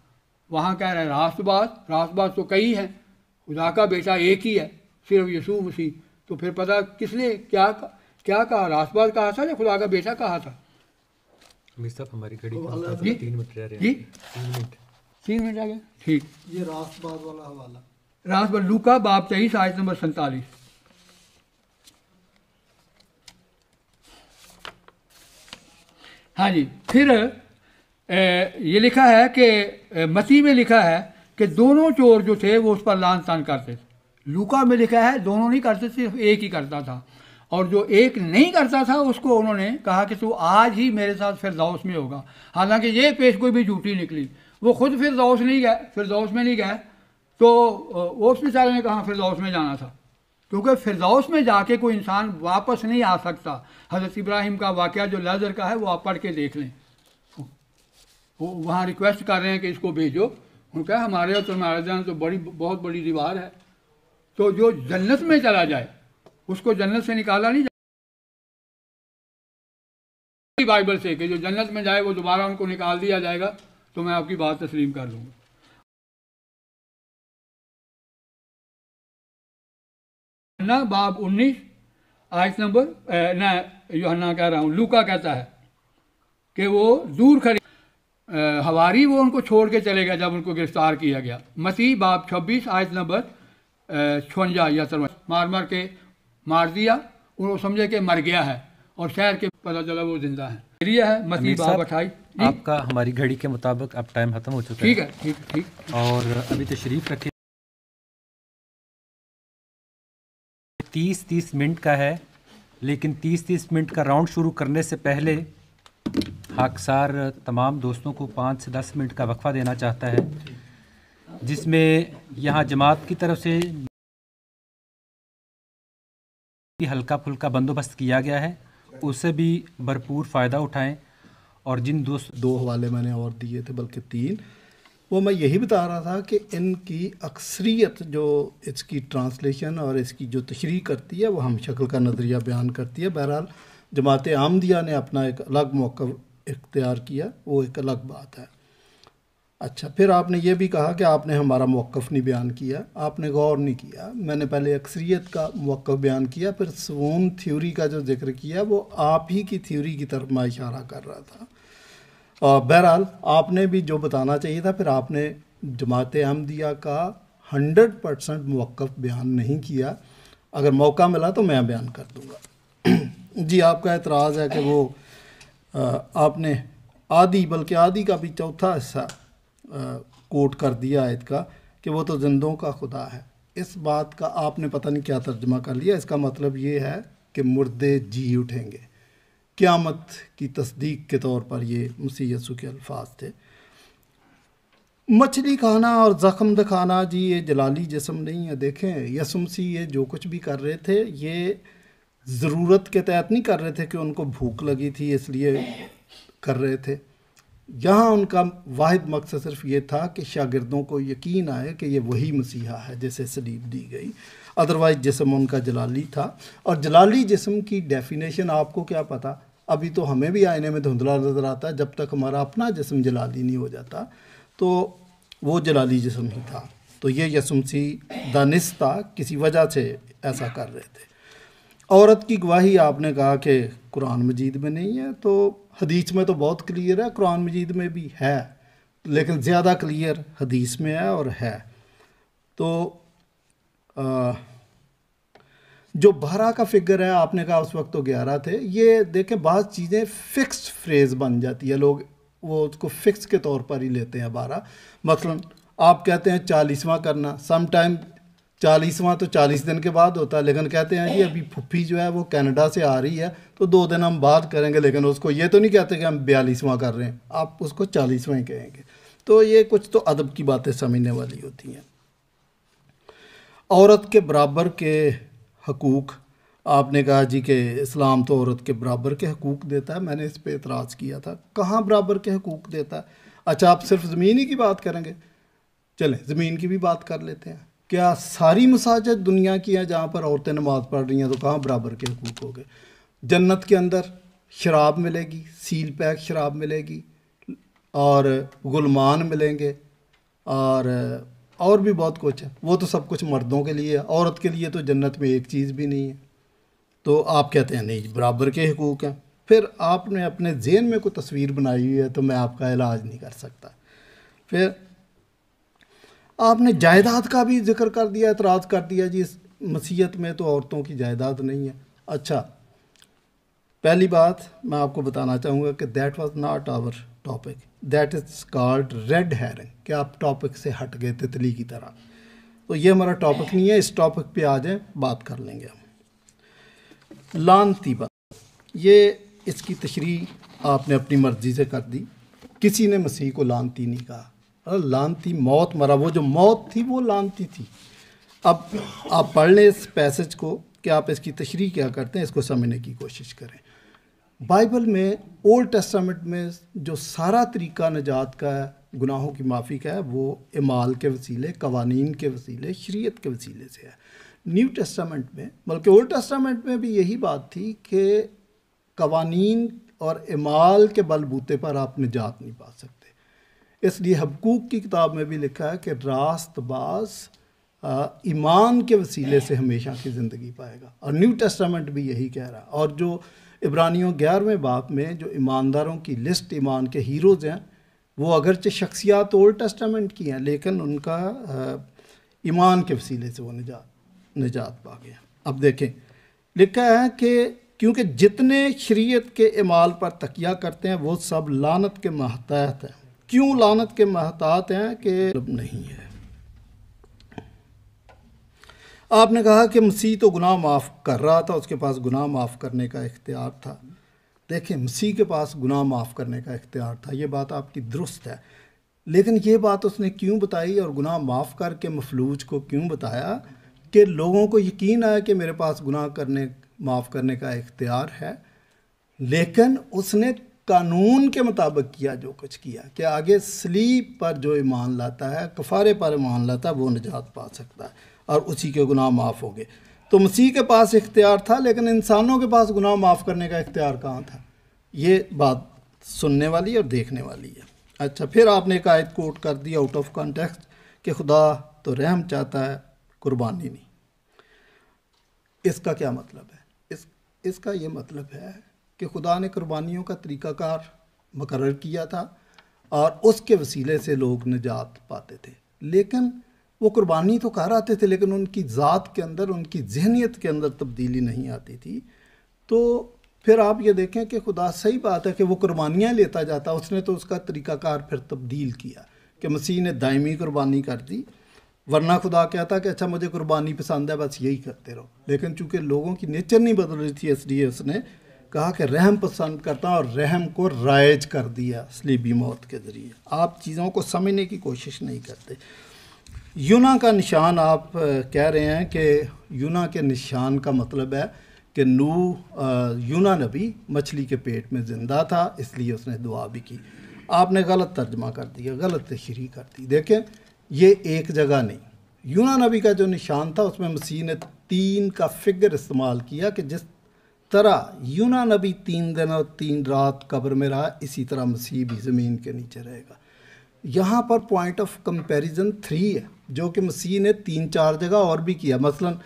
वहाँ कह रहे हैं रासबाज रासबाज तो कई हैं खुदा का बेटा एक ही है सिर्फ यसूफ मसीह तो फिर पता किसने क्या क्या कहा रासबाज कहा था या खुदा का बेटा कहा था हमारी घड़ी तीन मिनट रह रहे हैं तीन मिनट तीन मिनट आगे ठीक ये राष्ट्रवाद वाला हवाला रास बल्लू का बाप चाहिए आयत नंबर सैतालीस हाँ जी फिर ये लिखा है कि मसीह में लिखा है कि दोनों चोर जो थे वो उस पर लान तान करते थे लूका में लिखा है दोनों नहीं करते सिर्फ एक ही करता था और जो एक नहीं करता था उसको उन्होंने कहा कि तू आज ही मेरे साथ फिर में होगा हालांकि ये पेश कोई भी झूठी निकली वो खुद दौस नहीं गए फिरदौस में नहीं गए तो उस बेचारे ने कहा फिरदौस में जाना था क्योंकि फिरदौस में जाके कोई इंसान वापस नहीं आ सकता हज़रत इब्राहिम का वाक़ जो लजर का है वो आप पढ़ के देख लें वो वहाँ रिक्वेस्ट कर रहे हैं कि इसको भेजो उनका हमारे और तुम्हारे जान तो बड़ी बहुत बड़ी दीवार है तो जो जन्नत में चला जाए उसको जन्नत से निकाला नहीं बाइबल से कि जो जन्नत में जाए वो दोबारा उनको निकाल दिया जाएगा तो मैं आपकी बात तस्लीम कर लूँगा ना बाब उन्नीस आयत नंबर ना कह रहा हूँ लूका कहता है कि वो दूर खड़े हवारी वो उनको छोड़ के चले गए जब उनको गिरफ्तार किया गया मसीह बाब छब्बीस आयत नंबर छवंजा या तरवंजा मार मार के मार दिया और वो समझे कि मर गया है और शहर के पता चला वो जिंदा है है मसीह बाब अट्ठाईस आपका हमारी घड़ी के मुताबिक अब टाइम खत्म हो चुका है ठीक है ठीक ठीक और अभी तशरीफ तो रखे तीस तीस मिनट का है लेकिन तीस तीस मिनट का राउंड शुरू करने से पहले हाकसार तमाम दोस्तों को पाँच से दस मिनट का वक्फा देना चाहता है जिसमें यहाँ जमात की तरफ से हल्का फुल्का बंदोबस्त किया गया है उससे भी भरपूर फ़ायदा उठाएं और जिन दो दो हवाले मैंने और दिए थे बल्कि तीन वो मैं यही बता रहा था कि इनकी अक्सरियत जो इसकी ट्रांसलेशन और इसकी जो तशरी करती है वो हम शक्ल का नज़रिया बयान करती है बहरहाल जमात आमदिया ने अपना एक अलग मौक़ इख्तियार किया वो एक अलग बात है अच्छा फिर आपने ये भी कहा कि आपने हमारा मौक़ नहीं बयान किया आपने गौर नहीं किया मैंने पहले अक्सरियत का मौक़ बयान किया फिर स्वून थ्योरी का जो जिक्र किया वो आप ही की थ्योरी की तरफ मैं इशारा कर रहा था बहरहाल आपने भी जो बताना चाहिए था फिर आपने जमात अहमदिया का हंड्रेड परसेंट मौक़ बयान नहीं किया अगर मौका मिला तो मैं बयान कर दूँगा जी आपका एतराज़ है कि वो आपने आधी बल्कि आधी का भी चौथा हिस्सा कोट कर दिया आयत का कि वो तो जिंदों का खुदा है इस बात का आपने पता नहीं क्या तर्जमा कर लिया इसका मतलब ये है कि मुर्दे जी उठेंगे क़्यामत की तस्दीक के तौर पर ये मसीह यसु के अल्फाज थे मछली खाना और ज़ख़म दिखाना जी ये जलाली जिसम नहीं है देखें यसुमसी ये जो कुछ भी कर रहे थे ये ज़रूरत के तहत नहीं कर रहे थे कि उनको भूख लगी थी इसलिए कर रहे थे यहाँ उनका वाद मकसद सिर्फ ये था कि शागिर्दों को यकीन आए कि ये वही मसीहा है जैसे सलीब दी गई अदरवाइज़ जिसम उनका जलाली था और जलाली जिसम की डेफिनेशन आपको क्या पता अभी तो हमें भी आईने में धुंधला नज़र आता है जब तक हमारा अपना जिसम जलाली नहीं हो जाता तो वो जलाली जिसम ही था तो ये यसुमसी दानिस्ता किसी वजह से ऐसा कर रहे थे औरत की गवाही आपने कहा कि कुरान मजीद में नहीं है तो हदीस में तो बहुत क्लियर है कुरान मजीद में भी है लेकिन ज़्यादा क्लियर हदीस में है और है तो आ, जो बारह का फिगर है आपने कहा उस वक्त तो ग्यारह थे ये देखें बाद चीज़ें फ़िक्स फ्रेज़ बन जाती है लोग वो उसको फ़िक्स के तौर पर ही लेते हैं बारह मसलन आप कहते हैं चालीसवा करना सम चालीसवां तो चालीस दिन के बाद होता है लेकिन कहते हैं जी अभी फुफी जो है वो कनाडा से आ रही है तो दो दिन हम बात करेंगे लेकिन उसको ये तो नहीं कहते कि हम बयालीसवां कर रहे हैं आप उसको चालीसवा ही कहेंगे तो ये कुछ तो अदब की बातें समझने वाली होती हैं औरत के बराबर के हकूक़ आपने कहा जी कि इस्लाम तो औरत के बराबर के हकूक़ देता है मैंने इस पर एतराज़ किया था कहाँ बराबर के हकूक़ देता है अच्छा आप सिर्फ ज़मीन ही की बात करेंगे चलें ज़मीन की भी बात कर लेते हैं क्या सारी मसाजिद दुनिया की हैं जहाँ पर औरतें नमाज पढ़ रही हैं तो कहाँ बराबर के हकूक हो गए जन्नत के अंदर शराब मिलेगी सील पैक शराब मिलेगी और गुलमान मिलेंगे और और भी बहुत कुछ है वो तो सब कुछ मर्दों के लिए है औरत के लिए तो जन्नत में एक चीज़ भी नहीं है तो आप कहते हैं नहीं बराबर के हकूक़ हैं फिर आपने अपने जेन में कोई तस्वीर बनाई हुई है तो मैं आपका इलाज नहीं कर सकता फिर आपने जायदाद का भी जिक्र कर दिया एतराज़ कर दिया जी इस मसीहत में तो औरतों की जायदाद नहीं है अच्छा पहली बात मैं आपको बताना चाहूँगा कि that was not our topic that is called red herring क्या आप टॉपिक से हट गए तितली की तरह तो ये हमारा टॉपिक नहीं है इस टॉपिक पे आ जाए बात कर लेंगे हम लान बात ये इसकी तशरी आपने अपनी मर्ज़ी से कर दी किसी ने मसीह को लानती नहीं कहा लानती मौत मरा वो जो मौत थी वो लानती थी अब आप पढ़ लें इस पैसेज को कि आप इसकी तशरी क्या करते हैं इसको समझने की कोशिश करें बाइबल में ओल्ड टेस्टामेंट में जो सारा तरीका नजात का है गुनाहों की माफ़ी का है वो इमाल के वसीले कवानीन के वसीले शरीयत के वसीले से है न्यू टेस्टामेंट में बल्कि ओल्ड टेस्टामेंट में भी यही बात थी कि कवानीन और इमाल के बलबूते पर आप निजात नहीं पा सकते इसलिए हकूक़ की किताब में भी लिखा है कि रास्तबाज ईमान के वसीले से हमेशा की ज़िंदगी पाएगा और न्यू टेस्टामेंट भी यही कह रहा है और जो इब्रानियों ग्यारहवें बाप में जो ईमानदारों की लिस्ट ईमान के हीरोज़ हैं वो अगरचे शख्सियात ओल्ड टेस्टामेंट की हैं लेकिन उनका ईमान के वसीले से वो निजात निजात पा गया अब देखें लिखा है कि क्योंकि जितने शरीयत के इमाल पर तकिया करते हैं वो सब लानत के महतहत हैं क्यों लानत के महतात हैं कि नहीं है आपने कहा कि मसीह तो गुनाह माफ़ कर रहा था उसके पास गुनाह माफ़ करने का इख्तियार था देखें मसीह के पास गुनाह माफ़ करने का इख्तियार था ये बात आपकी दुरुस्त है लेकिन ये बात उसने क्यों बताई और गुनाह माफ़ करके मफलूज को क्यों बताया कि लोगों को यकीन आया कि मेरे पास गुनाह करने माफ़ करने का इख्तियार है लेकिन उसने कानून के मुताबिक किया जो कुछ किया कि आगे स्लीप पर जो ईमान लाता है कफारे पर ईमान लाता है वो निजात पा सकता है और उसी के गुनाह माफ़ हो गए तो मसीह के पास इख्तियार था लेकिन इंसानों के पास गुनाह माफ़ करने का इख्तियार कहाँ था ये बात सुनने वाली और देखने वाली है अच्छा फिर आपने एक आयत कोट कर दी आउट ऑफ कॉन्टेक्स्ट कि खुदा तो रहम चाहता है कुर्बानी नहीं इसका क्या मतलब है इस इसका ये मतलब है कि खुदा ने कुर्बानियों का तरीक़ाकार मुकर किया था और उसके वसीले से लोग निजात पाते थे लेकिन वो कुर्बानी तो कर आते थे लेकिन उनकी ज़ात के अंदर उनकी जहनीत के अंदर तब्दीली नहीं आती थी तो फिर आप ये देखें कि खुदा सही बात है कि वो कुर्बानियाँ लेता जाता उसने तो उसका तरीक़ाकार फिर तब्दील किया कि मसीह ने दायमी कुर्बानी कर दी वरना खुदा कहता कि अच्छा मुझे कुर्बानी पसंद है बस यही करते रहो लेकिन चूँकि लोगों की नेचर नहीं बदल रही थी इसलिए उसने कहा कि रहम पसंद करता और रहम को राइज कर दिया स्लीबी मौत के ज़रिए आप चीज़ों को समझने की कोशिश नहीं करते यूना का निशान आप कह रहे हैं कि यूना के निशान का मतलब है कि नू यूना नबी मछली के पेट में ज़िंदा था इसलिए उसने दुआ भी की आपने गलत तर्जमा कर दिया गलत तशरी कर दी देखें ये एक जगह नहीं यूना नबी का जो निशान था उसमें मसीह ने तीन का फिगर इस्तेमाल किया कि जिस तरह यूना नबी तीन दिन और तीन रात कब्र में रहा इसी तरह मसीह भी ज़मीन के नीचे रहेगा यहाँ पर पॉइंट ऑफ कंपैरिजन थ्री है जो कि मसीह ने तीन चार जगह और भी किया मसलन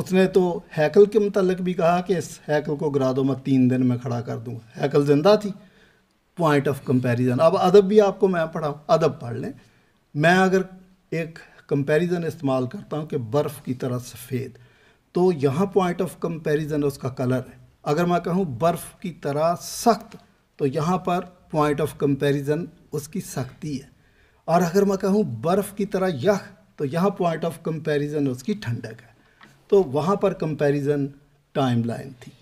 उसने तो हैकल के मतलब भी कहा कि इस हैकल को गिरा दो मैं तीन दिन में खड़ा कर दूंगा हैकल जिंदा थी पॉइंट ऑफ कंपैरिजन अब अदब भी आपको मैं पढ़ाऊँ अदब पढ़ लें मैं अगर एक कंपैरिजन इस्तेमाल करता हूँ कि बर्फ़ की तरह सफ़ेद तो यहाँ पॉइंट ऑफ कंपैरिजन उसका कलर है अगर मैं कहूँ बर्फ़ की तरह सख्त तो यहाँ पर पॉइंट ऑफ कंपैरिजन उसकी सख्ती है और अगर मैं कहूँ बर्फ़ की तरह यह तो यहाँ पॉइंट ऑफ कंपैरिजन उसकी ठंडक है तो वहाँ पर कंपैरिजन टाइम लाइन थी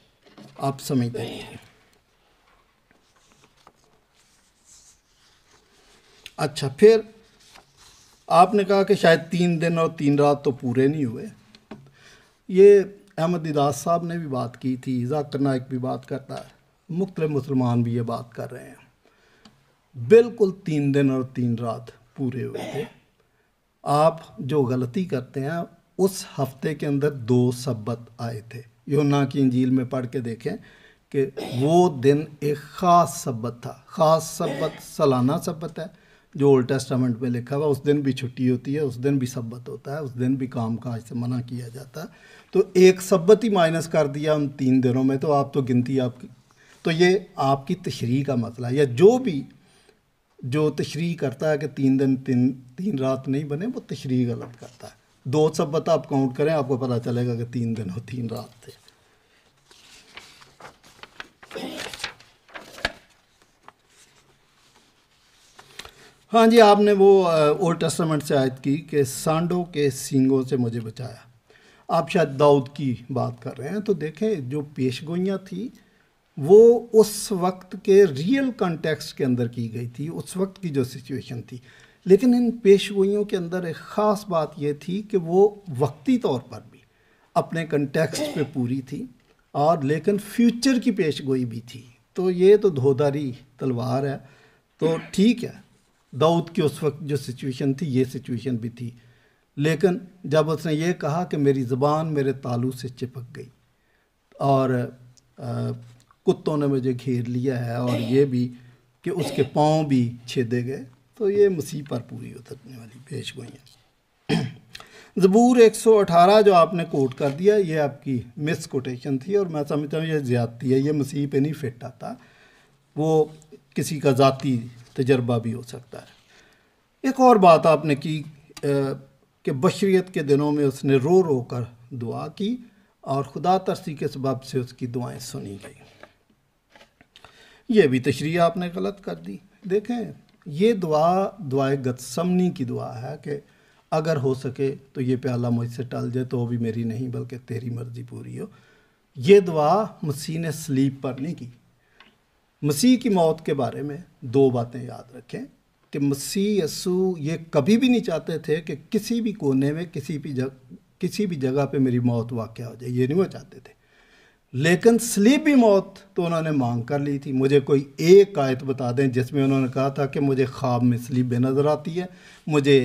आप समझ हैं अच्छा फिर आपने कहा कि शायद तीन दिन और तीन रात तो पूरे नहीं हुए ये अहमद निदास साहब ने भी बात की थी जाकर नायक भी बात करता है मुख्तल मुसलमान भी ये बात कर रहे हैं बिल्कुल तीन दिन और तीन रात पूरे हुए थे आप जो गलती करते हैं उस हफ्ते के अंदर दो सब्बत आए थे योना की इंजील में पढ़ के देखें कि वो दिन एक ख़ास सब्बत था ख़ास सब्बत सालाना सब्बत है जो ओल्ड टेस्टामेंट में लिखा हुआ उस दिन भी छुट्टी होती है उस दिन भी सब्बत होता है उस दिन भी काम काज से मना किया जाता है तो एक सब्बत ही माइनस कर दिया उन तीन दिनों में तो आप तो गिनती आपकी तो ये आपकी तशरी का मसला या जो भी जो तशरी करता है कि तीन दिन तीन तीन रात नहीं बने वो तशरी गलत करता है दो सब्बत आप काउंट करें आपको पता चलेगा कि तीन दिन हो तीन रात थे हाँ जी आपने वो ओल्ड टेस्टामेंट से आयत की कि सांडों के सींगों से मुझे बचाया आप शायद दाऊद की बात कर रहे हैं तो देखें जो पेशगोइयाँ थी वो उस वक्त के रियल कॉन्टेक्स्ट के अंदर की गई थी उस वक्त की जो सिचुएशन थी लेकिन इन पेशगोइयों के अंदर एक ख़ास बात यह थी कि वो वक्ती तौर पर भी अपने कंटेक्स्ट पे पूरी थी और लेकिन फ्यूचर की पेशगोई भी थी तो ये तो धोधारी तलवार है तो ठीक है दाऊद की उस वक्त जो सिचुएशन थी ये सिचुएशन भी थी लेकिन जब उसने ये कहा कि मेरी ज़बान मेरे तालू से चिपक गई और कुत्तों ने मुझे घेर लिया है और ये भी कि उसके पाँव भी छेदे गए तो ये मसीह पर पूरी उतरने वाली पेश गोइयाँ ज़बूर 118 जो आपने कोट कर दिया ये आपकी मिस कोटेशन थी और मैं समझता हूँ ये ज़्यादती है ये मसीह पे नहीं फिट आता वो किसी का ज़ाती तजर्बा भी हो सकता है एक और बात आपने की कि बशरीत के दिनों में उसने रो रो कर दुआ की और खुदा तरसी के सबब से उसकी दुआएं सुनी गई ये भी तशरी आपने गलत कर दी देखें ये दुआ दुआ गतसमनी की दुआ है कि अगर हो सके तो ये प्याला मुझसे टल जाए तो वो भी मेरी नहीं बल्कि तेरी मर्ज़ी पूरी हो ये दुआ मसीन स्लीप पर नहीं की मसीह की मौत के बारे में दो बातें याद रखें कि मसीह यसु ये कभी भी नहीं चाहते थे कि किसी भी कोने में किसी भी जग किसी भी जगह पे मेरी मौत वाक़ हो जाए ये नहीं वो चाहते थे लेकिन स्लीपी मौत तो उन्होंने मांग कर ली थी मुझे कोई एक आयत बता दें जिसमें उन्होंने कहा था कि मुझे ख्वाब में स्लीपें नज़र आती है मुझे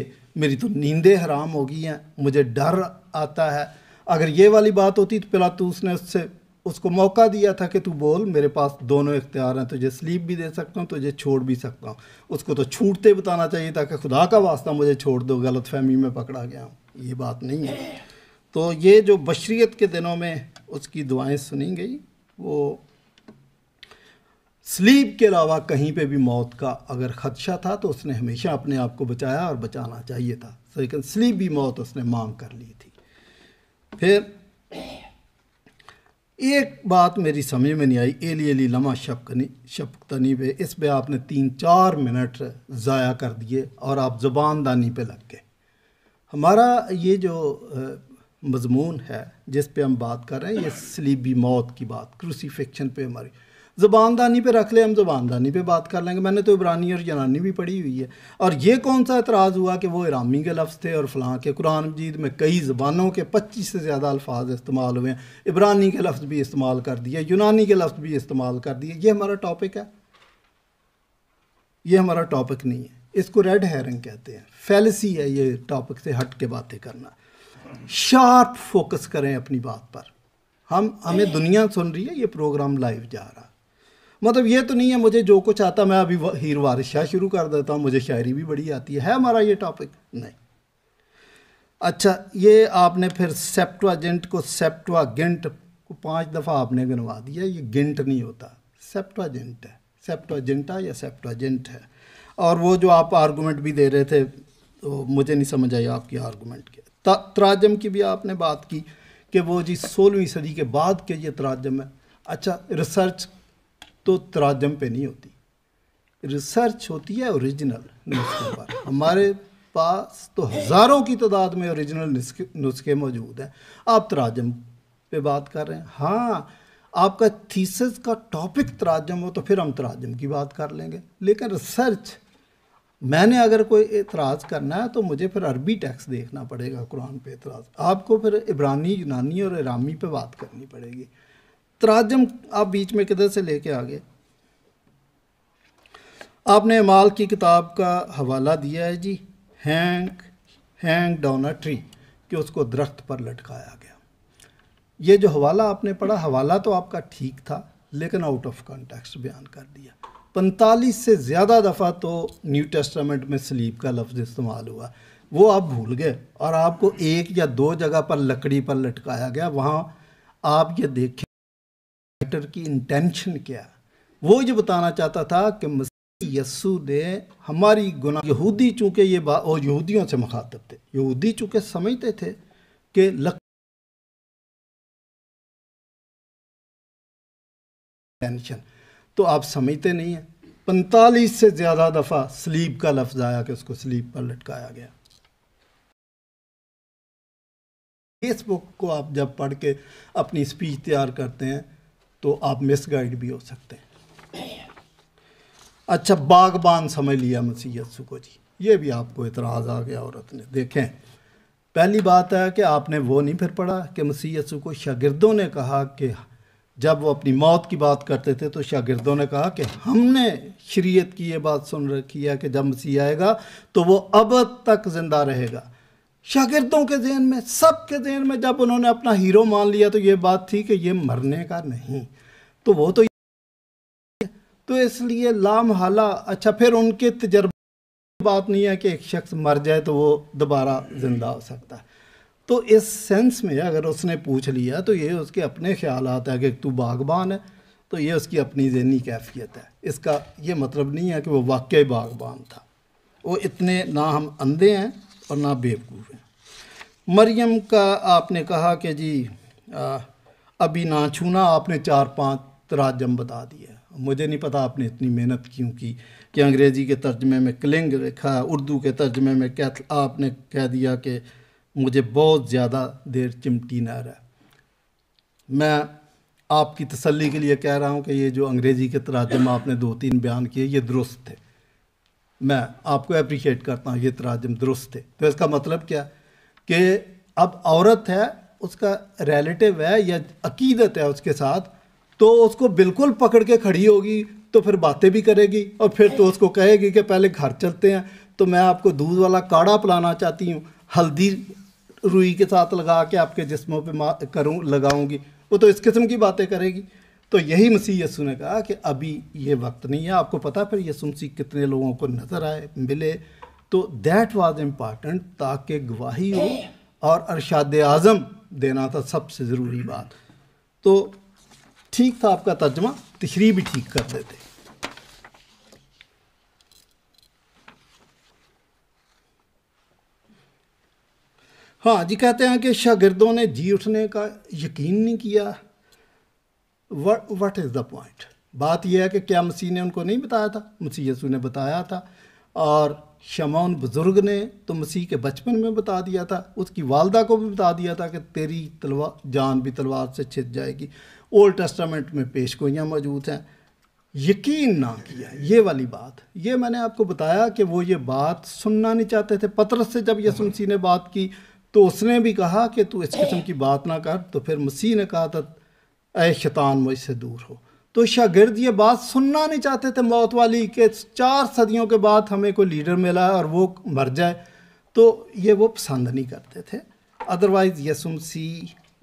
मेरी तो नींदें हराम हो गई हैं मुझे डर आता है अगर ये वाली बात होती तो पिलातूस ने उससे उसको मौका दिया था कि तू बोल मेरे पास दोनों इख्तियार हैं तुझे स्लीप भी दे सकता हूँ तुझे छोड़ भी सकता हूँ उसको तो छूटते बताना चाहिए था कि खुदा का वास्ता मुझे छोड़ दो गलत फहमी में पकड़ा गया हूँ ये बात नहीं है तो ये जो बशरीत के दिनों में उसकी दुआएँ सुनी गई वो स्लीप के अलावा कहीं पे भी मौत का अगर ख़दशा था तो उसने हमेशा अपने आप को बचाया और बचाना चाहिए था लेकिन स्लीप भी मौत उसने मांग कर ली थी फिर एक बात मेरी समझ में नहीं आई एली एली लमा शपकनी शपकतनी पे इस पे आपने तीन चार मिनट ज़ाया कर दिए और आप ज़बान दानी पे लग गए हमारा ये जो मजमून है जिस पे हम बात कर रहे हैं ये सलीबी मौत की बात क्रूसीफिक्शन पे हमारी ज़बानदानी पे रख ले हम ज़बानदानी पे बात कर लेंगे मैंने तो इब्रानी और यूनानी भी पढ़ी हुई है और ये कौन सा एतराज़ हुआ कि वो इरामी के लफ्ज़ थे और फ़लाँ के कुरान मजीद में कई ज़बानों के पच्चीस से ज़्यादा अल्फाज इस्तेमाल हुए हैं इब्रानी के लफ्ज़ भी इस्तेमाल कर दिए यूनानी के लफ्ज़ भी इस्तेमाल कर दिए ये हमारा टॉपिक है ये हमारा टॉपिक नहीं है इसको रेड हेरिंग कहते हैं फैलसी है ये टॉपिक से हट के बातें करना शार्प फोकस करें अपनी बात पर हम हमें दुनिया सुन रही है ये प्रोग्राम लाइव जा रहा है मतलब ये तो नहीं है मुझे जो कुछ आता मैं अभी हीर वारिश शाह शुरू कर देता हूँ मुझे शायरी भी बड़ी आती है, है हमारा ये टॉपिक नहीं अच्छा ये आपने फिर जेंट को सेप्टवा गेंट को पांच दफ़ा आपने गिनवा दिया ये गिंट नहीं होता जेंट है जेंटा या जेंट है और वो जो आप आर्गूमेंट भी दे रहे थे तो मुझे नहीं समझ आई आपकी आर्गूमेंट के तराजम की भी आपने बात की कि वो जी सोलहवीं सदी के बाद के ये तराजम है अच्छा रिसर्च तो तराजम पे नहीं होती रिसर्च होती है ओरिजिनल नुस्खे पर हमारे पास तो हज़ारों की तादाद में ओरिजिनल नुस्खे मौजूद हैं आप तराजम पे बात कर रहे हैं हाँ आपका थीसिस का टॉपिक तराजम हो तो फिर हम तराजम की बात कर लेंगे लेकिन रिसर्च मैंने अगर कोई एतराज़ करना है तो मुझे फिर अरबी टैक्स देखना पड़ेगा कुरान पे एतराज़ आपको फिर इब्रानी यूनानी और इरामी पे बात करनी पड़ेगी तराजम आप बीच में किधर से लेके आ गए आपने माल की किताब का हवाला दिया है जी हैंक हैंक डाउन ट्री कि उसको दरख्त पर लटकाया गया ये जो हवाला आपने पढ़ा हवाला तो आपका ठीक था लेकिन आउट ऑफ कॉन्टेक्स बयान कर दिया पैंतालीस से ज़्यादा दफ़ा तो न्यू टेस्टामेंट में स्लीप का लफ्ज़ इस्तेमाल हुआ वो आप भूल गए और आपको एक या दो जगह पर लकड़ी पर लटकाया गया वहाँ आप ये देखें राइटर की इंटेंशन क्या वो ये बताना चाहता था कि मसीह यस्सु ने हमारी गुना यहूदी चूंकि ये बात और यहूदियों से मुखातब थे यहूदी चूंकि समझते थे कि टेंशन तो आप समझते नहीं हैं पैंतालीस से ज़्यादा दफ़ा स्लीप का लफ्ज़ आया कि उसको स्लीप पर लटकाया गया फेसबुक को आप जब पढ़ के अपनी स्पीच तैयार करते हैं तो आप मिस गाइड भी हो सकते हैं अच्छा बागबान समझ लिया यस्सु को जी ये भी आपको इतराज़ आ गया औरत ने देखें पहली बात है कि आपने वो नहीं फिर पढ़ा कि यस्सु को शागिर्दों ने कहा कि जब वो अपनी मौत की बात करते थे तो शागिर्दों ने कहा कि हमने शरीयत की ये बात सुन रखी है कि जब मसीह आएगा तो वो अब तक ज़िंदा रहेगा शागिदों के जहन में सब के जहन में जब उन्होंने अपना हीरो मान लिया तो ये बात थी कि ये मरने का नहीं तो वो तो तो इसलिए लाम हाला अच्छा फिर उनके तजर्बा बात नहीं है कि एक शख्स मर जाए तो वो दोबारा ज़िंदा हो सकता है तो इस सेंस में अगर उसने पूछ लिया तो ये उसके अपने ख्याल है कि तू बागबान है तो ये उसकी अपनी जहनी कैफियत है इसका ये मतलब नहीं है कि वो वाकई बागबान था वो इतने ना हम अंधे हैं और ना बेवकूफ़ हैं मरियम का आपने कहा कि जी आ, अभी ना छूना आपने चार पांच तराजम बता दिए मुझे नहीं पता आपने इतनी मेहनत क्यों की कि अंग्रेज़ी के तर्जमे में क्लिंग रखा उर्दू के तर्जमे में कह आपने कह दिया कि मुझे बहुत ज़्यादा देर चिमटी ना रहा मैं आपकी तसल्ली के लिए कह रहा हूँ कि ये जो अंग्रेज़ी के तराजम आपने दो तीन बयान किए ये दुरुस्त थे मैं आपको अप्रिशिएट करता हूँ ये तराजम दुरुस्त थे तो इसका मतलब क्या कि अब औरत है उसका रिलेटिव है या अकीदत है उसके साथ तो उसको बिल्कुल पकड़ के खड़ी होगी तो फिर बातें भी करेगी और फिर तो उसको कहेगी कि पहले घर चलते हैं तो मैं आपको दूध वाला काढ़ा पिलाना चाहती हूँ हल्दी रुई के साथ लगा के आपके जिस्मों पे करूँ लगाऊँगी वो तो इस किस्म की बातें करेगी तो यही मसीह यसु ने कहा कि अभी ये वक्त नहीं है आपको पता फिर यसु मसीह कितने लोगों को नज़र आए मिले तो दैट वाज इम्पॉर्टेंट ताकि गवाही हो और अरशाद आज़म देना था सबसे ज़रूरी बात तो ठीक था आपका तर्जमा तशरी भी ठीक कर देते हाँ जी कहते हैं कि शागिर्दों ने जी उठने का यकीन नहीं किया वट इज़ द पॉइंट बात यह है कि क्या मसीह ने उनको नहीं बताया था मसीह यसू ने बताया था और शमौन बुज़ुर्ग ने तो मसीह के बचपन में बता दिया था उसकी वालदा को भी बता दिया था कि तेरी तलवार जान भी तलवार से छिद जाएगी ओल्ड टेस्टामेंट में पेश गोइयाँ मौजूद हैं यकीन ना किया ये वाली बात ये मैंने आपको बताया कि वो ये बात सुनना नहीं चाहते थे पत्र से जब यसु मसीह ने बात की तो उसने भी कहा कि तू इस किस्म की बात ना कर तो फिर मसीह ने कहा था ए शैतान मुझसे दूर हो तो शागिर्द ये बात सुनना नहीं चाहते थे मौत वाली के चार सदियों के बाद हमें कोई लीडर मिला और वो मर जाए तो ये वो पसंद नहीं करते थे अदरवाइज़ यसुम सी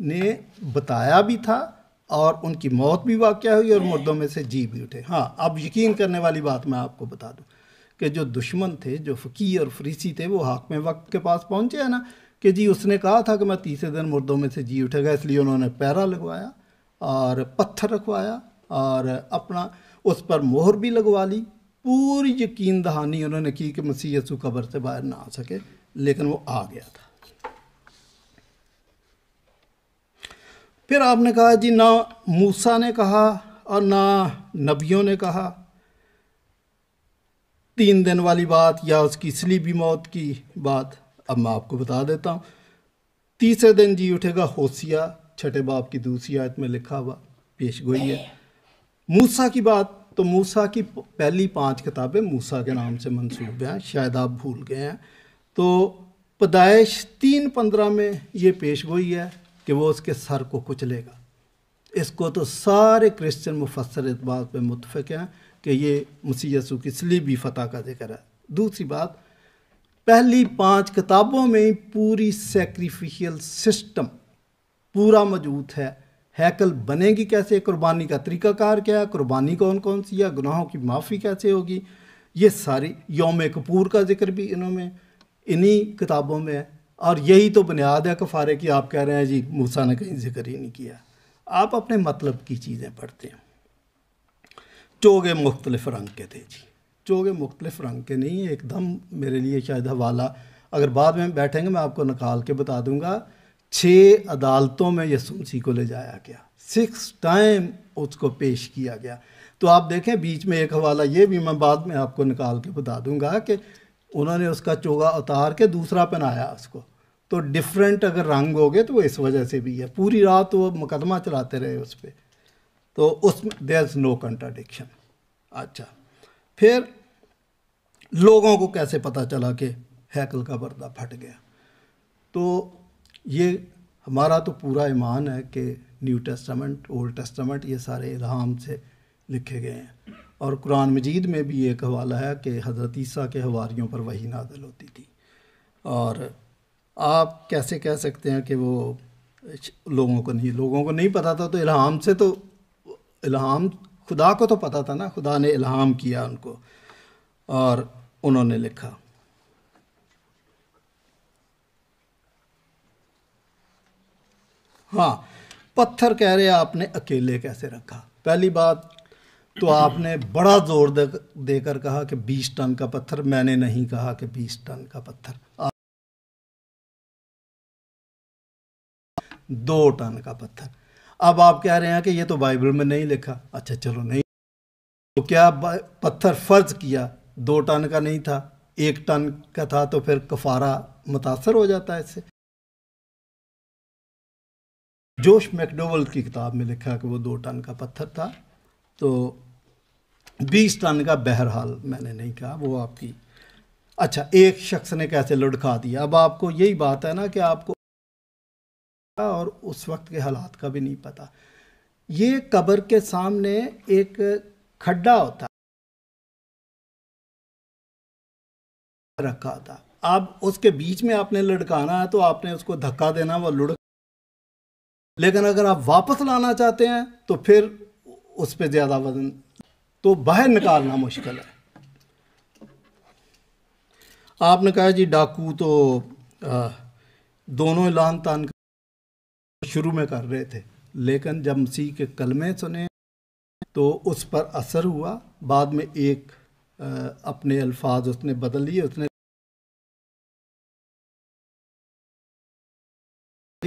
ने बताया भी था और उनकी मौत भी वाक़ हुई और मुर्दों में से जी भी उठे हाँ अब यकीन करने वाली बात मैं आपको बता दूँ कि जो दुश्मन थे जो फ़कीर और फरीसी थे वो हाक में वक्त के पास पहुँचे है ना कि जी उसने कहा था कि मैं तीसरे दिन मुर्दों में से जी उठेगा इसलिए उन्होंने पैरा लगवाया और पत्थर रखवाया और अपना उस पर मोहर भी लगवा ली पूरी यकीन दहानी उन्होंने की कि मसीह यसु कब्र से बाहर ना आ सके लेकिन वो आ गया था फिर आपने कहा जी ना मूसा ने कहा और ना नबियों ने कहा तीन दिन वाली बात या उसकी भी मौत की बात अब मैं आपको बता देता हूँ तीसरे दिन जी उठेगा होसिया छठे बाप की दूसरी आयत में लिखा हुआ पेश गोई है मूसा की बात तो मूसा की पहली पांच किताबें मूसा के नाम से मंसूब हैं शायद आप भूल गए हैं तो पदाइश तीन पंद्रह में ये पेश गोई है कि वो उसके सर को कुचलेगा इसको तो सारे क्रिश्चियन मुफसर इस बात पर मुतफ़ हैं कि ये मसीह की सलीबी फ़तह का जिक्र है दूसरी बात पहली पांच किताबों में पूरी सेक्रीफिशियल सिस्टम पूरा मौजूद है हैकल बनेगी कैसे कुर्बानी का तरीक़ाकार क्या है कुर्बानी कौन कौन सी है गुनाहों की माफ़ी कैसे होगी ये सारी योम कपूर का जिक्र भी इन्होंने इन्हीं किताबों में है और यही तो बुनियाद है कफ़ारे की आप कह रहे हैं जी मूसा ने कहीं जिक्र ही नहीं किया आप अपने मतलब की चीज़ें पढ़ते हैं चोगे मुख्तलिफ रंग के थे जी चोगे मुख्तलिफ रंग के नहीं है एकदम मेरे लिए शायद हवाला अगर बाद में बैठेंगे मैं आपको निकाल के बता दूँगा छः अदालतों में मसीह को ले जाया गया सिक्स टाइम उसको पेश किया गया तो आप देखें बीच में एक हवाला ये भी मैं बाद में आपको निकाल के बता दूंगा कि उन्होंने उसका चोगा उतार के दूसरा पहनाया उसको तो डिफरेंट अगर रंग हो गए तो वो इस वजह से भी है पूरी रात वो मुकदमा चलाते रहे उस पर तो उसमें देर इज़ नो कंट्राडिक्शन अच्छा फिर लोगों को कैसे पता चला कि हैकल का पर्दा फट गया तो ये हमारा तो पूरा ईमान है कि न्यू टेस्टामेंट ओल्ड टेस्टामेंट ये सारे इल्हाम से लिखे गए हैं और कुरान मजीद में भी एक हवाला है कि हज़रत ईसा के हवारीयों पर वही नादल होती थी और आप कैसे कह सकते हैं कि वो लोगों को नहीं लोगों को नहीं पता था तो इल्हाम से तो इल्हाम खुदा को तो पता था ना खुदा ने इल्हाम किया उनको और उन्होंने लिखा हाँ पत्थर कह रहे आपने अकेले कैसे रखा पहली बात तो आपने बड़ा जोर दे देकर कहा कि बीस टन का पत्थर मैंने नहीं कहा कि बीस टन का पत्थर दो टन का पत्थर अब आप कह रहे हैं कि ये तो बाइबल में नहीं लिखा अच्छा चलो नहीं तो क्या पत्थर फर्ज किया दो टन का नहीं था एक टन का था तो फिर कफारा मुतासर हो जाता है इससे जोश मैकडोवल की किताब में लिखा कि वो दो टन का पत्थर था तो बीस टन का बहरहाल मैंने नहीं कहा वो आपकी अच्छा एक शख्स ने कैसे लुढ़का दिया अब आपको यही बात है ना कि आपको और उस वक्त के हालात का भी नहीं पता ये कब्र के सामने एक खड्डा होता रखा था अब उसके बीच में आपने लड़काना है तो आपने उसको धक्का देना वो लुढ़ लेकिन अगर आप वापस लाना चाहते हैं तो फिर उस पर ज़्यादा वजन तो बाहर निकालना मुश्किल है आपने कहा जी डाकू तो आ, दोनों लान तान शुरू में कर रहे थे लेकिन जब मसीह के कलमे सुने तो उस पर असर हुआ बाद में एक आ, अपने अल्फाज उसने बदल लिए उसने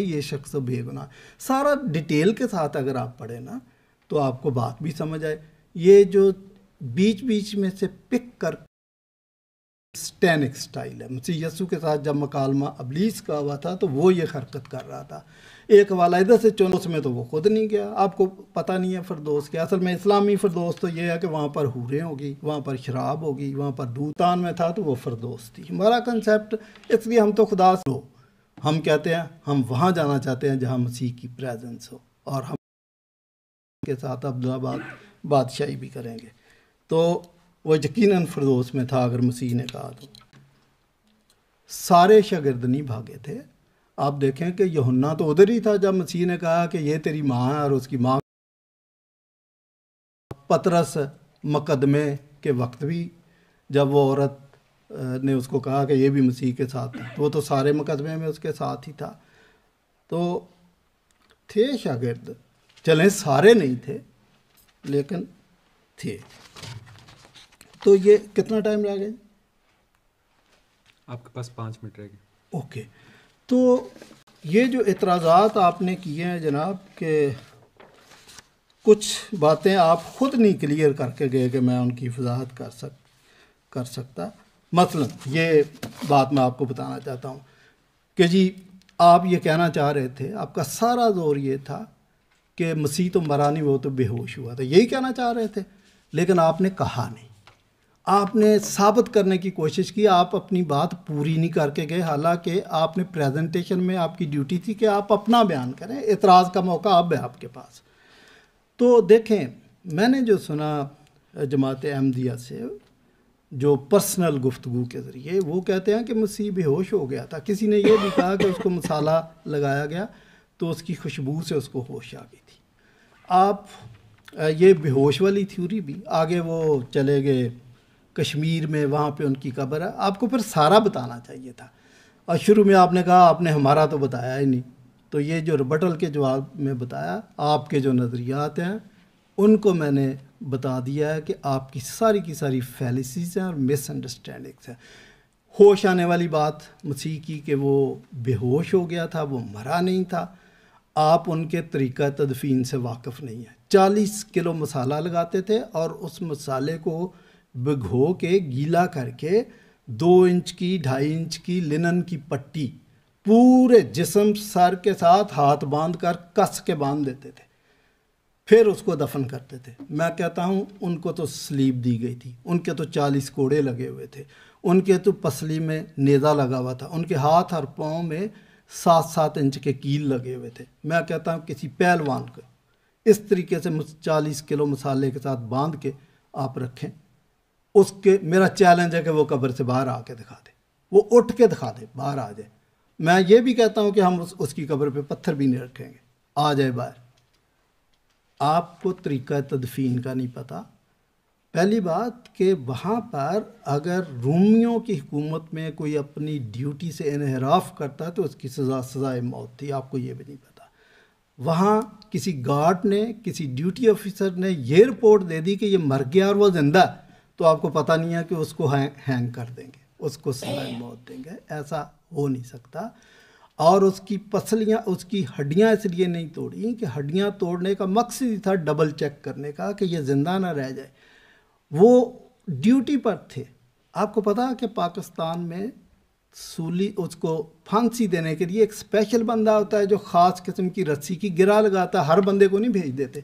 ये शख्स तो बेगुनाह सारा डिटेल के साथ अगर आप पढ़ें ना तो आपको बात भी समझ आए ये जो बीच बीच में से पिक कर स्टैनिक स्टाइल है मुसी यसू के साथ जब मकालमा अबलीस का हुआ था तो वो ये हरकत कर रहा था एक वालदा से चुनौस में तो वो खुद नहीं गया आपको पता नहीं है फरदोस के असल में इस्लामी फरदोस तो ये है कि वहाँ पर हूरें होगी वहाँ पर शराब होगी वहाँ पर दूतान में था तो वो फरदोस थी हमारा कंसेप्ट इसलिए हम तो खुदा से हो हम कहते हैं हम वहाँ जाना चाहते हैं जहाँ मसीह की प्रेजेंस हो और हम के साथ अब्दुलाबाद बादशाही भी करेंगे तो वो यकीन फरदोस में था अगर मसीह ने कहा तो सारे शागिर्द नहीं भागे थे आप देखें कि यहुन्ना तो उधर ही था जब मसीह ने कहा कि ये तेरी माँ है और उसकी माँ पतरस मकदमे के वक्त भी जब वो औरत ने उसको कहा कि ये भी मसीह के साथ था तो वो तो सारे मुकदमे में उसके साथ ही था तो थे शागिर्द चलें सारे नहीं थे लेकिन थे तो ये कितना टाइम रह गया आपके पास पाँच मिनट रह गए ओके तो ये जो एतराज़ात आपने किए हैं जनाब के कुछ बातें आप ख़ुद नहीं क्लियर करके गए कि मैं उनकी वजाहत कर सक कर सकता मसलन ये बात मैं आपको बताना चाहता हूँ कि जी आप ये कहना चाह रहे थे आपका सारा जोर ये था कि मसीह तो मरा नहीं वो तो बेहोश हुआ था यही कहना चाह रहे थे लेकिन आपने कहा नहीं आपने साबित करने की कोशिश की आप अपनी बात पूरी नहीं करके गए हालांकि आपने प्रेजेंटेशन में आपकी ड्यूटी थी कि आप अपना बयान करें इतराज़ का मौका अब है आपके पास तो देखें मैंने जो सुना जमात अहमदिया से जो पर्सनल गुफ्तु के ज़रिए वो कहते हैं कि मसीह बेहोश हो गया था किसी ने यह भी कहा कि उसको मसाला लगाया गया तो उसकी खुशबू से उसको होश आ गई थी आप ये बेहोश वाली थ्योरी भी आगे वो चले गए कश्मीर में वहाँ पे उनकी कब्र है आपको फिर सारा बताना चाहिए था और शुरू में आपने कहा आपने हमारा तो बताया ही नहीं तो ये जो रबटल के जवाब में बताया आपके जो नज़रियात हैं उनको मैंने बता दिया है कि आपकी सारी की सारी फैलिसीज हैं और मिसअंडरस्टैंडिंग्स हैं होश आने वाली बात मसीह की कि वो बेहोश हो गया था वो मरा नहीं था आप उनके तरीक़ा तदफीन से वाकफ़ नहीं हैं चालीस किलो मसाला लगाते थे और उस मसाले को भिघो के गीला करके दो इंच की ढाई इंच की लिनन की पट्टी पूरे जिसम सर के साथ हाथ बांध कर कस के बांध देते थे फिर उसको दफन करते थे मैं कहता हूँ उनको तो स्लीप दी गई थी उनके तो चालीस कोड़े लगे हुए थे उनके तो पसली में नेज़ा लगा हुआ था उनके हाथ और पाँव में सात सात इंच के कील लगे हुए थे मैं कहता हूँ किसी पहलवान को इस तरीके से चालीस किलो मसाले के साथ बांध के आप रखें उसके मेरा चैलेंज है कि वो कब्र से बाहर आके दिखा दे वो उठ के दिखा दे बाहर आ जाए मैं ये भी कहता हूँ कि हम उस, उसकी कब्र पे पत्थर भी नहीं रखेंगे आ जाए बाहर आपको तरीका तदफीन का नहीं पता पहली बात कि वहाँ पर अगर रूमियों की हुकूमत में कोई अपनी ड्यूटी से इनहराफ करता तो उसकी सज़ा सज़ाए मौत थी आपको ये भी नहीं पता वहाँ किसी गार्ड ने किसी ड्यूटी ऑफिसर ने ये रिपोर्ट दे दी कि ये मर गया और वो ज़िंदा तो आपको पता नहीं है कि उसको हैंग कर देंगे उसको सज़ाए मौत देंगे ऐसा हो नहीं सकता और उसकी पसलियाँ उसकी हड्डियाँ इसलिए नहीं तोड़ी कि हड्डियाँ तोड़ने का मकसद ही था डबल चेक करने का कि ये ज़िंदा ना रह जाए वो ड्यूटी पर थे आपको पता कि पाकिस्तान में सूली उसको फांसी देने के लिए एक स्पेशल बंदा होता है जो ख़ास किस्म की रस्सी की गिरा लगाता है हर बंदे को नहीं भेज देते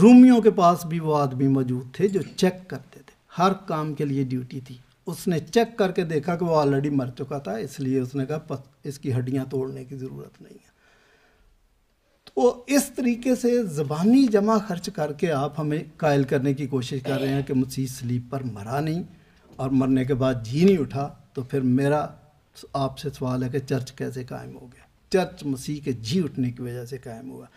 रूमियों के पास भी वो आदमी मौजूद थे जो चेक करते थे हर काम के लिए ड्यूटी थी उसने चेक करके देखा कि वो ऑलरेडी मर चुका था इसलिए उसने कहा इसकी हड्डियाँ तोड़ने की ज़रूरत नहीं है तो इस तरीके से ज़बानी जमा खर्च करके आप हमें कायल करने की कोशिश कर रहे हैं कि मुझसे स्लीप पर मरा नहीं और मरने के बाद जी नहीं उठा तो फिर मेरा आपसे सवाल है कि चर्च कैसे कायम हो गया चर्च मसीह के जी उठने की वजह से कायम हुआ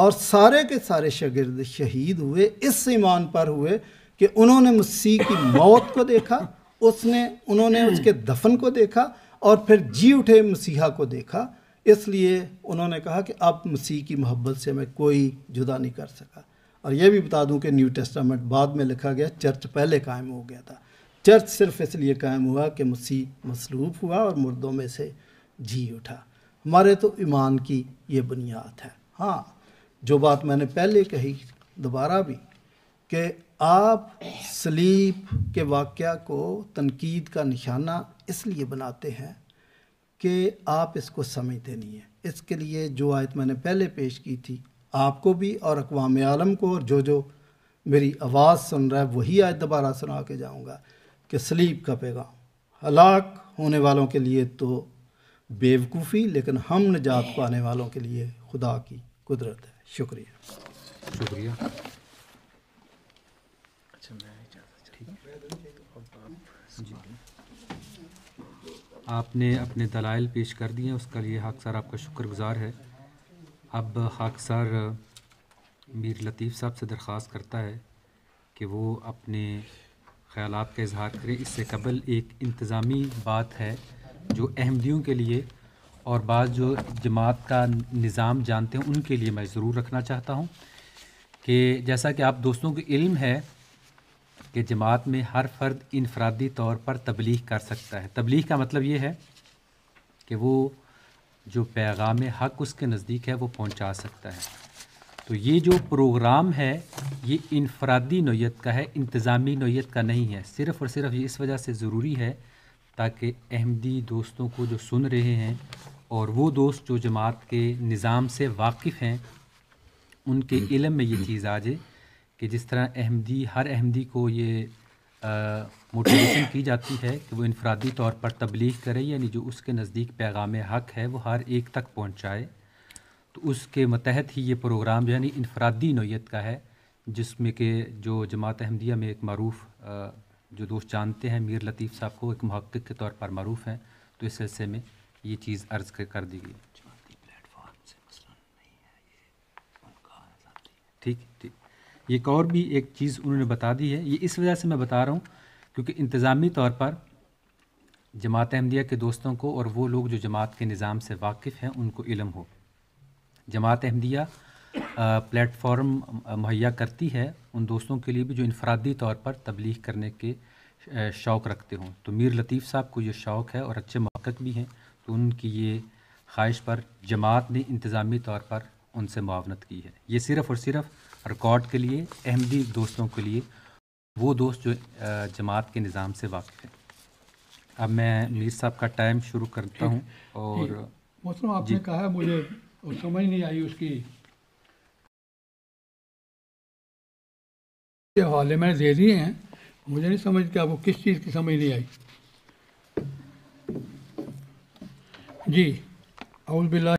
और सारे के सारे शगिर्द शहीद हुए इस ईमान पर हुए कि उन्होंने मसीह की मौत को देखा उसने उन्होंने उसके दफन को देखा और फिर जी उठे मसीहा को देखा इसलिए उन्होंने कहा कि अब मसीह की मोहब्बत से मैं कोई जुदा नहीं कर सका और यह भी बता दूं कि न्यू टेस्टामेंट बाद में लिखा गया चर्च पहले कायम हो गया था चर्च सिर्फ इसलिए कायम हुआ कि मसीह मसलूफ़ हुआ और मुर्दों में से जी उठा हमारे तो ईमान की ये बुनियाद है हाँ जो बात मैंने पहले कही दोबारा भी कि आप सलीब के वाक़ को तनकीद का निशाना इसलिए बनाते हैं कि आप इसको समझते नहीं हैं इसके लिए जो आयत मैंने पहले पेश की थी आपको भी और अकवाम आलम को और जो जो मेरी आवाज़ सुन रहा है वही आयत दोबारा सुना के जाऊँगा कि सलीब का पैगाम हलाक होने वालों के लिए तो बेवकूफ़ी लेकिन हम निजात पाने वालों के लिए खुदा की कुदरत है शुक्रिया शुक्रिया आपने अपने दलाइल पेश कर दिए उसका लिए हाक सर आपका शुक्रगुजार है अब हाक सर मीर लतीफ़ साहब से दरख्वास्त करता है कि वो अपने ख्याल का इजहार करें इससे कबल एक इंतज़ामी बात है जो अहमदियों के लिए और बाद जो जमात का निज़ाम जानते हैं उनके लिए मैं ज़रूर रखना चाहता हूँ कि जैसा कि आप दोस्तों को इल्म है कि जमात में हर फ़र्द इनफरादी तौर पर तबलीग कर सकता है तबलीग का मतलब ये है कि वो जो पैगाम हक उसके नज़दीक है वो पहुंचा सकता है तो ये जो प्रोग्राम है ये इनफरादी नोयत का है इंतज़ामी नोयत का नहीं है सिर्फ़ और सिर्फ ये इस वजह से ज़रूरी है ताकि अहमदी दोस्तों को जो सुन रहे हैं और वो दोस्त जो जमात के निज़ाम से वाकिफ़ हैं उनके इलम में ये चीज़ आ जाए कि जिस तरह अहमदी हर अहमदी को ये मोटिवेशन की जाती है कि वो इनफरादी तौर पर तबलीग करे यानी जो उसके नज़दीक पैगाम हक है वो हर एक तक पहुँचाए तो उसके मतहत ही ये प्रोग्राम यानी इनफरादी नोयत का है जिसमें कि जो जमात अहमदिया में एक मरूफ़ जो दोस्त जानते हैं मीर लतीफ़ साहब को एक महक़ के तौर पर मरूफ़ हैं तो इस सिलसिले में ये चीज़ अर्ज़ कर दी गई एक और भी एक चीज़ उन्होंने बता दी है ये इस वजह से मैं बता रहा हूँ क्योंकि इंतज़ामी तौर पर जमात अहमदिया के दोस्तों को और वो लोग जो जमात के निज़ाम से वाकिफ़ हैं उनको इलम हो जमात अहमदिया प्लेटफॉर्म मुहैया करती है उन दोस्तों के लिए भी जो इनफरादी तौर पर तबलीग करने के शौक़ रखते हों तो मीर लतीफ़ साहब को ये शौक़ है और अच्छे मौक़ भी हैं तो उनकी ये ख्वाहिश पर जमात ने इंतज़ामी तौर पर उनसे मुआवनत की है ये सिर्फ़ और सिर्फ़ रिकॉर्ड के लिए अहमदी दोस्तों के लिए वो दोस्त जो जमात के निज़ाम से वाकिफ़ हैं अब मैं मीर साहब का टाइम शुरू करता हूँ और मौसम आपने कहा मुझे समझ नहीं आई उसकी हवाले मैंने दे दिए हैं मुझे नहीं समझ कि आपको किस चीज़ की समझ नहीं आई जी अउल बिल्ला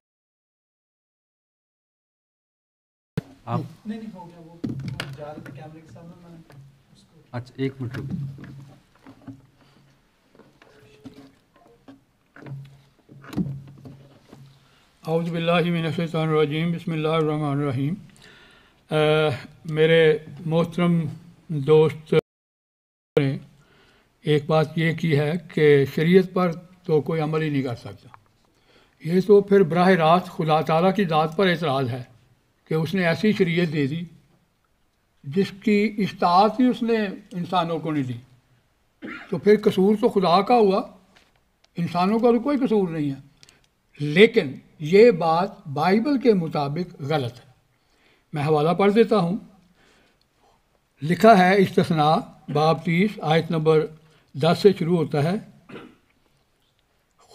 आप नहीं नहीं हो गया वो जा रहे थे कैमरे के सामने मैंने अच्छा एक मिनट रुकिए अउज़बिल्लिमिनशैतरजीम बसमीम मेरे मोहतरम दोस्त ने एक बात ये की है कि शरीयत पर तो कोई अमल ही नहीं कर सकता ये तो फिर बरह रास्त खुदा ताला की दात पर एतराज़ है कि उसने ऐसी शरीयत दे दी जिसकी इस्तात ही उसने इंसानों को नहीं दी तो फिर कसूर तो खुदा का हुआ इंसानों का तो कोई कसूर नहीं है लेकिन ये बात बाइबल के मुताबिक गलत है मैं हवाला पढ़ देता हूँ लिखा है इस्तना बाब तीस आयत नंबर दस से शुरू होता है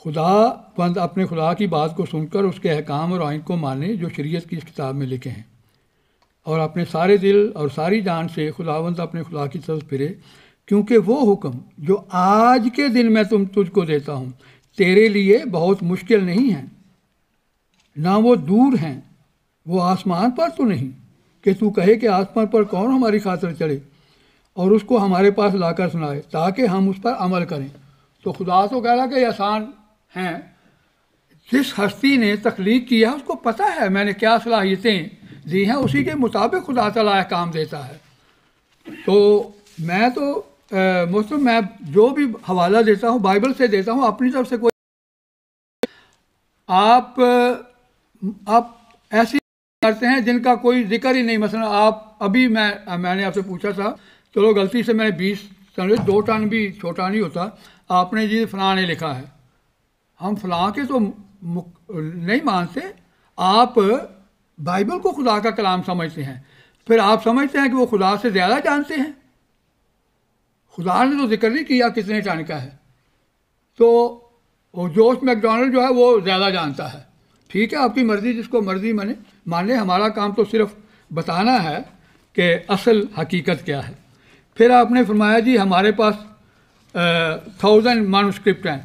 खुदा बंद अपने खुदा की बात को सुनकर उसके अहकाम और आइन को माने जो शरीयत की इस किताब में लिखे हैं और अपने सारे दिल और सारी जान से खुदावंद अपने खुदा की तरफ फिरे क्योंकि वो हुक्म जो आज के दिन मैं तुम तुझको देता हूँ तेरे लिए बहुत मुश्किल नहीं है ना वो दूर हैं वो आसमान पर तो नहीं कि तू कहे कि आसमान पर कौन हमारी खातर चढ़े और उसको हमारे पास लाकर सुनाए ताकि हम उस पर अमल करें तो खुदा तो कह रहा कि आसान हैं जिस हस्ती ने तख्लीक किया उसको पता है मैंने क्या सलाहियतें दी हैं उसी के मुताबिक खुदा तला काम देता है तो मैं तो मुस्लिम मैं जो भी हवाला देता हूँ बाइबल से देता हूँ अपनी तरफ से कोई आप आप ऐसी करते हैं जिनका कोई जिक्र ही नहीं मसला आप अभी मैं मैंने आपसे पूछा था चलो गलती से मैंने बीस टन दो टन भी छोटा नहीं होता आपने जी फलाने लिखा है हम फलां के तो नहीं मानते आप बाइबल को खुदा का कलाम समझते हैं फिर आप समझते हैं कि वो खुदा से ज़्यादा जानते हैं खुदा ने तो जिक्र नहीं किया किसने का है तो जोश मैकडोनल्ड जो है वो ज़्यादा जानता है ठीक है आपकी मर्ज़ी जिसको मर्ज़ी माने माने हमारा काम तो सिर्फ बताना है कि असल हकीकत क्या है फिर आपने फरमाया जी हमारे पास थाउजेंड मानुस्क्रिप्ट हैं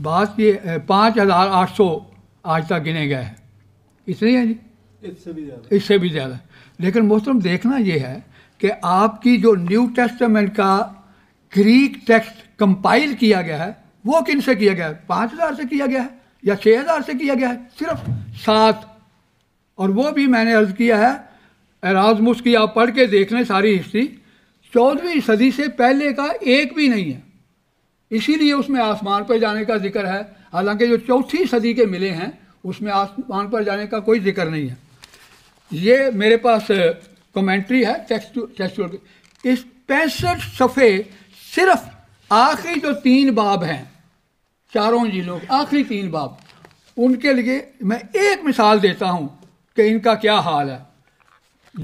बात ये पाँच हज़ार आठ सौ आज तक गिने गए हैं इतने हैं जी इससे भी ज़्यादा इससे भी ज़्यादा लेकिन मोहतरम देखना ये है कि आपकी जो न्यू टेस्टमेंट का ग्रीक टेक्स्ट कंपाइल किया गया है वो किन से किया गया है पाँच हज़ार से किया गया है या छः हज़ार से किया गया है सिर्फ सात और वो भी मैंने अर्ज़ किया है एराजमुस की आप पढ़ के देख लें सारी हिस्ट्री चौदहवीं सदी से पहले का एक भी नहीं है इसीलिए उसमें आसमान पर जाने का जिक्र है हालांकि जो चौथी सदी के मिले हैं उसमें आसमान पर जाने का कोई जिक्र नहीं है ये मेरे पास कमेंट्री है टेक्सचुअल इस पैंसठ सफ़े सिर्फ आखिरी जो तीन बाब हैं चारों जिलों के आखिरी तीन बाब उनके लिए मैं एक मिसाल देता हूँ कि इनका क्या हाल है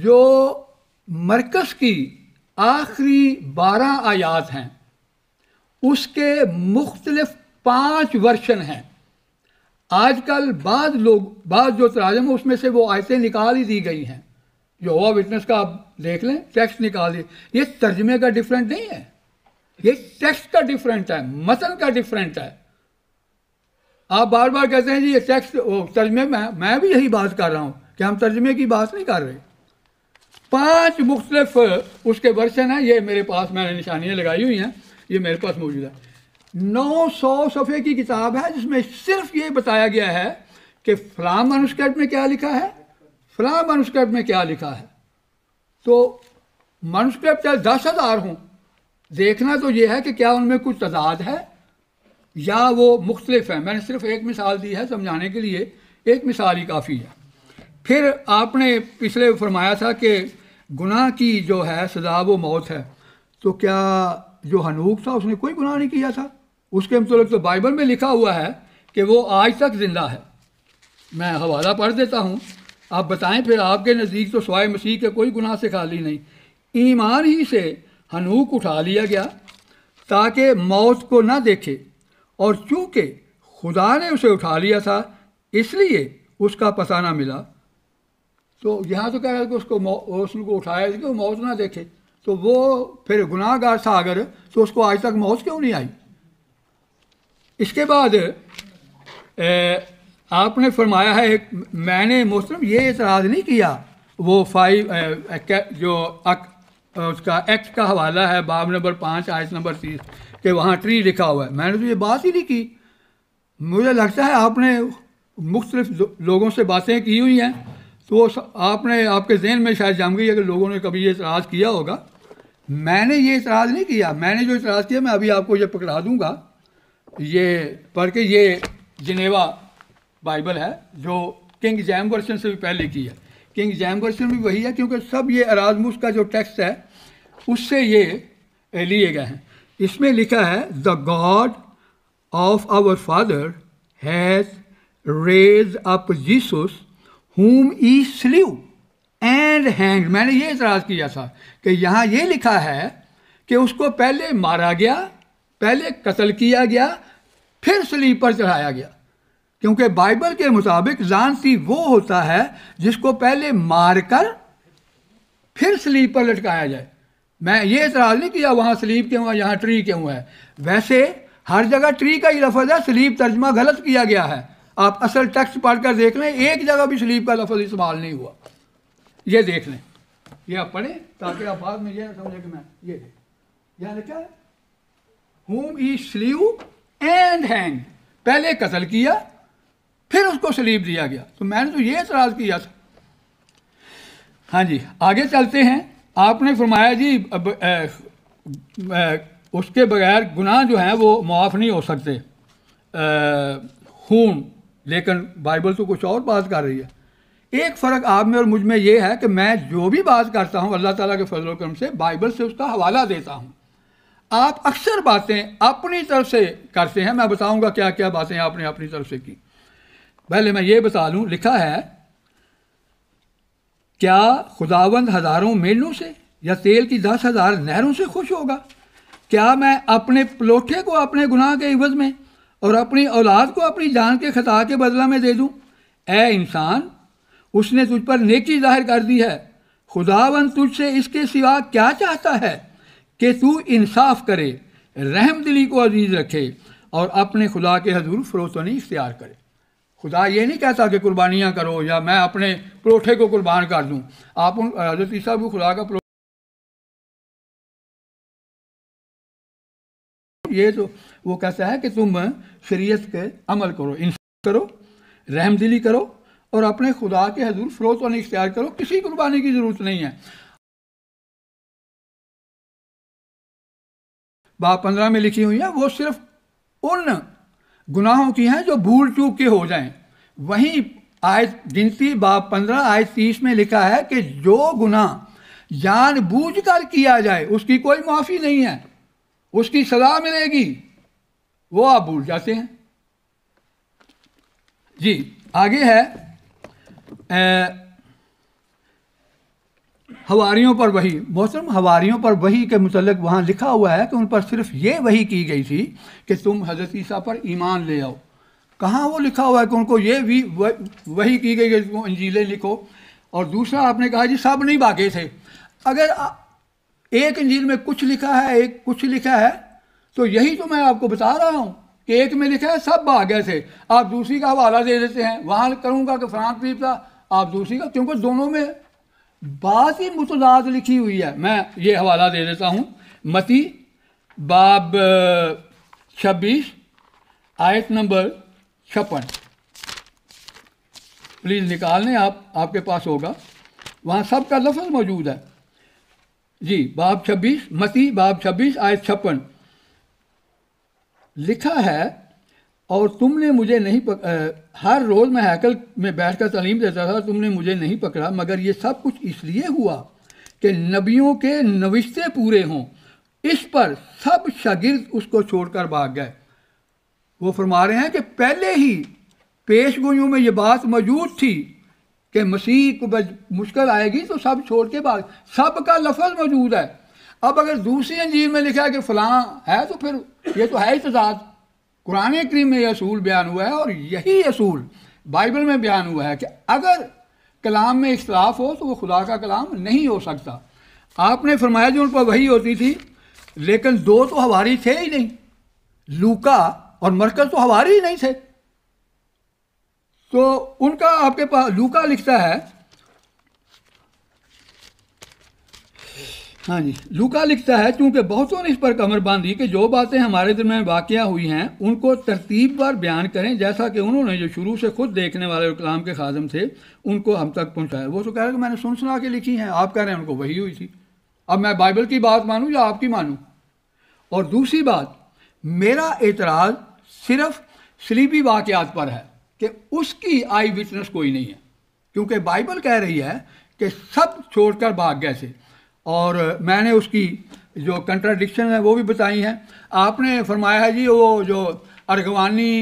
जो मरकज़ की आखिरी बारह आयात हैं उसके मुख्तलिफ पाँच वर्शन हैं आजकल बाद लोग बाद जो तराजम है उसमें से वो आयतें निकाल ही दी गई हैं जो हुआ विटनेस का आप देख लें टेक्स्ट निकाल दिए ये तर्जमे का डिफरेंट नहीं है ये टेक्स्ट का डिफरेंट है मतन का डिफरेंट है आप बार बार कहते हैं जी ये टेक्स्ट तर्जमे में मैं भी यही बात कर रहा हूँ कि हम तर्जमे की बात नहीं कर रहे पांच मुख्तलफ उसके वर्षन हैं ये मेरे पास मैंने निशानियाँ लगाई हुई हैं ये मेरे पास मौजूद है 900 सफ़े की किताब है जिसमें सिर्फ ये बताया गया है कि फ़लाँ मनुस्क्रिप्ट में क्या लिखा है फ़लाँ मनुस्क्रिप्ट में क्या लिखा है तो मनुस्क्रिप्ट चाहे दस हज़ार हों देखना तो ये है कि क्या उनमें कुछ तादाद है या वो मुख्तलिफ है मैंने सिर्फ एक मिसाल दी है समझाने के लिए एक मिसाल ही काफ़ी है फिर आपने पिछले फरमाया था कि गुनाह की जो है सजा वो मौत है तो क्या जो हनूक था उसने कोई गुनाह नहीं किया था उसके मतलब तो बाइबल में लिखा हुआ है कि वो आज तक ज़िंदा है मैं हवाला पढ़ देता हूँ आप बताएं फिर आपके नज़दीक तो सवाए मसीह के कोई गुनाह से खाली नहीं ईमान ही से हनूक उठा लिया गया ताकि मौत को ना देखे और चूँकि खुदा ने उसे उठा लिया था इसलिए उसका पता ना मिला तो यहाँ तो कह रहा है कि उसको उसको उठाया कि वो मौत ना देखे तो वो फिर गुनाहगार सागर तो उसको आज तक मौत क्यों नहीं आई इसके बाद ए, आपने फरमाया है मैंने मोहतरम ये इतराज़ नहीं किया वो फाइव जो अक, उसका एक्ट का हवाला है बाब नंबर पाँच आयत नंबर तीस के वहाँ ट्री लिखा हुआ है मैंने तो ये बात ही नहीं की मुझे लगता है आपने मुख्तलिफ लोगों से बातें की हुई हैं तो वो आपने आपके जहन में शायद जम गई है कि लोगों ने कभी ये इतराज़ किया होगा मैंने ये इतराज़ नहीं किया मैंने जो इतराज़ किया मैं अभी आपको ये पकड़ा दूंगा ये पढ़ के ये जिनेवा बाइबल है जो किंग जैम वर्सन से भी पहले की है किंग जैम वर्सन भी वही है क्योंकि सब ये अराजमुस का जो टेक्स्ट है उससे ये लिए गए हैं इसमें लिखा है the God of our father has raised up Jesus whom he slew and hanged मैंने ये इतराज़ किया था कि यहाँ ये लिखा है कि उसको पहले मारा गया पहले कत्ल किया गया फिर स्लीप पर चढ़ाया गया क्योंकि बाइबल के मुताबिक जानसी वो होता है जिसको पहले मार कर फिर स्लीप पर लटकाया जाए मैं ये इतराज़ नहीं किया वहाँ स्लीप क्यों है यहाँ ट्री क्यों है वैसे हर जगह ट्री का ही लफज है स्लीप तर्जमा गलत किया गया है आप असल टेक्स्ट पढ़कर देख लें एक जगह भी स्लीप का लफज इस्तेमाल नहीं हुआ ये देख लें ये आप पढ़ें ताकि आप बाद में यह समझें कि मैं ये देख यहाँ लिखा ई स्लीव एंड हैंग पहले कत्ल किया फिर उसको स्लीप दिया गया तो मैंने तो ये एतराज़ किया था हाँ जी आगे चलते हैं आपने फरमाया जी अब, ए, ए, उसके बगैर गुनाह जो हैं वो मुआफ़ नहीं हो सकते खून लेकिन बाइबल तो कुछ और बात कर रही है एक फ़र्क आप में और मुझ में ये है कि मैं जो भी बात करता हूँ अल्लाह ताला के फजल करम से बाइबल से उसका हवाला देता हूँ आप अक्सर बातें अपनी तरफ से करते हैं मैं बताऊँगा क्या क्या बातें आपने अपनी तरफ से की पहले मैं ये बता लूँ लिखा है क्या खुदावंद हज़ारों मेलों से या तेल की दस हज़ार नहरों से खुश होगा क्या मैं अपने पलोठे को अपने गुनाह के इवज में और अपनी औलाद को अपनी जान के खता के बदला में दे दूँ ए इंसान उसने तुझ पर नेकी जाहिर कर दी है खुदावन तुझसे इसके सिवा क्या चाहता है कि तू इंसाफ करे रहम दिली को अजीज़ रखे और अपने खुदा के हजूर फरोतनी इख्तियार करे खुदा ये नहीं कहता कि कुर्बानियाँ करो या मैं अपने परोठे को कुर्बान कर दूँ आप उन हजरत भी खुदा का ये तो वो कहता है कि तुम शरीयत के अमल करो इंसाफ करो रहम दिली करो और अपने खुदा के हजूर फरोत और इख्तियार करो किसी कुर्बानी की ज़रूरत नहीं है बाप पंद्रह में लिखी हुई है वो सिर्फ उन गुनाहों की हैं जो भूल चूक के हो जाएं वहीं आय गिनती बाप पंद्रह आय तीस में लिखा है कि जो गुनाह बूझ कर किया जाए उसकी कोई माफ़ी नहीं है उसकी सजा मिलेगी वो आप भूल जाते हैं जी आगे है ए, हवारियों पर वही मौसम हवारियों पर वही के मतलब वहाँ लिखा हुआ है कि उन पर सिर्फ ये वही की गई थी कि तुम हजरत ईसा पर ईमान ले आओ कहाँ वो लिखा हुआ है कि उनको ये भी वही की गई कि तुम लिखो और दूसरा आपने कहा जी सब नहीं बाकी थे अगर एक अंजील में कुछ लिखा है एक कुछ लिखा है तो यही तो मैं आपको बता रहा हूँ कि एक में लिखा है सब भाग्य थे आप दूसरी का हवाला दे देते हैं वहाँ करूँगा कि तो फ्रांस भी था आप दूसरी का क्योंकि दोनों में बात ही मुतदाद लिखी हुई है मैं ये हवाला दे देता हूँ मती बाब छब्बीस आयत नंबर छप्पन प्लीज़ निकाल लें आप आपके पास होगा वहाँ सब का लफज मौजूद है जी बाब छब्बीस मती बाब छब्बीस आयत छप्पन लिखा है और तुमने मुझे नहीं पक आ, हर रोज़ मैं हैकल में बैठ कर तलीम देता था तुमने मुझे नहीं पकड़ा मगर ये सब कुछ इसलिए हुआ कि नबियों के नविश्ते पूरे हों इस पर सब शागिर्द उसको छोड़कर भाग गए वो फरमा रहे हैं कि पहले ही पेश गोयों में ये बात मौजूद थी कि मसीह को मुश्किल आएगी तो सब छोड़ के भाग सब का लफज मौजूद है अब अगर दूसरी अंजीर में लिखा है कि फ़लाँ है तो फिर ये तो है इतजाज कुरान करीम में यह असूल बयान हुआ है और यही असूल बाइबल में बयान हुआ है कि अगर कलाम में इख्तलाफ हो तो वह खुदा का कलाम नहीं हो सकता आपने फरमाया जो उन पर वही होती थी लेकिन दो तो हवारी थे ही नहीं लूका और मरकज तो हवारी ही नहीं थे तो उनका आपके पास लूका लिखता है हाँ जी लूका लिखता है क्योंकि बहुतों ने इस पर कमर बांधी कि जो बातें हमारे में वाक़ हुई हैं उनको तरतीब पर बयान करें जैसा कि उन्होंने जो शुरू से खुद देखने वाले कलाम के खादम थे उनको हम तक पहुँचाया वो तो कह रहे कि मैंने सुन सुना के लिखी हैं आप कह रहे हैं उनको वही हुई थी अब मैं बाइबल की बात मानूँ या आपकी मानूँ और दूसरी बात मेरा एतराज़ सिर्फ स्लीबी वाक़ात पर है कि उसकी आई विटनेस कोई नहीं है क्योंकि बाइबल कह रही है कि सब छोड़कर भाग गए थे और मैंने उसकी जो कंट्राडिक्शन है वो भी बताई हैं आपने फरमाया है जी वो जो अर्गवानी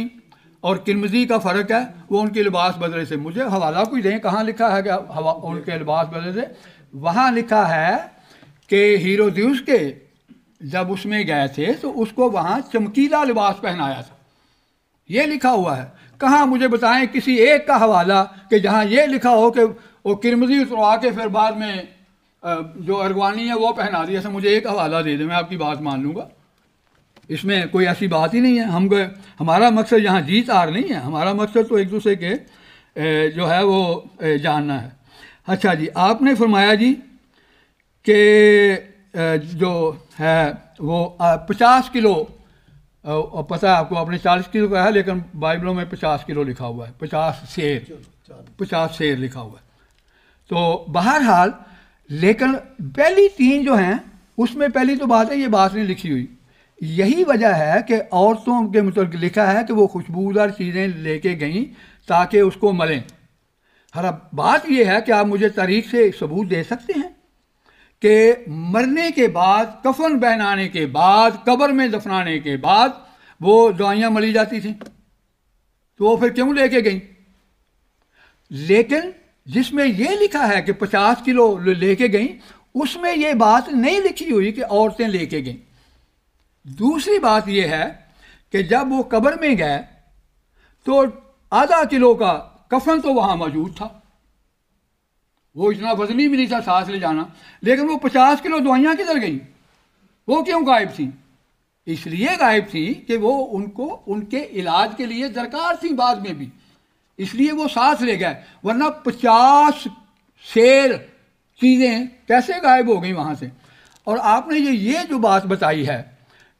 और किमजी का फ़र्क है वो उनके लिबास बदले से मुझे हवाला कोई दें कहाँ लिखा है क्या हवा उनके लिबास बदले से वहाँ लिखा है कि हीरो दिवस के जब उसमें गए थे तो उसको वहाँ चमकीला लिबास पहनाया था ये लिखा हुआ है कहाँ मुझे बताएं किसी एक का हवाला कि जहाँ ये लिखा हो कि वो किरमजी उतरवा के फिर बाद में जो अरगवानी है वो पहना दिया सर मुझे एक हवाला दे दे मैं आपकी बात मान लूँगा इसमें कोई ऐसी बात ही नहीं है हम गए हमारा मकसद यहाँ जीत हार नहीं है हमारा मकसद तो एक दूसरे के जो है वो जानना है अच्छा जी आपने फरमाया जी के जो है वो पचास किलो पता है आपको आपने चालीस किलो कहा है लेकिन बाइबलों में पचास किलो लिखा हुआ है पचास शेर पचास शेर लिखा हुआ है तो बहरहाल लेकिन पहली तीन जो हैं उसमें पहली तो बात है ये बात नहीं लिखी हुई यही वजह है कि औरतों के मुतल लिखा है कि वो खुशबूदार चीज़ें लेके गईं ताकि उसको मलें हर बात यह है कि आप मुझे तारीख से सबूत दे सकते हैं कि मरने के बाद कफन पहनाने के बाद कब्र में दफनाने के बाद वो दवाइयाँ मली जाती थी तो वो फिर क्यों लेके गई लेकिन जिसमें यह लिखा है कि पचास किलो लेके गई उसमें ये बात नहीं लिखी हुई कि औरतें लेके गईं दूसरी बात यह है कि जब वो कब्र में गए तो आधा किलो का कफन तो वहाँ मौजूद था वो इतना वजनी भी नहीं था सांस ले जाना लेकिन वो पचास किलो दवाइयाँ किधर गईं वो क्यों गायब थी इसलिए गायब थी कि वो उनको उनके इलाज के लिए दरकार थी बाद में भी इसलिए वो साथ ले गए वरना पचास शेर चीज़ें कैसे गायब हो गई वहाँ से और आपने जो ये जो बात बताई है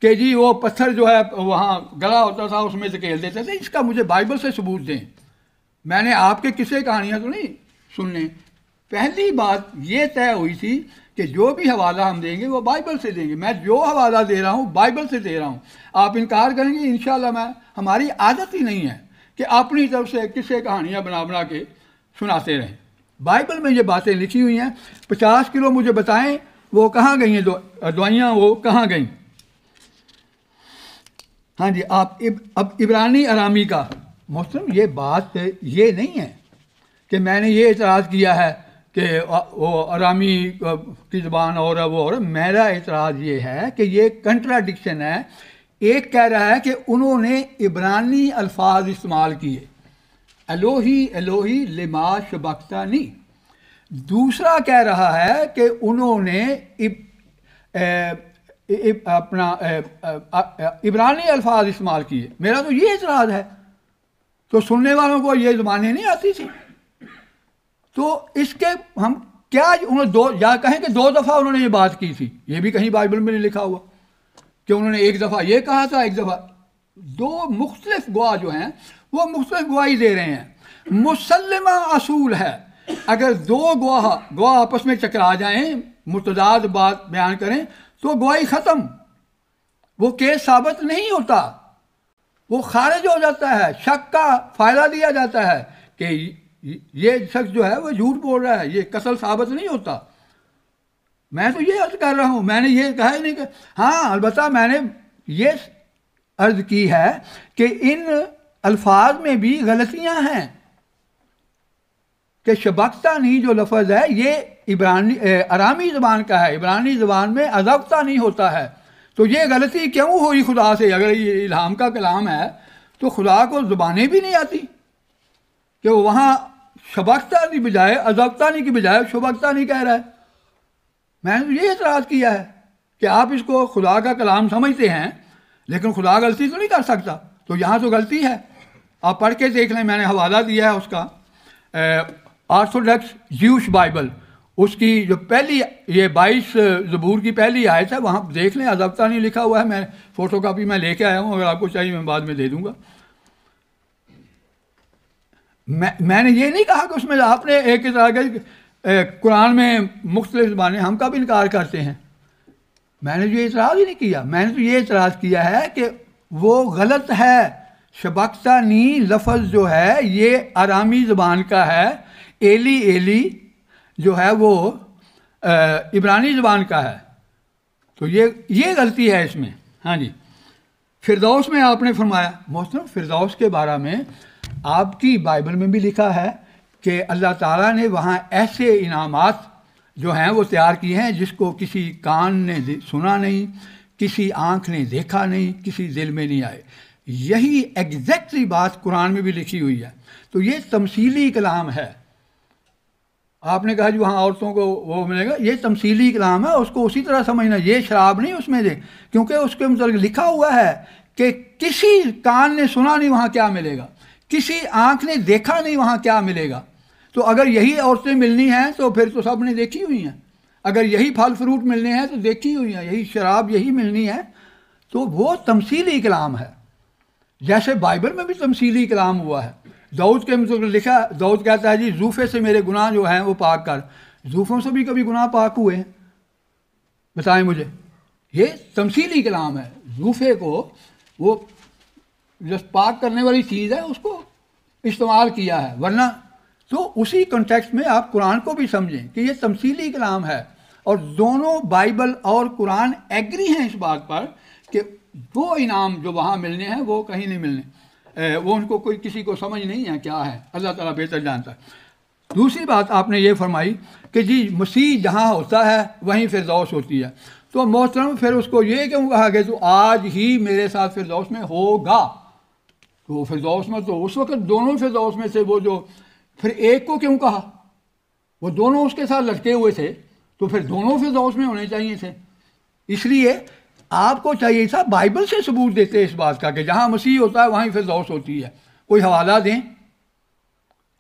कि जी वो पत्थर जो है वहाँ गला होता था उसमें धकेल देते थे तो इसका मुझे बाइबल से सबूत दें मैंने आपके किसे कहानियाँ तो नहीं सुनने पहली बात ये तय हुई थी कि जो भी हवाला हम देंगे वो बाइबल से देंगे मैं जो हवाला दे रहा हूँ बाइबल से दे रहा हूँ आप इनकार करेंगे इन मैं हमारी आदत ही नहीं है कि अपनी तरफ से किससे कहानियाँ बना बना के सुनाते रहें बाइबल में ये बातें लिखी हुई हैं पचास किलो मुझे बताएं वो कहाँ गई हैं दवाइयाँ वो कहाँ गई हाँ जी आप इब, अब इब्रानी आरामी का मौसम ये बात ये नहीं है कि मैंने ये एतराज़ किया है कि वो आरामी की ज़बान और वो और मेरा एतराज़ ये है कि ये कंट्राडिक्शन है एक कह रहा है कि उन्होंने इब्रानी अल्फाज इस्तेमाल किए अलोही अलोही लिमा शबक्तानी दूसरा कह रहा है कि उन्होंने इब, इब, अपना इब्रानी अल्फाज इस्तेमाल किए मेरा तो ये इतराज़ है तो सुनने वालों को ये जुबानी नहीं आती थी तो इसके हम क्या उन्होंने दो या कहें कि दो दफ़ा उन्होंने ये बात की थी ये भी कहीं बाइबल में नहीं लिखा हुआ कि उन्होंने एक दफ़ा ये कहा था एक दफ़ा दो मुख्तलिफ गुआ जो हैं वो मुख्तलिफ गवाही दे रहे हैं मुसलमा असूल है अगर दो गुआ गुआ आपस में चकरा जाएं मुतदाद बात बयान करें तो गवाही ख़त्म वो केस साबित नहीं होता वो खारिज हो जाता है शक का फ़ायदा दिया जाता है कि ये शख्स जो है वो झूठ बोल रहा है ये कसल साबित नहीं होता मैं तो ये अर्ज कर रहा हूँ मैंने ये कहा ही नहीं हाँ अलबत् मैंने ये अर्ज की है कि इन अल्फाज में भी गलतियाँ हैं कि शबकतानी जो लफज है ये इब्रानी अरामी ज़बान का है इब्रानी ज़बान में अदबता नहीं होता है तो ये गलती क्यों हुई खुदा से अगर ये इल्हाम का कलाम है तो खुदा को ज़ुबानें भी नहीं आती कि वो वहाँ शबकता की बजाय नहीं की बजाय शबकता नहीं कह रहा है मैंने ये एतराज़ किया है कि आप इसको खुदा का कलाम समझते हैं लेकिन खुदा गलती तो नहीं कर सकता तो यहाँ तो गलती है आप पढ़ के देख लें मैंने हवाला दिया है उसका आर्थोडक्स यूश बाइबल उसकी जो पहली ये बाईस जबूर की पहली आयत है वहाँ देख लें अजबता नहीं लिखा हुआ है मैं फ़ोटो कापी मैं लेके आया हूँ अगर आपको चाहिए मैं बाद में दे दूँगा मैं मैंने ये नहीं कहा कि उसमें आपने एक तरह कुरान में मुख्तलिफ जबानें हम कब इनकार करते हैं मैंने तो ये इतराज़ ही नहीं किया मैंने तो ये इतराज़ किया है कि वो गलत है नी लफज जो है ये आरामी ज़बान का है एली एली जो है वो इब्रानी ज़बान का है तो ये ये गलती है इसमें हाँ जी फिरदौस में आपने फरमाया मोहतरम फिरदौस के बारे में आपकी बाइबल में भी लिखा है कि अल्लाह ताला ने वहाँ ऐसे इनामात जो हैं वो तैयार किए हैं जिसको किसी कान ने सुना नहीं किसी आँख ने देखा नहीं किसी दिल में नहीं आए यही एग्जैक्टली बात कुरान में भी लिखी हुई है तो ये तमसीली कलाम है आपने कहा जी वहाँ औरतों को वो मिलेगा ये तमसीली कलाम है उसको उसी तरह समझना ये शराब नहीं उसमें दे क्योंकि उसके मतलब लिखा हुआ है कि किसी कान ने सुना नहीं वहाँ क्या मिलेगा किसी आंख ने देखा नहीं वहाँ क्या मिलेगा तो अगर यही औरतें मिलनी हैं तो फिर तो सबने देखी हुई हैं अगर यही फल फ्रूट मिलने हैं तो देखी हुई हैं यही शराब यही मिलनी है तो वो तमसीली कलाम है जैसे बाइबल में भी तमसीली कलाम हुआ है दाऊद के मतलब लिखा दाऊद कहता है जी जूफे से मेरे गुनाह जो हैं वो पाक कर जूफों से भी कभी गुनाह पाक हुए हैं बताएं मुझे ये तमसीली कलाम है जूफे को वो जो स्पार्क करने वाली चीज़ है उसको इस्तेमाल किया है वरना तो उसी कॉन्टेक्स्ट में आप कुरान को भी समझें कि ये तमसीली कलाम है और दोनों बाइबल और कुरान एग्री हैं इस बात पर कि वो इनाम जो वहाँ मिलने हैं वो कहीं नहीं मिलने वो उनको कोई किसी को समझ नहीं है क्या है अल्लाह ताला बेहतर जानता है दूसरी बात आपने ये फरमाई कि जी मसीह जहाँ होता है वहीं फिरदौस होती है तो मोहतरम फिर उसको ये क्यों कहा कि तू आज ही मेरे साथ फिरदौस में होगा तो फिरदौस में तो उस वक्त दोनों फिरदौस में से वो जो फिर एक को क्यों कहा वो दोनों उसके साथ लटके हुए थे तो फिर दोनों फिरदौस में होने चाहिए थे इसलिए आपको चाहिए था बाइबल से सबूत देते इस बात का कि जहाँ मसीह होता है वहीं फिरदौस होती है कोई हवाला दें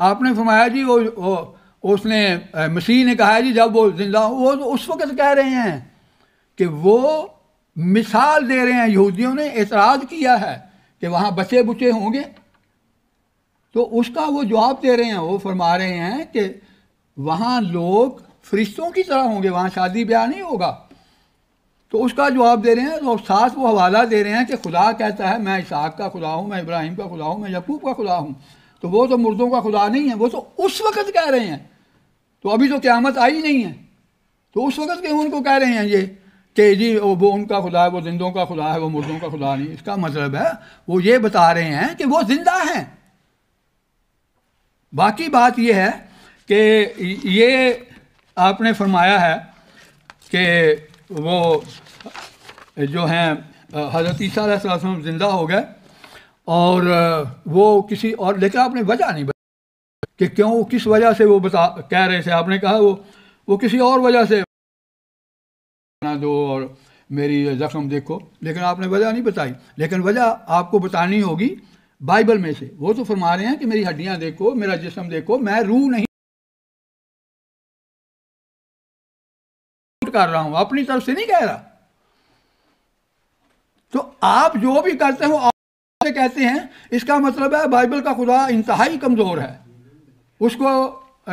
आपने फरमाया जी वो, वो उसने मसीह ने कहा जी जब वो जिंदा वो तो उस वक्त कह रहे हैं कि वो मिसाल दे रहे हैं यहूदियों ने एतराज़ किया है कि वहाँ बचे बुचे होंगे तो उसका वो जवाब दे रहे हैं वो फरमा रहे हैं कि वहाँ लोग फरिश्तों की तरह होंगे वहाँ शादी ब्याह नहीं होगा तो उसका जवाब दे रहे हैं और साथ वो हवाला दे रहे हैं कि खुदा कहता है मैं इसाक़ का खुदा हूँ मैं इब्राहिम का खुदा हूँ मैं यकूब का खुदा हूँ तो वो तो मुर्दों का खुदा नहीं है वो तो उस वक़्त कह रहे हैं तो अभी तो क़्यामत आई नहीं है तो उस वक़्त के उनको कह रहे हैं ये कि जी वो वो उनका खुदा है वो जिंदों का खुदा है वो मुर्दों का खुदा नहीं इसका मतलब है वो ये बता रहे हैं कि वो जिंदा हैं बाकी बात ये है कि ये आपने फरमाया है कि वो जो हैं हज़रत ईसा ज़िंदा हो गए और वो किसी और लेकिन आपने वजह नहीं बताया कि क्यों किस वजह से वो बता कह रहे थे आपने कहा वो वो किसी और वजह से बना दो और मेरी ज़ख्म देखो लेकिन आपने वजह नहीं बताई लेकिन वजह आपको बतानी होगी बाइबल में से वो तो फरमा रहे हैं कि मेरी हड्डियां देखो मेरा जिसम देखो मैं रूह नहीं कर रहा हूँ अपनी तरफ से नहीं कह रहा तो आप जो भी करते हो आप कहते हैं इसका मतलब है बाइबल का खुदा इंतहाई कमज़ोर है उसको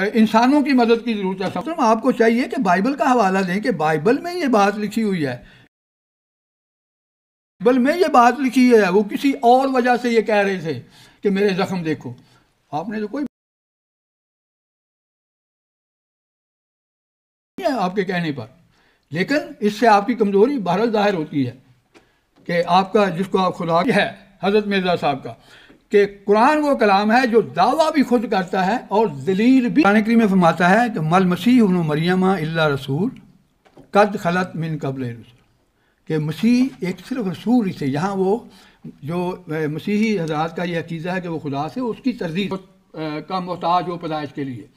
इंसानों की मदद की ज़रूरत है सब आपको चाहिए कि बाइबल का हवाला दें कि बाइबल में ये बात लिखी हुई है बाइबल में ये बात लिखी है वो किसी और वजह से ये कह रहे थे कि मेरे ज़ख्म देखो आपने तो कोई है आपके कहने पर लेकिन इससे आपकी कमज़ोरी बहरल जाहिर होती है कि आपका जिसको आप खुदा है हज़रत मिर्ज़ा साहब का कि कुरान वो कलाम है जो दावा भी खुद करता है और दलील भी कुरान करीम में फरमाता है कि मल मसीह मरियम अल्ला रसूल कद खलत मिन कबल रसूल कि मसीह एक सिर्फ रसूल ही से यहाँ वो जो मसीही हजरात का ये अकीदा है कि वो खुदा से उसकी तरजीह का मोहताज हो पैदाइश के लिए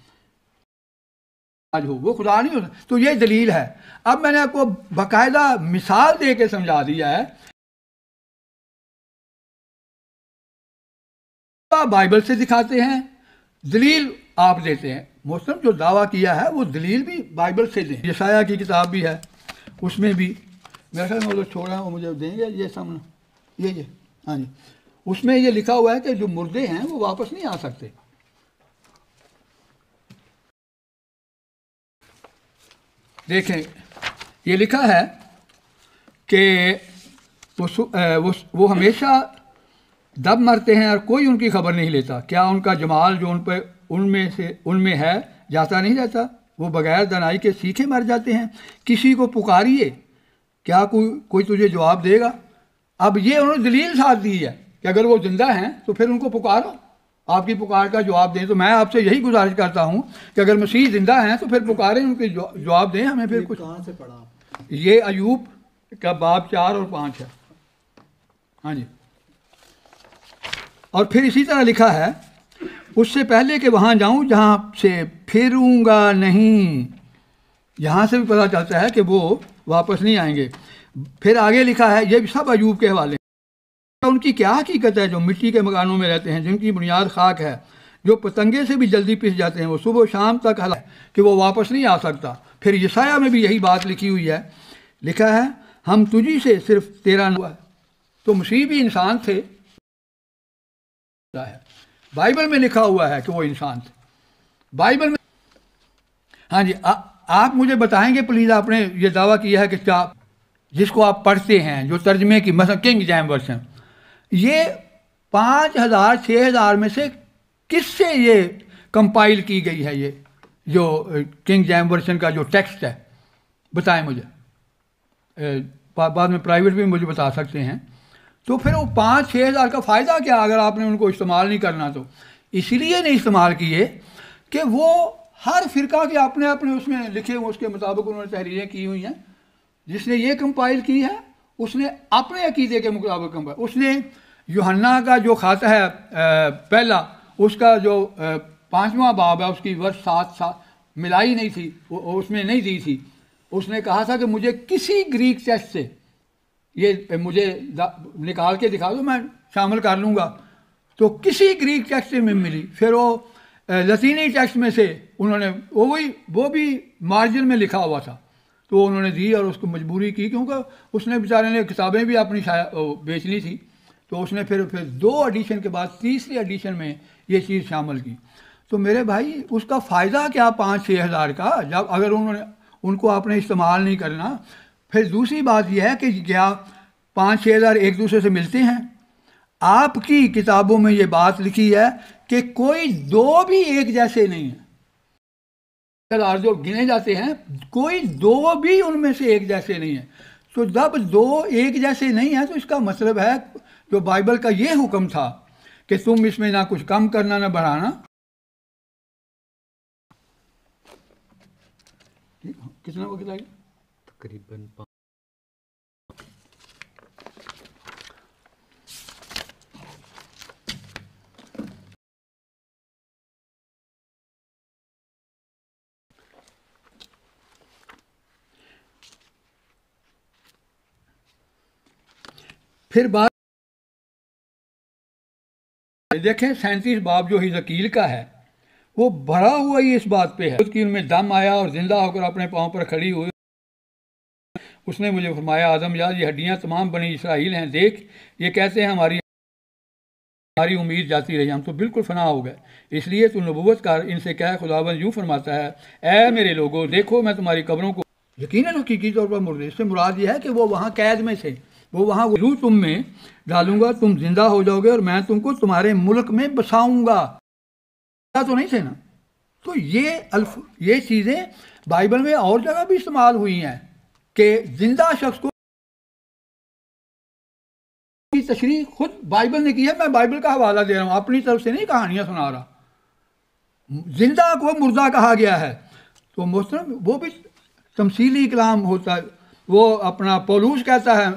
हो वो खुदा नहीं होता तो ये दलील है अब मैंने आपको बाकायदा मिसाल दे के समझा दिया है बाइबल से दिखाते हैं दलील आप देते हैं मौसम जो दावा किया है वो दलील भी बाइबल से दें यशाया की किताब भी है उसमें भी मेरा ख्याल में वो छोड़ रहा हूँ मुझे देंगे ये सामने ये ये हाँ जी उसमें ये लिखा हुआ है कि जो मुर्दे हैं वो वापस नहीं आ सकते देखें ये लिखा है कि वो वो, वो हमेशा दब मरते हैं और कोई उनकी खबर नहीं लेता क्या उनका जमाल जो उन पर उनमें से उनमें है जाता नहीं जाता वो बगैर दनाई के सीखे मर जाते हैं किसी को पुकारिए क्या कोई कोई तुझे जवाब देगा अब ये उन्होंने दलील साथ दी है कि अगर वो ज़िंदा हैं तो फिर उनको पुकारो आपकी पुकार का जवाब दें तो मैं आपसे यही गुजारिश करता हूँ कि अगर मसीह ज़िंदा हैं तो फिर पुकारें उनके जवाब दें हमें फिर कुछ कहाँ से पढ़ा ये अयूब का बाब चार और पाँच है हाँ जी और फिर इसी तरह लिखा है उससे पहले कि वहाँ जाऊँ जहाँ से फिरूँगा नहीं यहाँ से भी पता चलता है कि वो वापस नहीं आएंगे फिर आगे लिखा है ये भी सब अजूब के हवाले तो उनकी क्या हकीकत है जो मिट्टी के मकानों में रहते हैं जिनकी बुनियाद खाक है जो पतंगे से भी जल्दी पिस जाते हैं वो सुबह शाम तक हला कि वो वापस नहीं आ सकता फिर यसाया में भी यही बात लिखी हुई है लिखा है हम तुझी से सिर्फ तेरा नुआ तो मुसीबी इंसान थे है बाइबल में लिखा हुआ है कि वो इंसान थे बाइबल में हाँ जी आ, आप मुझे बताएंगे प्लीज़ आपने ये दावा किया है कि क्या जिसको आप पढ़ते हैं जो तर्जमे की मसल किंग जैम वर्सन ये पाँच हज़ार छः हज़ार में से किससे ये कंपाइल की गई है ये जो किंग जैम वर्सन का जो टेक्स्ट है बताएं मुझे बाद में प्राइवेट भी मुझे बता सकते हैं तो फिर वो पाँच छः हज़ार का फ़ायदा क्या अगर आपने उनको इस्तेमाल नहीं करना तो इसलिए नहीं इस्तेमाल किए कि वो हर फ़िरका के अपने अपने उसमें लिखे हुए उसके मुताबिक उन्होंने तहरीरें की हुई हैं जिसने ये कंपाइल की है उसने अपने अकीदे के मुताबिक कंपाइल उसने योहन्ना का जो खाता है पहला उसका जो पाँचवा बाब है उसकी वर्ष सात सात मिलाई नहीं थी उसमें नहीं दी थी उसने कहा था कि मुझे किसी ग्रीक टेस्ट से ये मुझे निकाल के दिखा दो मैं शामिल कर लूँगा तो किसी ग्रीक टेक्स्ट में मिली फिर वो लतीनी टेक्स्ट में से उन्होंने वो भी वो भी मार्जिन में लिखा हुआ था तो उन्होंने दी और उसको मजबूरी की क्योंकि उसने बेचारे ने किताबें भी अपनी बेचनी थी तो उसने फिर फिर दो एडिशन के बाद तीसरे एडिशन में ये चीज़ शामिल की तो मेरे भाई उसका फ़ायदा क्या पाँच छः हज़ार का जब अगर उन्होंने उनको आपने इस्तेमाल नहीं करना फिर दूसरी बात यह है कि क्या पाँच छः हज़ार एक दूसरे से मिलते हैं आपकी किताबों में ये बात लिखी है कि कोई दो भी एक जैसे नहीं है कल जो गिने जाते हैं कोई दो भी उनमें से एक जैसे नहीं है तो जब दो एक जैसे नहीं है तो इसका मतलब है जो बाइबल का ये हुक्म था कि तुम इसमें ना कुछ कम करना ना बढ़ाना कितना वक्त लगेगा तकरीबन फिर बात देखें सैंतीस बाब जो हिजकील का है वो भरा हुआ ही इस बात पे है उसकी उनमें दम आया और जिंदा होकर अपने पांव पर खड़ी हुई उसने मुझे फरमाया आजम याद ये हड्डियाँ तमाम बनी इसराइल हैं देख ये कैसे हैं हमारी हमारी उम्मीद जाती रही हम तो बिल्कुल फना हो गए इसलिए तो नबूत का इनसे क्या खुदावन यूँ फरमाता है ऐ मेरे लोगों देखो मैं तुम्हारी कब्रों को यकीन हकीकी तौर पर मुर्दे इससे मुराद यह है कि वो वहाँ कैद में थे वो वहाँ रू तुम में डालूंगा तुम जिंदा हो जाओगे और मैं तुमको तुम्हारे मुल्क में बसाऊंगा तो नहीं थे ना तो ये अल्फ ये चीज़ें बाइबल में और जगह भी इस्तेमाल हुई हैं कि जिंदा शख्स को तशरी खुद बाइबल ने की है मैं बाइबल का हवाला दे रहा हूँ अपनी तरफ से नहीं कहानियाँ सुना रहा जिंदा को मुर्दा कहा गया है तो मोहतरम वो भी तमसीली कलाम होता है वो अपना पोलूस कहता है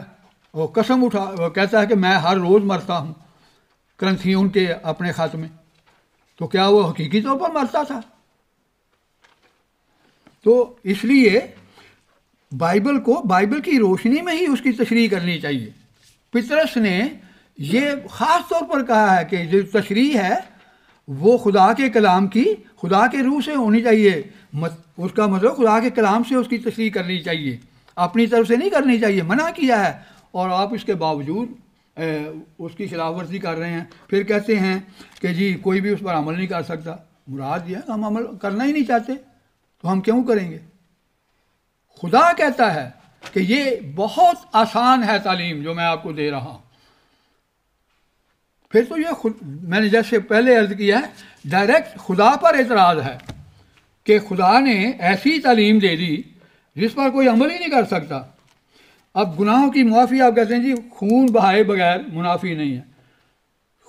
वो कसम उठा वो कहता है कि मैं हर रोज़ मरता हूँ क्रंथियों के अपने खात में तो क्या वो हकीकी तौर पर मरता था तो इसलिए बाइबल को बाइबल की रोशनी में ही उसकी तशरी करनी चाहिए पितरस ने ये ख़ास तौर पर कहा है कि जो तशरी है वो खुदा के कलाम की खुदा के रूह से होनी चाहिए मत, उसका मतलब खुदा के कलाम से उसकी तशरी करनी चाहिए अपनी तरफ से नहीं करनी चाहिए मना किया है और आप इसके बावजूद उसकी खिलाफवर्जी कर रहे हैं फिर कहते हैं कि जी कोई भी उस पर अमल नहीं कर सकता मुराद यह हम अमल करना ही नहीं चाहते तो हम क्यों करेंगे खुदा कहता है कि ये बहुत आसान है तालीम जो मैं आपको दे रहा हूँ फिर तो ये खुद मैंने जैसे पहले अर्ज़ किया है डायरेक्ट खुदा पर एतराज़ है कि खुदा ने ऐसी तालीम दे दी जिस पर कोई अमल ही नहीं कर सकता अब गुनाहों की मुआफ़ी आप कहते हैं जी खून बहाए बगैर मुनाफी नहीं है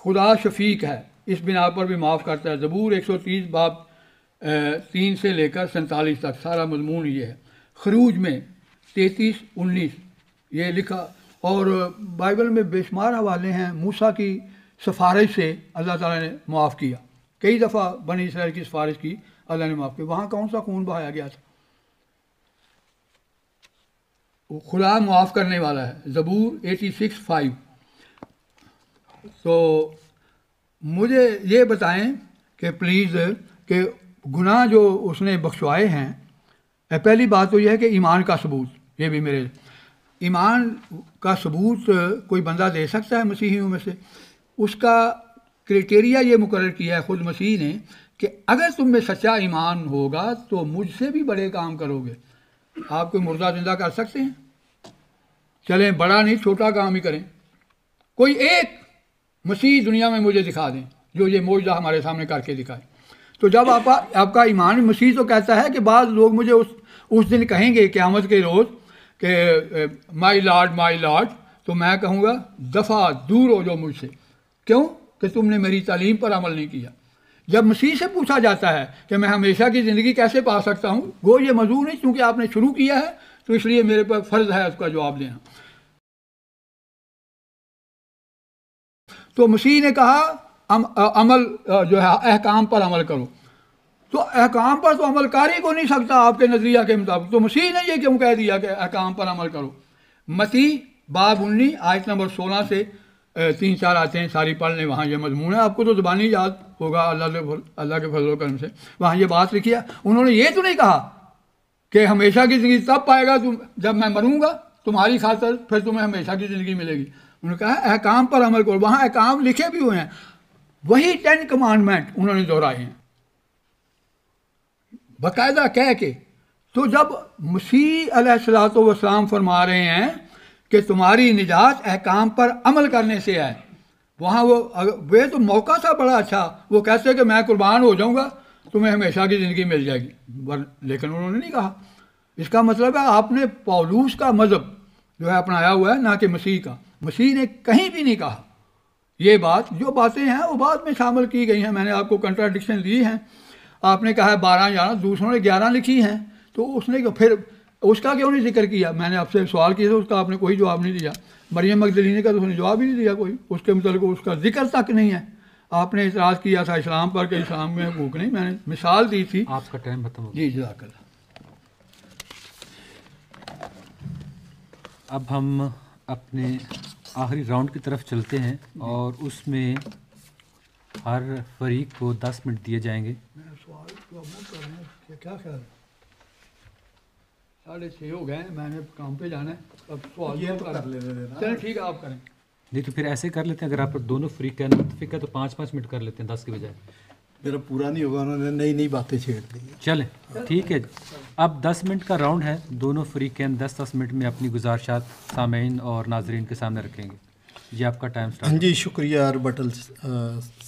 खुदा शफीक है इस बिना पर भी माफ़ करता है ज़बूर एक सौ तीस बाप तीन से लेकर सैंतालीस तक सारा मजमून ये है खरूज में तैतीस उन्नीस ये लिखा और बाइबल में बेशुमार हवाले हैं मूसा की सिफारिश से अल्लाह ताला ने माफ़ किया कई दफ़ा बनी इसराइल की सिफारिश की अल्लाह ने माफ़ किया वहाँ कौन सा खून बहाया गया था खुदा मुआफ़ करने वाला है ज़बूर एटी सिक्स फाइव तो मुझे ये बताएं कि प्लीज़ कि गुनाह जो उसने बख्शवाए हैं पहली बात तो यह है कि ईमान का सबूत ये भी मेरे ईमान का सबूत कोई बंदा दे सकता है मसीहियों में से उसका क्रिटेरिया ये मुकर किया है ख़ुद मसीह ने कि अगर तुम में सच्चा ईमान होगा तो मुझसे भी बड़े काम करोगे आप कोई मुर्दा जिंदा कर सकते हैं चलें बड़ा नहीं छोटा काम ही करें कोई एक मसीह दुनिया में मुझे दिखा दें जो ये मौजा हमारे सामने करके दिखाए तो जब आपका आपका ईमान मसीह तो कहता है कि बाद लोग मुझे उस उस दिन कहेंगे क़्यामत के रोज़ के माई लॉर्ड माई लॉर्ड तो मैं कहूँगा दफ़ा दूर हो जाओ मुझसे क्यों कि तुमने मेरी तालीम पर अमल नहीं किया जब मसीह से पूछा जाता है कि मैं हमेशा की ज़िंदगी कैसे पा सकता हूँ वो ये मजूर नहीं क्योंकि आपने शुरू किया है तो इसलिए मेरे पर फ़र्ज़ है उसका जवाब देना तो मसीह ने कहा अम, अमल जो है अहकाम पर अमल करो तो अहकाम पर तो अमल कर ही को नहीं सकता आपके नज़रिया के मुताबिक तो मसीह ने यह क्यों कह दिया कि अहकाम पर अमल करो मसीह बाब उन्नी आयत नंबर सोलह से तीन चार आते हैं सारी पढ़ने वहाँ ये मजमून है आपको तो ज़ुबानी याद होगा अल्लाह के अल्लाह के फजल करम से वहाँ ये बात लिखी है उन्होंने ये तो नहीं कहा कि हमेशा की ज़िंदगी तब पाएगा तुम जब मैं मरूँगा तुम्हारी खातर फिर तुम्हें हमेशा की ज़िंदगी मिलेगी उन्होंने कहा अहकाम पर अमल करो वहाँ अहकाम लिखे भी हुए हैं वही टेन कमांडमेंट उन्होंने दोहराए हैं बाकायदा कह के तो जब मसीह सलात फरमा रहे हैं कि तुम्हारी निजात अहकाम पर अमल करने से है वहाँ वो वे तो मौका था बड़ा अच्छा वो कहते कि मैं कुर्बान हो जाऊँगा तुम्हें हमेशा की ज़िंदगी मिल जाएगी वर लेकिन उन्होंने नहीं कहा इसका मतलब है आपने पौलूस का मज़हब जो है अपनाया हुआ है ना कि मसीह का मसीह ने कहीं भी नहीं कहा ये बात जो बातें हैं वो बाद में शामिल की गई हैं मैंने आपको कंट्राडिक्शन दी हैं आपने कहा है बारह ग्यारह दूसरों ने ग्यारह लिखी हैं तो उसने फिर उसका क्यों नहीं जिक्र किया मैंने आपसे सवाल किया था उसका आपने कोई जवाब नहीं दिया मरियम मकदलीनी का तो उसने जवाब ही नहीं दिया कोई उसके मतलब उसका जिक्र तक नहीं है आपने इतराज़ किया था इस्लाम पर कि इस्लाम में भूख नहीं मैंने मिसाल दी थी आपका टाइम बताऊँ जी जजाक अब हम अपने आखिरी राउंड की तरफ चलते हैं और उसमें हर फरीक को दस मिनट दिए जाएंगे कर रहे हैं क्या ख्याल है साढ़े छः हो गए हैं मैंने काम पे जाना है अब सवाल ये तो कर लेते चलो ठीक है आप करें नहीं तो फिर ऐसे कर लेते हैं अगर आप दोनों फ्री कहना मुतफिक है तो पाँच पाँच मिनट कर लेते हैं दस के बजाय मेरा पूरा नहीं होगा उन्होंने नई नई बातें छेड़ दी चलें ठीक है अब दस मिनट का राउंड है दोनों फ्री कैन दस दस मिनट में अपनी गुजारशात सामीन और नाजरीन के सामने रखेंगे ये आपका टाइम हाँ स्टार्ट जी शुक्रिया बटल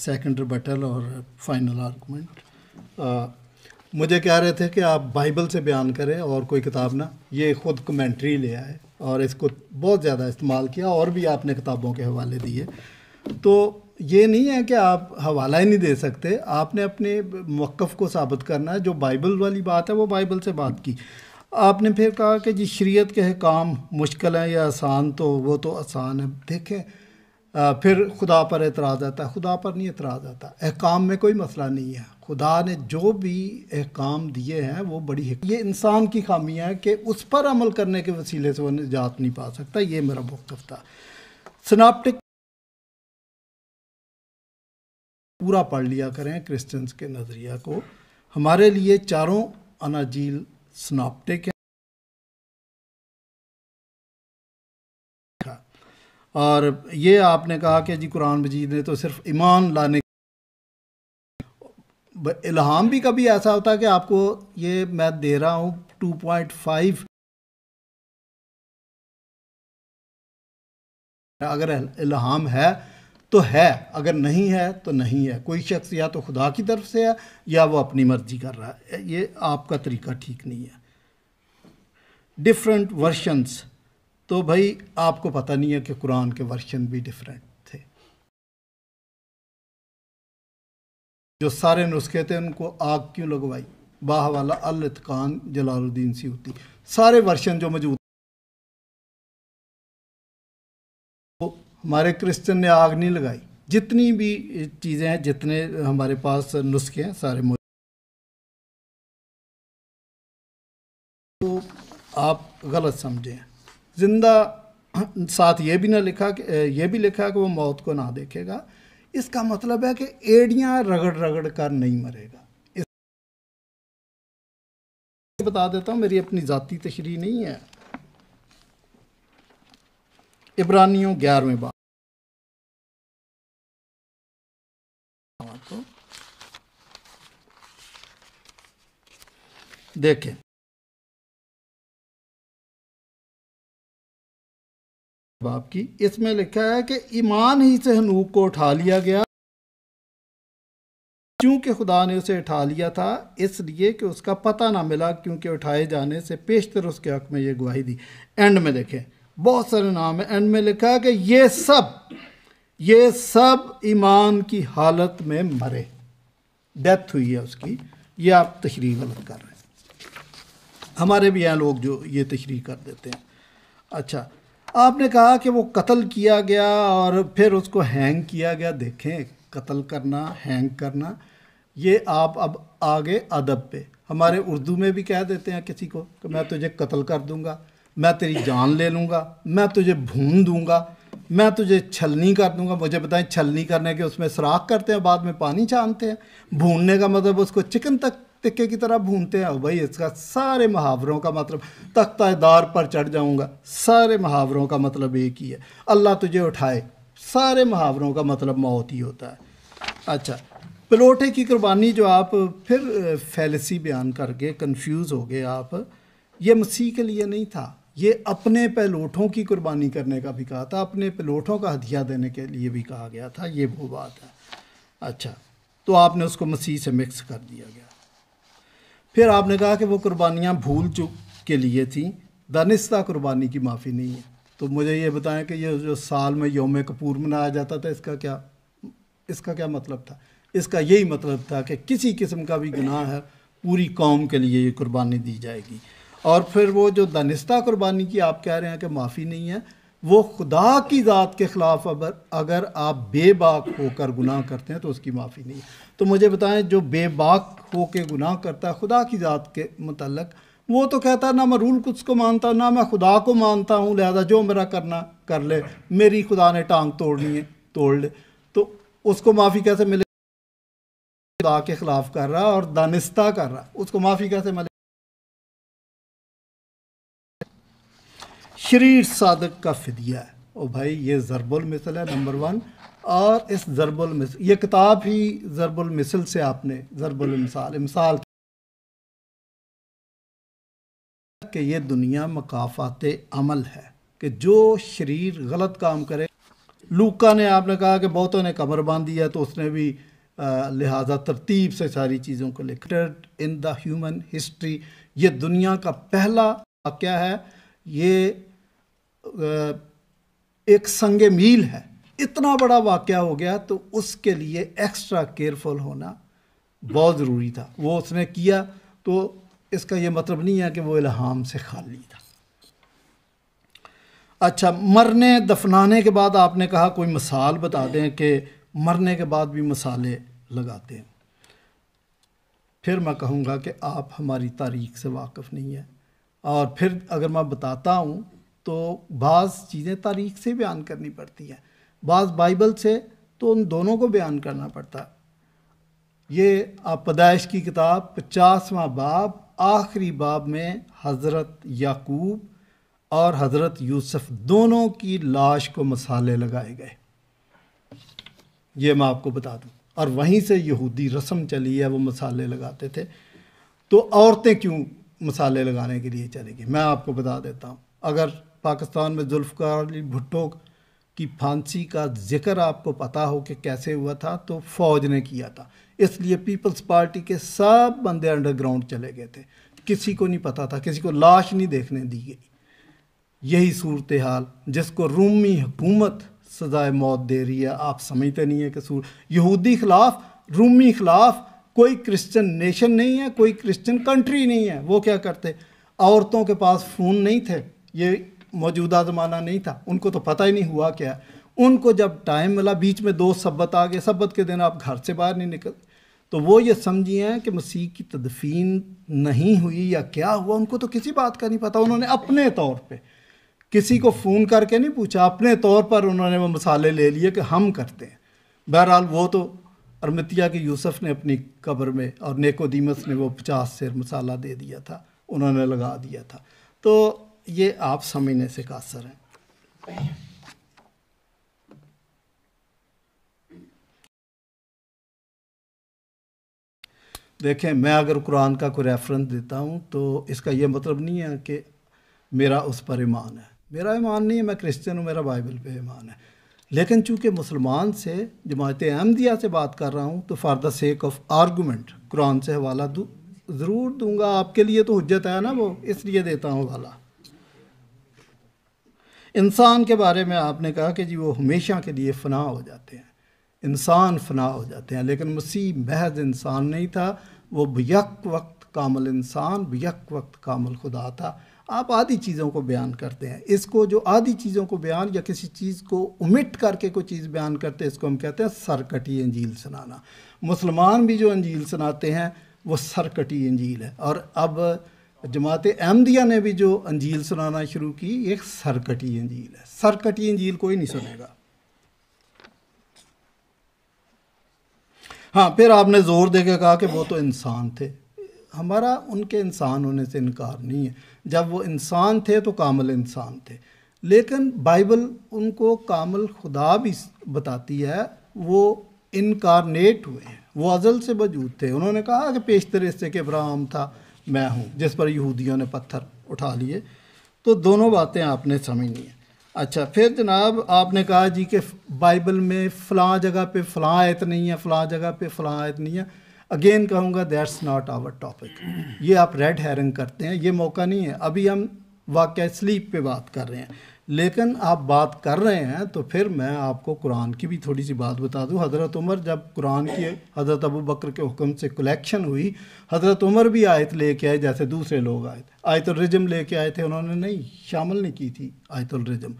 सेकंड बटल और फाइनल आर्गूमेंट मुझे कह रहे थे कि आप बाइबल से बयान करें और कोई किताब ना ये खुद कमेंट्री ले आए और इसको बहुत ज़्यादा इस्तेमाल किया और भी आपने किताबों के हवाले दिए तो ये नहीं है कि आप हवाला ही नहीं दे सकते आपने अपने मौक़ को साबित करना है जो बाइबल वाली बात है वो बाइबल से बात की आपने फिर कहा कि जी शरीयत के काम मुश्किल हैं या आसान तो वो तो आसान है देखें फिर खुदा पर एतराज़ आता है खुदा पर नहीं एतराज़ आता अहकाम में कोई मसला नहीं है खुदा ने जो भी अहकाम दिए हैं वो बड़ी ये इंसान की खामियाँ है कि उस पर अमल करने के वसीले से वो निजात नहीं पा सकता ये मेरा मौकफ था स्नाप्टिक पूरा पढ़ लिया करें क्रिश्चियंस के नज़रिया को हमारे लिए चारों अनाजील स्नाप्टिक हैं और ये आपने कहा कि जी कुरान मजीद ने तो सिर्फ ईमान लाने इल्हाम भी कभी ऐसा होता है कि आपको ये मैं दे रहा हूँ टू पॉइंट फाइव अगर इल्हाम है तो है अगर नहीं है तो नहीं है कोई शख्स या तो खुदा की तरफ से है या वो अपनी मर्जी कर रहा है ये आपका तरीका ठीक नहीं है डिफरेंट वर्शंस तो भाई आपको पता नहीं है कि कुरान के वर्शन भी डिफरेंट थे जो सारे नुस्खे थे उनको आग क्यों लगवाई बाह वाला अलतकान जलालुद्दीन सी होती सारे वर्शन जो मौजूद तो हमारे क्रिश्चन ने आग नहीं लगाई जितनी भी चीज़ें हैं जितने हमारे पास नुस्खे हैं सारे तो आप गलत समझें ज़िंदा साथ ये भी ना लिखा कि ये भी लिखा कि वो मौत को ना देखेगा इसका मतलब है कि एड़ियाँ रगड़ रगड़ कर नहीं मरेगा इस बता देता हूँ मेरी अपनी जाति तशरी नहीं है इब्रानियों ग्यारहवें बाप देखें बाप की इसमें लिखा है कि ईमान ही से हनूक को उठा लिया गया क्योंकि खुदा ने उसे उठा लिया था इसलिए कि उसका पता ना मिला क्योंकि उठाए जाने से पेशतर उसके हक में ये गवाही दी एंड में देखें बहुत सारे नाम है एंड में लिखा है कि ये सब ये सब ईमान की हालत में मरे डेथ हुई है उसकी ये आप तशरी गलत कर रहे हैं हमारे भी यहाँ लोग जो ये तशरी कर देते हैं अच्छा आपने कहा कि वो कत्ल किया गया और फिर उसको हैंग किया गया देखें कत्ल करना हैंग करना ये आप अब आगे अदब पे हमारे उर्दू में भी कह देते हैं किसी को कि मैं तुझे कत्ल कर दूंगा मैं तेरी जान ले लूँगा मैं तुझे भून दूँगा मैं तुझे छलनी कर दूंगा मुझे बताएं छलनी करने के उसमें सुराख करते हैं बाद में पानी छानते हैं भूनने का मतलब उसको चिकन तक टिक्के की तरह भूनते हैं भाई इसका सारे मुहावरों का मतलब तख्ता दार पर चढ़ जाऊँगा सारे मुहावरों का मतलब एक ही है अल्लाह तुझे उठाए सारे मुहावरों का मतलब मौत ही होता है अच्छा पलोटे की कुर्बानी जो आप फिर फैलसी बयान करके कंफ्यूज हो गए आप ये मसीह के लिए नहीं था ये अपने पलोठों की कुर्बानी करने का भी कहा था अपने पलोठों का हदिया देने के लिए भी कहा गया था ये वो बात है अच्छा तो आपने उसको मसीह से मिक्स कर दिया गया फिर आपने कहा कि वो कुर्बानियाँ भूल चुक के लिए थी दानिस्ता कुर्बानी की माफ़ी नहीं है तो मुझे ये बताएं कि ये जो साल में योम कपूर मनाया जाता था इसका क्या इसका क्या मतलब था इसका यही मतलब था कि किसी किस्म का भी गुनाह है पूरी कौम के लिए ये कुर्बानी दी जाएगी और फिर वो जो दानिस्ता कुर्बानी की आप कह रहे हैं कि माफ़ी नहीं है वो खुदा की ज़ात के ख़िलाफ़ अगर अगर आप बेबाक होकर गुनाह करते हैं तो उसकी माफ़ी नहीं तो मुझे बताएं जो बेबाक हो के गुनाह करता है खुदा की ज़ात के मतलब वो तो कहता है ना मैं रूल कुछ को मानता हूँ ना मैं खुदा को मानता हूँ लिहाजा जो मेरा करना कर ले मेरी खुदा ने टांग तोड़नी है तोड़ ले तो उसको माफ़ी कैसे मिले खुदा के ख़िलाफ़ कर रहा और दानिस्ता कर रहा उसको माफ़ी कैसे मिले शरीर सादक का फिदिया है ओ भाई ये ज़रबुलमिसल है नंबर वन और इस ज़रबुलमिसल ये किताब ही ज़रबुलमिसल से आपने ज़रबुल मिसाल कि ये दुनिया मकाफात अमल है कि जो शरीर गलत काम करे लूका ने आपने कहा कि बहुतों ने कमर बांधी है तो उसने भी लिहाजा तरतीब से सारी चीज़ों को लिख इन द ह्यूमन हिस्ट्री ये दुनिया का पहला वाक़ है ये एक संग मील है इतना बड़ा वाक़ हो गया तो उसके लिए एक्स्ट्रा केयरफुल होना बहुत ज़रूरी था वो उसने किया तो इसका ये मतलब नहीं है कि वो इल्हाम से खाली था अच्छा मरने दफनाने के बाद आपने कहा कोई मिसाल बता दें कि मरने के बाद भी मसाले लगाते हैं फिर मैं कहूँगा कि आप हमारी तारीख से वाकफ नहीं है और फिर अगर मैं बताता हूँ तो बाज़ चीज़ें तारीख से बयान करनी पड़ती हैं बाज़ बाइबल से तो उन दोनों को बयान करना पड़ता है ये आप पैदाइश की किताब पचासवा बाब आखिरी बाब में हज़रत याकूब और हज़रत यूसुफ दोनों की लाश को मसाले लगाए गए ये मैं आपको बता दूँ और वहीं से यहूदी रस्म चली है वो मसाले लगाते थे तो औरतें क्यों मसाले लगाने के लिए चलेंगी मैं आपको बता देता हूँ अगर पाकिस्तान में जुल्फ़ार अली भुट्टो की फांसी का जिक्र आपको पता हो कि कैसे हुआ था तो फ़ौज ने किया था इसलिए पीपल्स पार्टी के सब बंदे अंडरग्राउंड चले गए थे किसी को नहीं पता था किसी को लाश नहीं देखने दी गई यही सूरत हाल जिसको रूमी हुकूमत सजाए मौत दे रही है आप समझते नहीं है कि सूर यहूदी खिलाफ रूमी खिलाफ कोई क्रिश्चियन नेशन नहीं है कोई क्रिश्चियन कंट्री नहीं है वो क्या करते औरतों के पास फ़ोन नहीं थे ये मौजूदा ज़माना नहीं था उनको तो पता ही नहीं हुआ क्या उनको जब टाइम मिला बीच में दो सब्बत आ गए सब्बत के दिन आप घर से बाहर नहीं निकल तो वो ये समझिए हैं कि मसीह की तदफीन नहीं हुई या क्या हुआ उनको तो किसी बात का नहीं पता उन्होंने अपने तौर पे किसी को फ़ोन करके नहीं पूछा अपने तौर पर उन्होंने वो मसाले ले लिए कि हम करते हैं बहरहाल वो तो अरमतिया के यूसुफ ने अपनी कब्र में और नेकोदीमस ने वो पचास सिर मसाला दे दिया था उन्होंने लगा दिया था तो ये आप समझने से असर हैं देखें मैं अगर कुरान का कोई रेफरेंस देता हूँ तो इसका ये मतलब नहीं है कि मेरा उस पर ईमान है मेरा ईमान नहीं है मैं क्रिश्चियन हूँ मेरा बाइबल पे ईमान है लेकिन चूँकि मुसलमान से जमात अहमदिया से बात कर रहा हूँ तो for the sake of argument कुरान से हवाला ज़रूर दूंगा आपके लिए तो हजत है ना वो इसलिए देता हूँ हवाला इंसान के बारे में आपने कहा कि जी वो हमेशा के लिए फ़ना हो जाते हैं इंसान फ़ना हो जाते हैं लेकिन मसीह महज इंसान नहीं था वो बक वक्त कामल इंसान बक वक्त कामल खुदा था आप आधी चीज़ों को बयान करते हैं इसको जो आधी चीज़ों को बयान या किसी चीज़ को उमिट करके कोई चीज़ बयान करते हैं इसको हम कहते हैं सरकटी अंजील सुनाना मुसलमान भी जो अंजील सुनाते हैं वो सरकटी अंजील है और अब जमात अहमदिया ने भी जो अंजील सुनाना शुरू की एक सरकटी अंजील है सरकटी अंजील कोई नहीं सुनेगा हाँ फिर आपने ज़ोर देकर कहा कि वो तो इंसान थे हमारा उनके इंसान होने से इनकार नहीं है जब वो इंसान थे तो कामल इंसान थे लेकिन बाइबल उनको कामल खुदा भी बताती है वो इनकारनेट हुए हैं वो अजल से वजूद थे उन्होंने कहा कि पेशतर से कि अब्राहम था मैं हूँ जिस पर यहूदियों ने पत्थर उठा लिए तो दोनों बातें आपने समझनी है अच्छा फिर जनाब आपने कहा जी कि बाइबल में फ़लाँ जगह पे फ़लाँ आयत नहीं है फ़लाँ जगह पे फ़लाँ आयत नहीं है अगेन कहूँगा दैट्स नॉट आवर टॉपिक ये आप रेड हेरिंग करते हैं ये मौका नहीं है अभी हम वाक़ स्लीप पे बात कर रहे हैं लेकिन आप बात कर रहे हैं तो फिर मैं आपको कुरान की भी थोड़ी सी बात बता दूँ हज़रत उमर जब कुरान की हज़रत अबू बकर के हुक्म से कलेक्शन हुई हज़रत उमर भी आयत लेके आए जैसे दूसरे लोग आए थे आयतुलरजम लेके आए थे उन्होंने नहीं शामिल नहीं की थी आयतुलरजम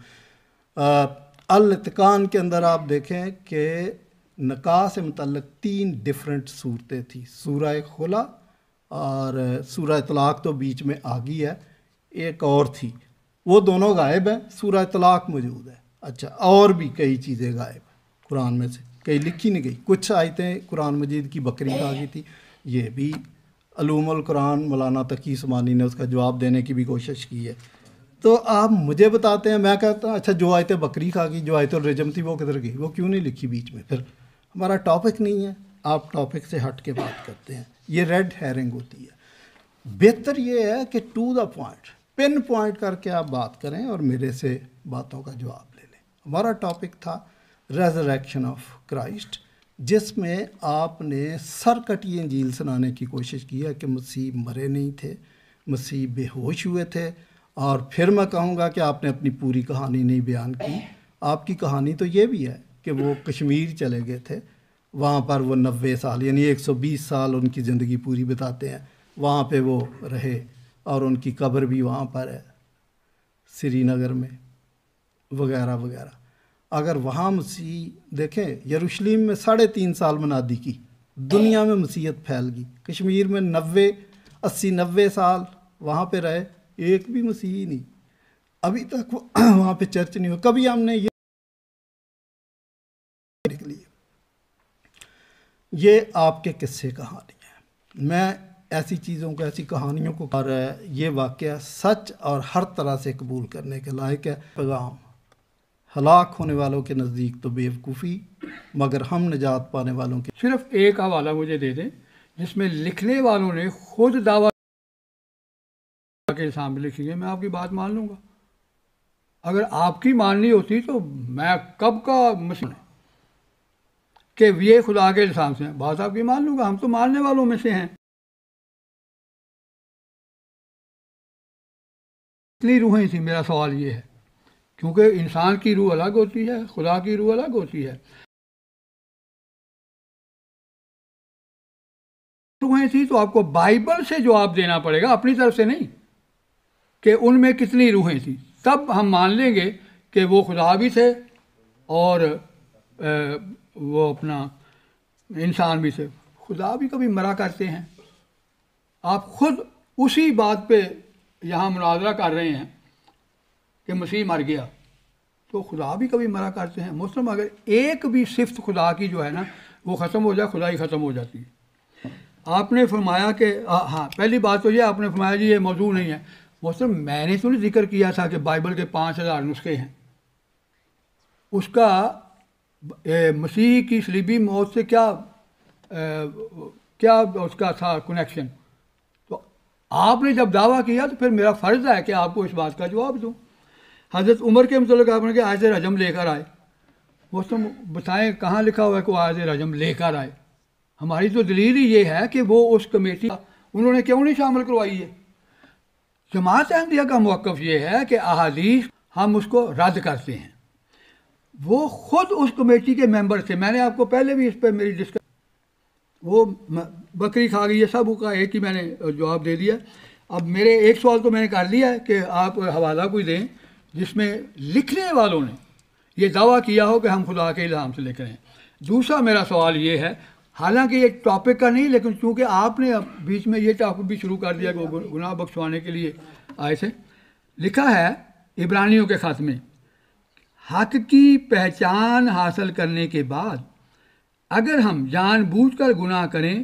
अलतकान के अंदर आप देखें कि नका से मतलब तीन डिफरेंट सूरतें थी सूरह खुला और सूरह तलाक तो बीच में आ गई है एक और थी वो दोनों गायब हैं सूरह तलाक मौजूद है अच्छा और भी कई चीज़ें गायब हैं कुरान में से कई लिखी नहीं गई कुछ आयतें कुरान मजीद की बकरी का की थी ये भी अलूमल कुरान मौलाना तकी समानी ने उसका जवाब देने की भी कोशिश की है तो आप मुझे बताते हैं मैं कहता हूँ अच्छा जो आयतें बकरी खा गई जो आयतुल रजम थी वो किधर गई वो क्यों नहीं लिखी बीच में फिर हमारा टॉपिक नहीं है आप टॉपिक से हट के बात करते हैं ये रेड हेरिंग होती है बेहतर ये है कि to the point pin point करके आप बात करें और मेरे से बातों का जवाब ले लें हमारा टॉपिक था रेजरेक्शन ऑफ क्राइस्ट जिसमें आपने सरकटी झील सुनाने की कोशिश की है कि मसीह मरे नहीं थे मसीह बेहोश हुए थे और फिर मैं कहूँगा कि आपने अपनी पूरी कहानी नहीं बयान की आपकी कहानी तो ये भी है कि वो कश्मीर चले गए थे वहाँ पर वो नब्बे साल यानी 120 साल उनकी ज़िंदगी पूरी बिताते हैं वहाँ पे वो रहे और उनकी कब्र भी वहाँ पर है श्रीनगर में वगैरह वगैरह अगर वहाँ मसीह देखें यरूशलेम में साढ़े तीन साल मनादी की दुनिया में मसीहत फैल गई कश्मीर में नबे अस्सी नबे साल वहाँ पे रहे एक भी मसीह नहीं अभी तक वहाँ पे चर्च नहीं हुआ कभी हमने ये ये आपके किस्से कहानी है मैं ऐसी चीज़ों को ऐसी कहानियों को और ये वाक़ सच और हर तरह से कबूल करने के लायक है पैगाम हलाक होने वालों के नज़दीक तो बेवकूफ़ी मगर हम निजात पाने वालों के सिर्फ एक हवाला मुझे दे दें जिसमें लिखने वालों ने खुद दावा के सामने लिखी है मैं आपकी बात मान लूँगा अगर आपकी माननी होती तो मैं कब का मुस्लिम कि ये खुदा के इंसान से बात आपकी मान लूँगा हम तो मानने वालों में से हैं कितनी रूहें थी मेरा सवाल ये है क्योंकि इंसान की रूह अलग होती है खुदा की रूह अलग होती है रूहें थी तो आपको बाइबल से जवाब देना पड़ेगा अपनी तरफ से नहीं कि उनमें कितनी रूहें थी तब हम मान लेंगे कि वो खुदा भी थे और वो अपना इंसान भी थे खुदा भी कभी मरा करते हैं आप खुद उसी बात पे यहाँ मुनाजरा कर रहे हैं कि मसीह मर गया तो खुदा भी कभी मरा करते हैं मुस्लिम अगर एक भी सिफ्त खुदा की जो है ना वो ख़त्म हो जाए खुदा ही ख़त्म हो जाती है आपने फरमाया कि हाँ पहली बात तो ये आपने फरमाया जी ये मौजू नहीं है मुस्लिम मैंने तो नहीं जिक्र किया था कि बाइबल के पाँच हज़ार नुस्खे हैं उसका ए, मसीह की सलीबी मौत से क्या ए, क्या उसका था कनेक्शन आपने जब दावा किया तो फिर मेरा फ़र्ज़ है कि आपको इस बात का जवाब दूँ हज़रत उमर के मतलब आपने कि आयत रजम लेकर आए वो तुम बताएं कहाँ लिखा हुआ है कि आज रजम लेकर आए हमारी तो दलील ही ये है कि वो उस कमेटी उन्होंने क्यों नहीं शामिल करवाई है जमात अहमदिया का मौक़ ये है कि अहादीस हम उसको रद्द करते हैं वो ख़ुद उस कमेटी के मेंबर थे मैंने आपको पहले भी इस पर मेरी डिस्कस वो बकरी खा गई है सब का एक ही मैंने जवाब दे दिया अब मेरे एक सवाल तो मैंने कर लिया है कि आप हवाला कोई दें जिसमें लिखने वालों ने ये दावा किया हो कि हम खुदा के इल्हाम से लिख रहे हैं दूसरा मेरा सवाल ये है हालांकि ये टॉपिक का नहीं लेकिन चूँकि आपने बीच में ये टॉपिक भी शुरू कर दिया कि गुनाह बख्शवाने के लिए आए थे लिखा है इब्रानियों के ख़त में हक की पहचान हासिल करने के बाद अगर हम जानबूझकर गुनाह करें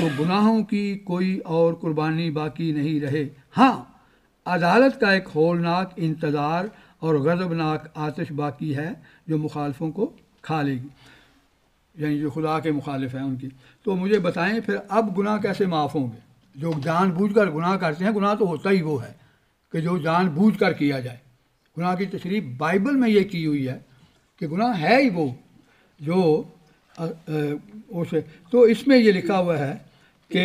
तो गुनाहों की कोई और कुर्बानी बाकी नहीं रहे हाँ अदालत का एक होलनाक इंतज़ार और गज़बनाक आतिश बाकी है जो मुखालफों को खा लेगी यानी जो खुदा के मुखालिफ हैं उनकी तो मुझे बताएं फिर अब गुनाह कैसे माफ़ होंगे जो जानबूझकर गुनाह करते हैं गुनाह तो होता ही वो है कि जो जानबूझकर किया जाए गुनाह की तशरीफ बाइबल में ये की हुई है कि गुनाह है ही वो जो आ, उस तो इसमें ये लिखा हुआ है कि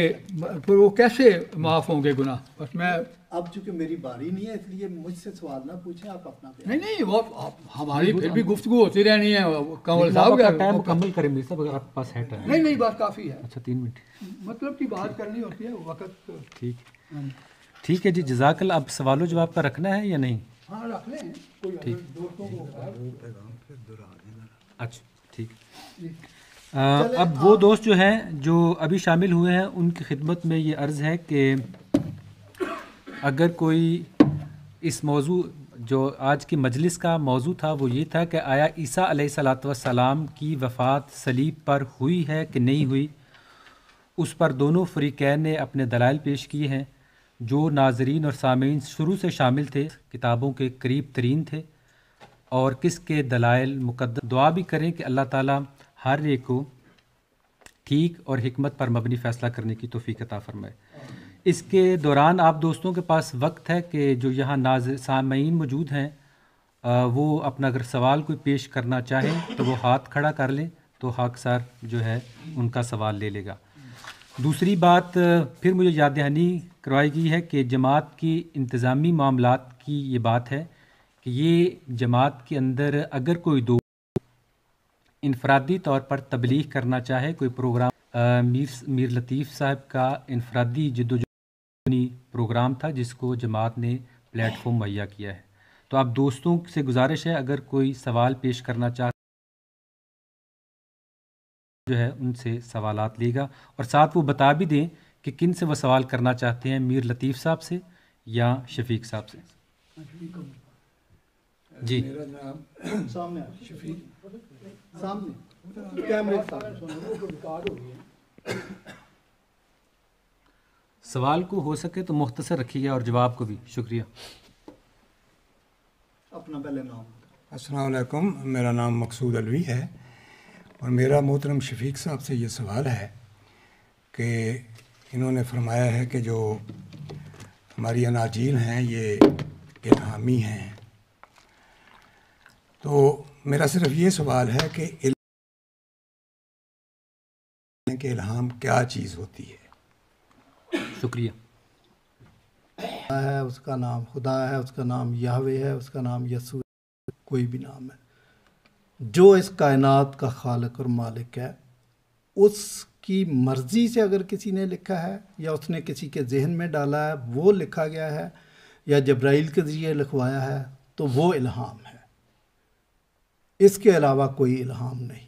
वो कैसे माफ़ होंगे गुनाह बस मैं अब चूंकि मेरी बारी नहीं है इसलिए मुझसे सवाल ना पूछे आप अपना नहीं नहीं वो आप, हमारी फिर भी गुफ्तु होती रहनी है कमल साहब का टाइम मुकम्मल करें मेरे साहब अगर आपके पास है टाइम नहीं नहीं बात काफ़ी है अच्छा तीन मिनट मतलब की बात करनी होती है वक्त ठीक हाँ। ठीक है जी जजाकल आप सवालों जवाब का रखना है या नहीं हाँ रख लें ठीक अच्छा ठीक आ, अब वो हाँ। दोस्त जो हैं जो अभी शामिल हुए हैं उनकी खिदमत में ये अर्ज़ है कि अगर कोई इस मौजू जो आज की मजलिस का मौजू था वो ये था कि आया ईसा सलाम की वफ़ात सलीब पर हुई है कि नहीं हुई उस पर दोनों फरीकैन ने अपने दलाइल पेश किए हैं जो नाजरीन और सामीन शुरू से शामिल थे किताबों के करीब तरीन थे और किसके दलाइल मुकद दुआ भी करें कि अल्लाह ताला हर एक को ठीक और हमत पर मबनी फ़ैसला करने की तोफ़ी अता फरमाए इसके दौरान आप दोस्तों के पास वक्त है कि जो यहाँ नाज सामीन मौजूद हैं वो अपना अगर सवाल कोई पेश करना चाहें तो वो हाथ खड़ा कर लें तो हाक सर जो है उनका सवाल ले लेगा दूसरी बात फिर मुझे याद दहानी करवाई गई है कि जमात की इंतज़ामी मामला की ये बात है कि ये जमात के अंदर अगर कोई दो इनफरादी तौर पर तबलीग करना चाहे कोई प्रोग्राम आ, मीर मीर लतीफ़ साहब का इनफरादी जदोजनी प्रोग्राम था जिसको जमात ने प्लेटफॉर्म मुहैया किया है तो आप दोस्तों से गुजारिश है अगर कोई सवाल पेश करना चाह जो है उनसे सवाल लेगा और साथ वो बता भी दें कि किन से वह सवाल करना चाहते हैं मीर लतीफ़ साहब से या शफीक साहब से जी मेरा नाम सामने शफीक सामने कैमरे सवाल को हो सके तो मुख्तसर रखिएगा और जवाब को भी शुक्रिया अपना पहले नाम अस्सलाम मेरा नाम मकसूद अलवी है और मेरा मोहतरम शफीक साहब से ये सवाल है कि इन्होंने फरमाया है कि जो हमारी अनाजील हैं ये इलामी हैं तो मेरा सिर्फ ये सवाल है कि कि इल्हाम क्या चीज़ होती है शुक्रिया है उसका नाम खुदा है उसका नाम याहवे है उसका नाम यसू कोई भी नाम है जो इस कायनात का खालक और मालिक है उसकी मर्ज़ी से अगर किसी ने लिखा है या उसने किसी के जहन में डाला है वो लिखा गया है या जब्राइल के ज़रिए लिखवाया है तो वो इल्हाम है इसके अलावा कोई इल्हाम नहीं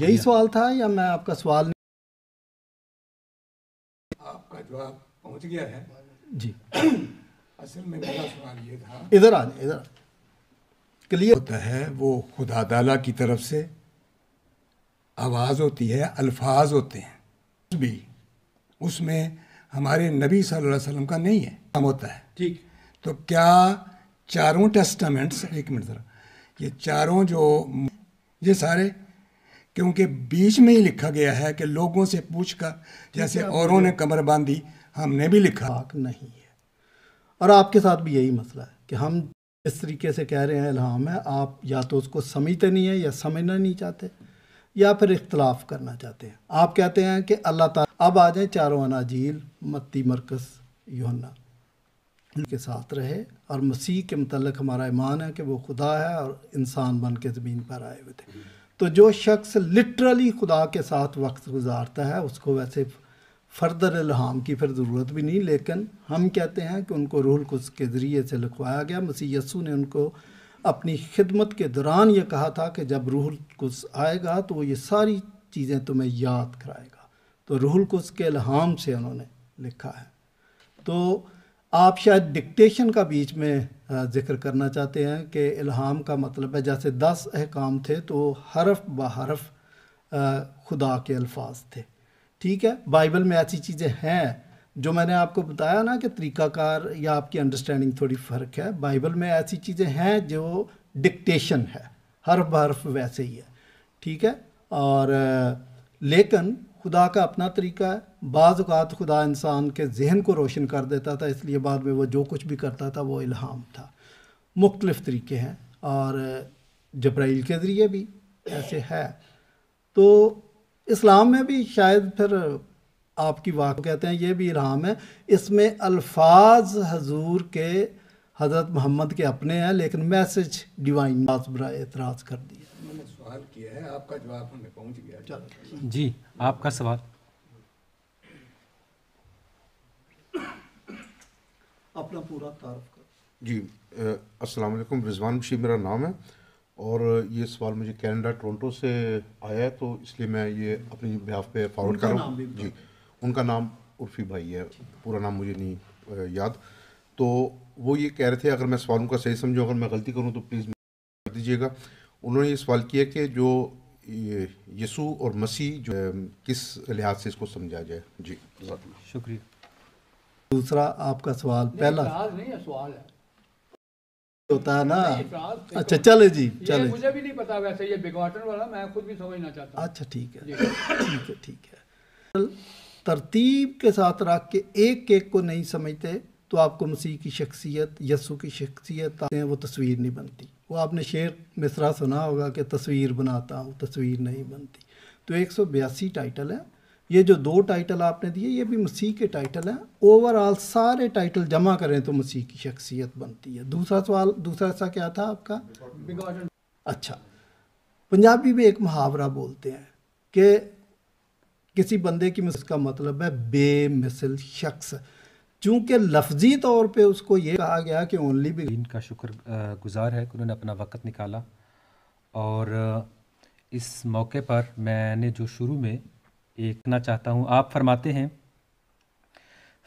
यही सवाल था या मैं आपका सवाल आपका जवाब पहुंच गया है जी असल में मेरा सवाल ये था इधर आ जाए इधर क्लियर होता है वो खुदा तला की तरफ से आवाज़ होती है अल्फाज होते हैं भी उसमें हमारे नबी सल्लल्लाहु अलैहि वसल्लम का नहीं है काम हाँ, होता है ठीक तो क्या चारों टेस्टामेंट्स एक मिनट ज़रा ये चारों जो ये सारे क्योंकि बीच में ही लिखा गया है कि लोगों से पूछ कर जैसे औरों ने कमर बांधी हमने भी लिखा नहीं है और आपके साथ भी यही मसला है कि हम इस तरीके से कह रहे हैं इल्हाम है आप या तो उसको समझते नहीं हैं या समझना नहीं चाहते या फिर इख्तलाफ करना चाहते हैं आप कहते हैं कि अल्लाह ताला अब आ जाए चारों अनाजील मत्ती मरकज़ योना के साथ रहे और मसीह के मतलब हमारा ईमान है कि वो खुदा है और इंसान बन के ज़मीन पर आए हुए थे तो जो शख्स लिटरली खुदा के साथ वक्त गुजारता है उसको वैसे फर्दर इल्हाम की फिर ज़रूरत भी नहीं लेकिन हम कहते हैं कि उनको रूह कुस के ज़रिए से लिखवाया गया मसीह यसू ने उनको अपनी खिदमत के दौरान ये कहा था कि जब रूह कुस आएगा तो वो ये सारी चीज़ें तुम्हें याद कराएगा तो रूहुल कुस के इल्हाम से उन्होंने लिखा है तो आप शायद डिक्टेशन का बीच में ज़िक्र करना चाहते हैं कि इल्हाम का मतलब है जैसे दस अहकाम थे तो हरफ ब हरफ खुदा के अल्फाज थे ठीक है बाइबल में ऐसी चीज़ें हैं जो मैंने आपको बताया ना कि तरीक़ाकार या आपकी अंडरस्टैंडिंग थोड़ी फ़र्क है बाइबल में ऐसी चीज़ें हैं जो डिक्टेशन है हरफ हरफ वैसे ही है ठीक है और लेकिन खुदा का अपना तरीका है बाज़ात खुदा इंसान के जहन को रोशन कर देता था इसलिए बाद में वो जो कुछ भी करता था वो इल्हाम था मुख्तलिफ़ तरीके हैं और जब्राइल के ज़रिए भी ऐसे है तो इस्लाम में भी शायद फिर आपकी वाक कहते हैं ये भी इल्हाम है इसमें अल्फाज हजूर के हज़रत मोहम्मद के अपने हैं लेकिन मैसेज डिवाइन बात बरा एतराज़ कर दिया सवाल किया है आपका जवाब हमें पहुंच गया चलो जी आपका सवाल अपना पूरा तारफ कर जी अस्सलाम वालेकुम रिजवान बशी मेरा नाम है और ये सवाल मुझे कनाडा टोरंटो से आया है तो इसलिए मैं ये अपनी बिहाफ पे फॉरवर्ड कर रहा हूँ जी उनका नाम उर्फी भाई है पूरा नाम मुझे नहीं याद तो वो ये कह रहे थे अगर मैं सवालों का सही समझूँ अगर मैं गलती करूँ तो प्लीज़ दीजिएगा उन्होंने ये सवाल किया कि जो यसु और मसीह जो किस लिहाज से इसको समझा जाए जी शुक्रिया दूसरा आपका सवाल पहला नहीं सवाल है होता है ना अच्छा चले जी चले मुझे भी नहीं पता वैसे ये बिगवाटन वाला मैं खुद भी समझना चाहता हूँ अच्छा ठीक है ठीक है ठीक है तरतीब के साथ रख के एक एक को नहीं समझते तो आपको मसीह की शख्सियत यसु की शख्सियत वो तस्वीर नहीं बनती वो आपने शेर मिसरा सुना होगा कि तस्वीर बनाता हूँ तस्वीर नहीं बनती तो एक सौ बयासी टाइटल है ये जो दो टाइटल आपने दिए ये भी मसीह के टाइटल हैं ओवरऑल सारे टाइटल जमा करें तो मसीह की शख्सियत बनती है दूसरा सवाल दूसरा ऐसा क्या था आपका अच्छा पंजाबी में एक मुहावरा बोलते हैं कि किसी बंदे की का मतलब है बेमिसल शख्स चूँकि लफजी तौर पर उसको ये कहा गया कि ओनली भी इनका शुक्र गुज़ार है कि उन्होंने अपना वक्त निकाला और इस मौके पर मैंने जो शुरू में एक ना चाहता हूँ आप फरमाते हैं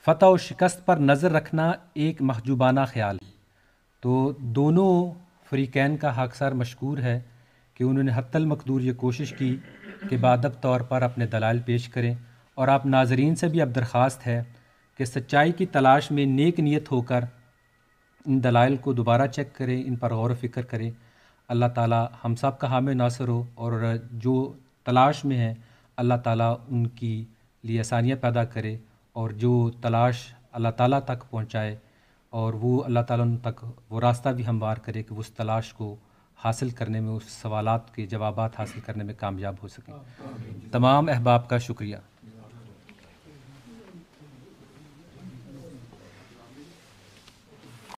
फ़तह और शिकस्त पर नज़र रखना एक महजूबाना ख्याल तो दोनों फ्रीकैन का हाकसार मशहूर है कि उन्होंने हतल मकदूर ये कोशिश की कि बादब तौर पर अपने दलाल पेश करें और आप नाजरीन से भी अब दरख्वास्त है कि सच्चाई की तलाश में नेक नीयत होकर इन दलाइल को दोबारा चेक करें इन पर गौर फ़िक्र करें अल्लाह ताला हम सब का हाम नासर हो और जो तलाश में है अल्लाह ताला उनकी लिए आसानियाँ पैदा करे और जो तलाश अल्लाह ताला तक पहुँचाए और वो अल्लाह ताला तक वो रास्ता भी हमवार करे कि उस तलाश को हासिल करने में उस सवालत के जवाब हासिल करने में कामयाब हो सकें तमाम अहबाब का शुक्रिया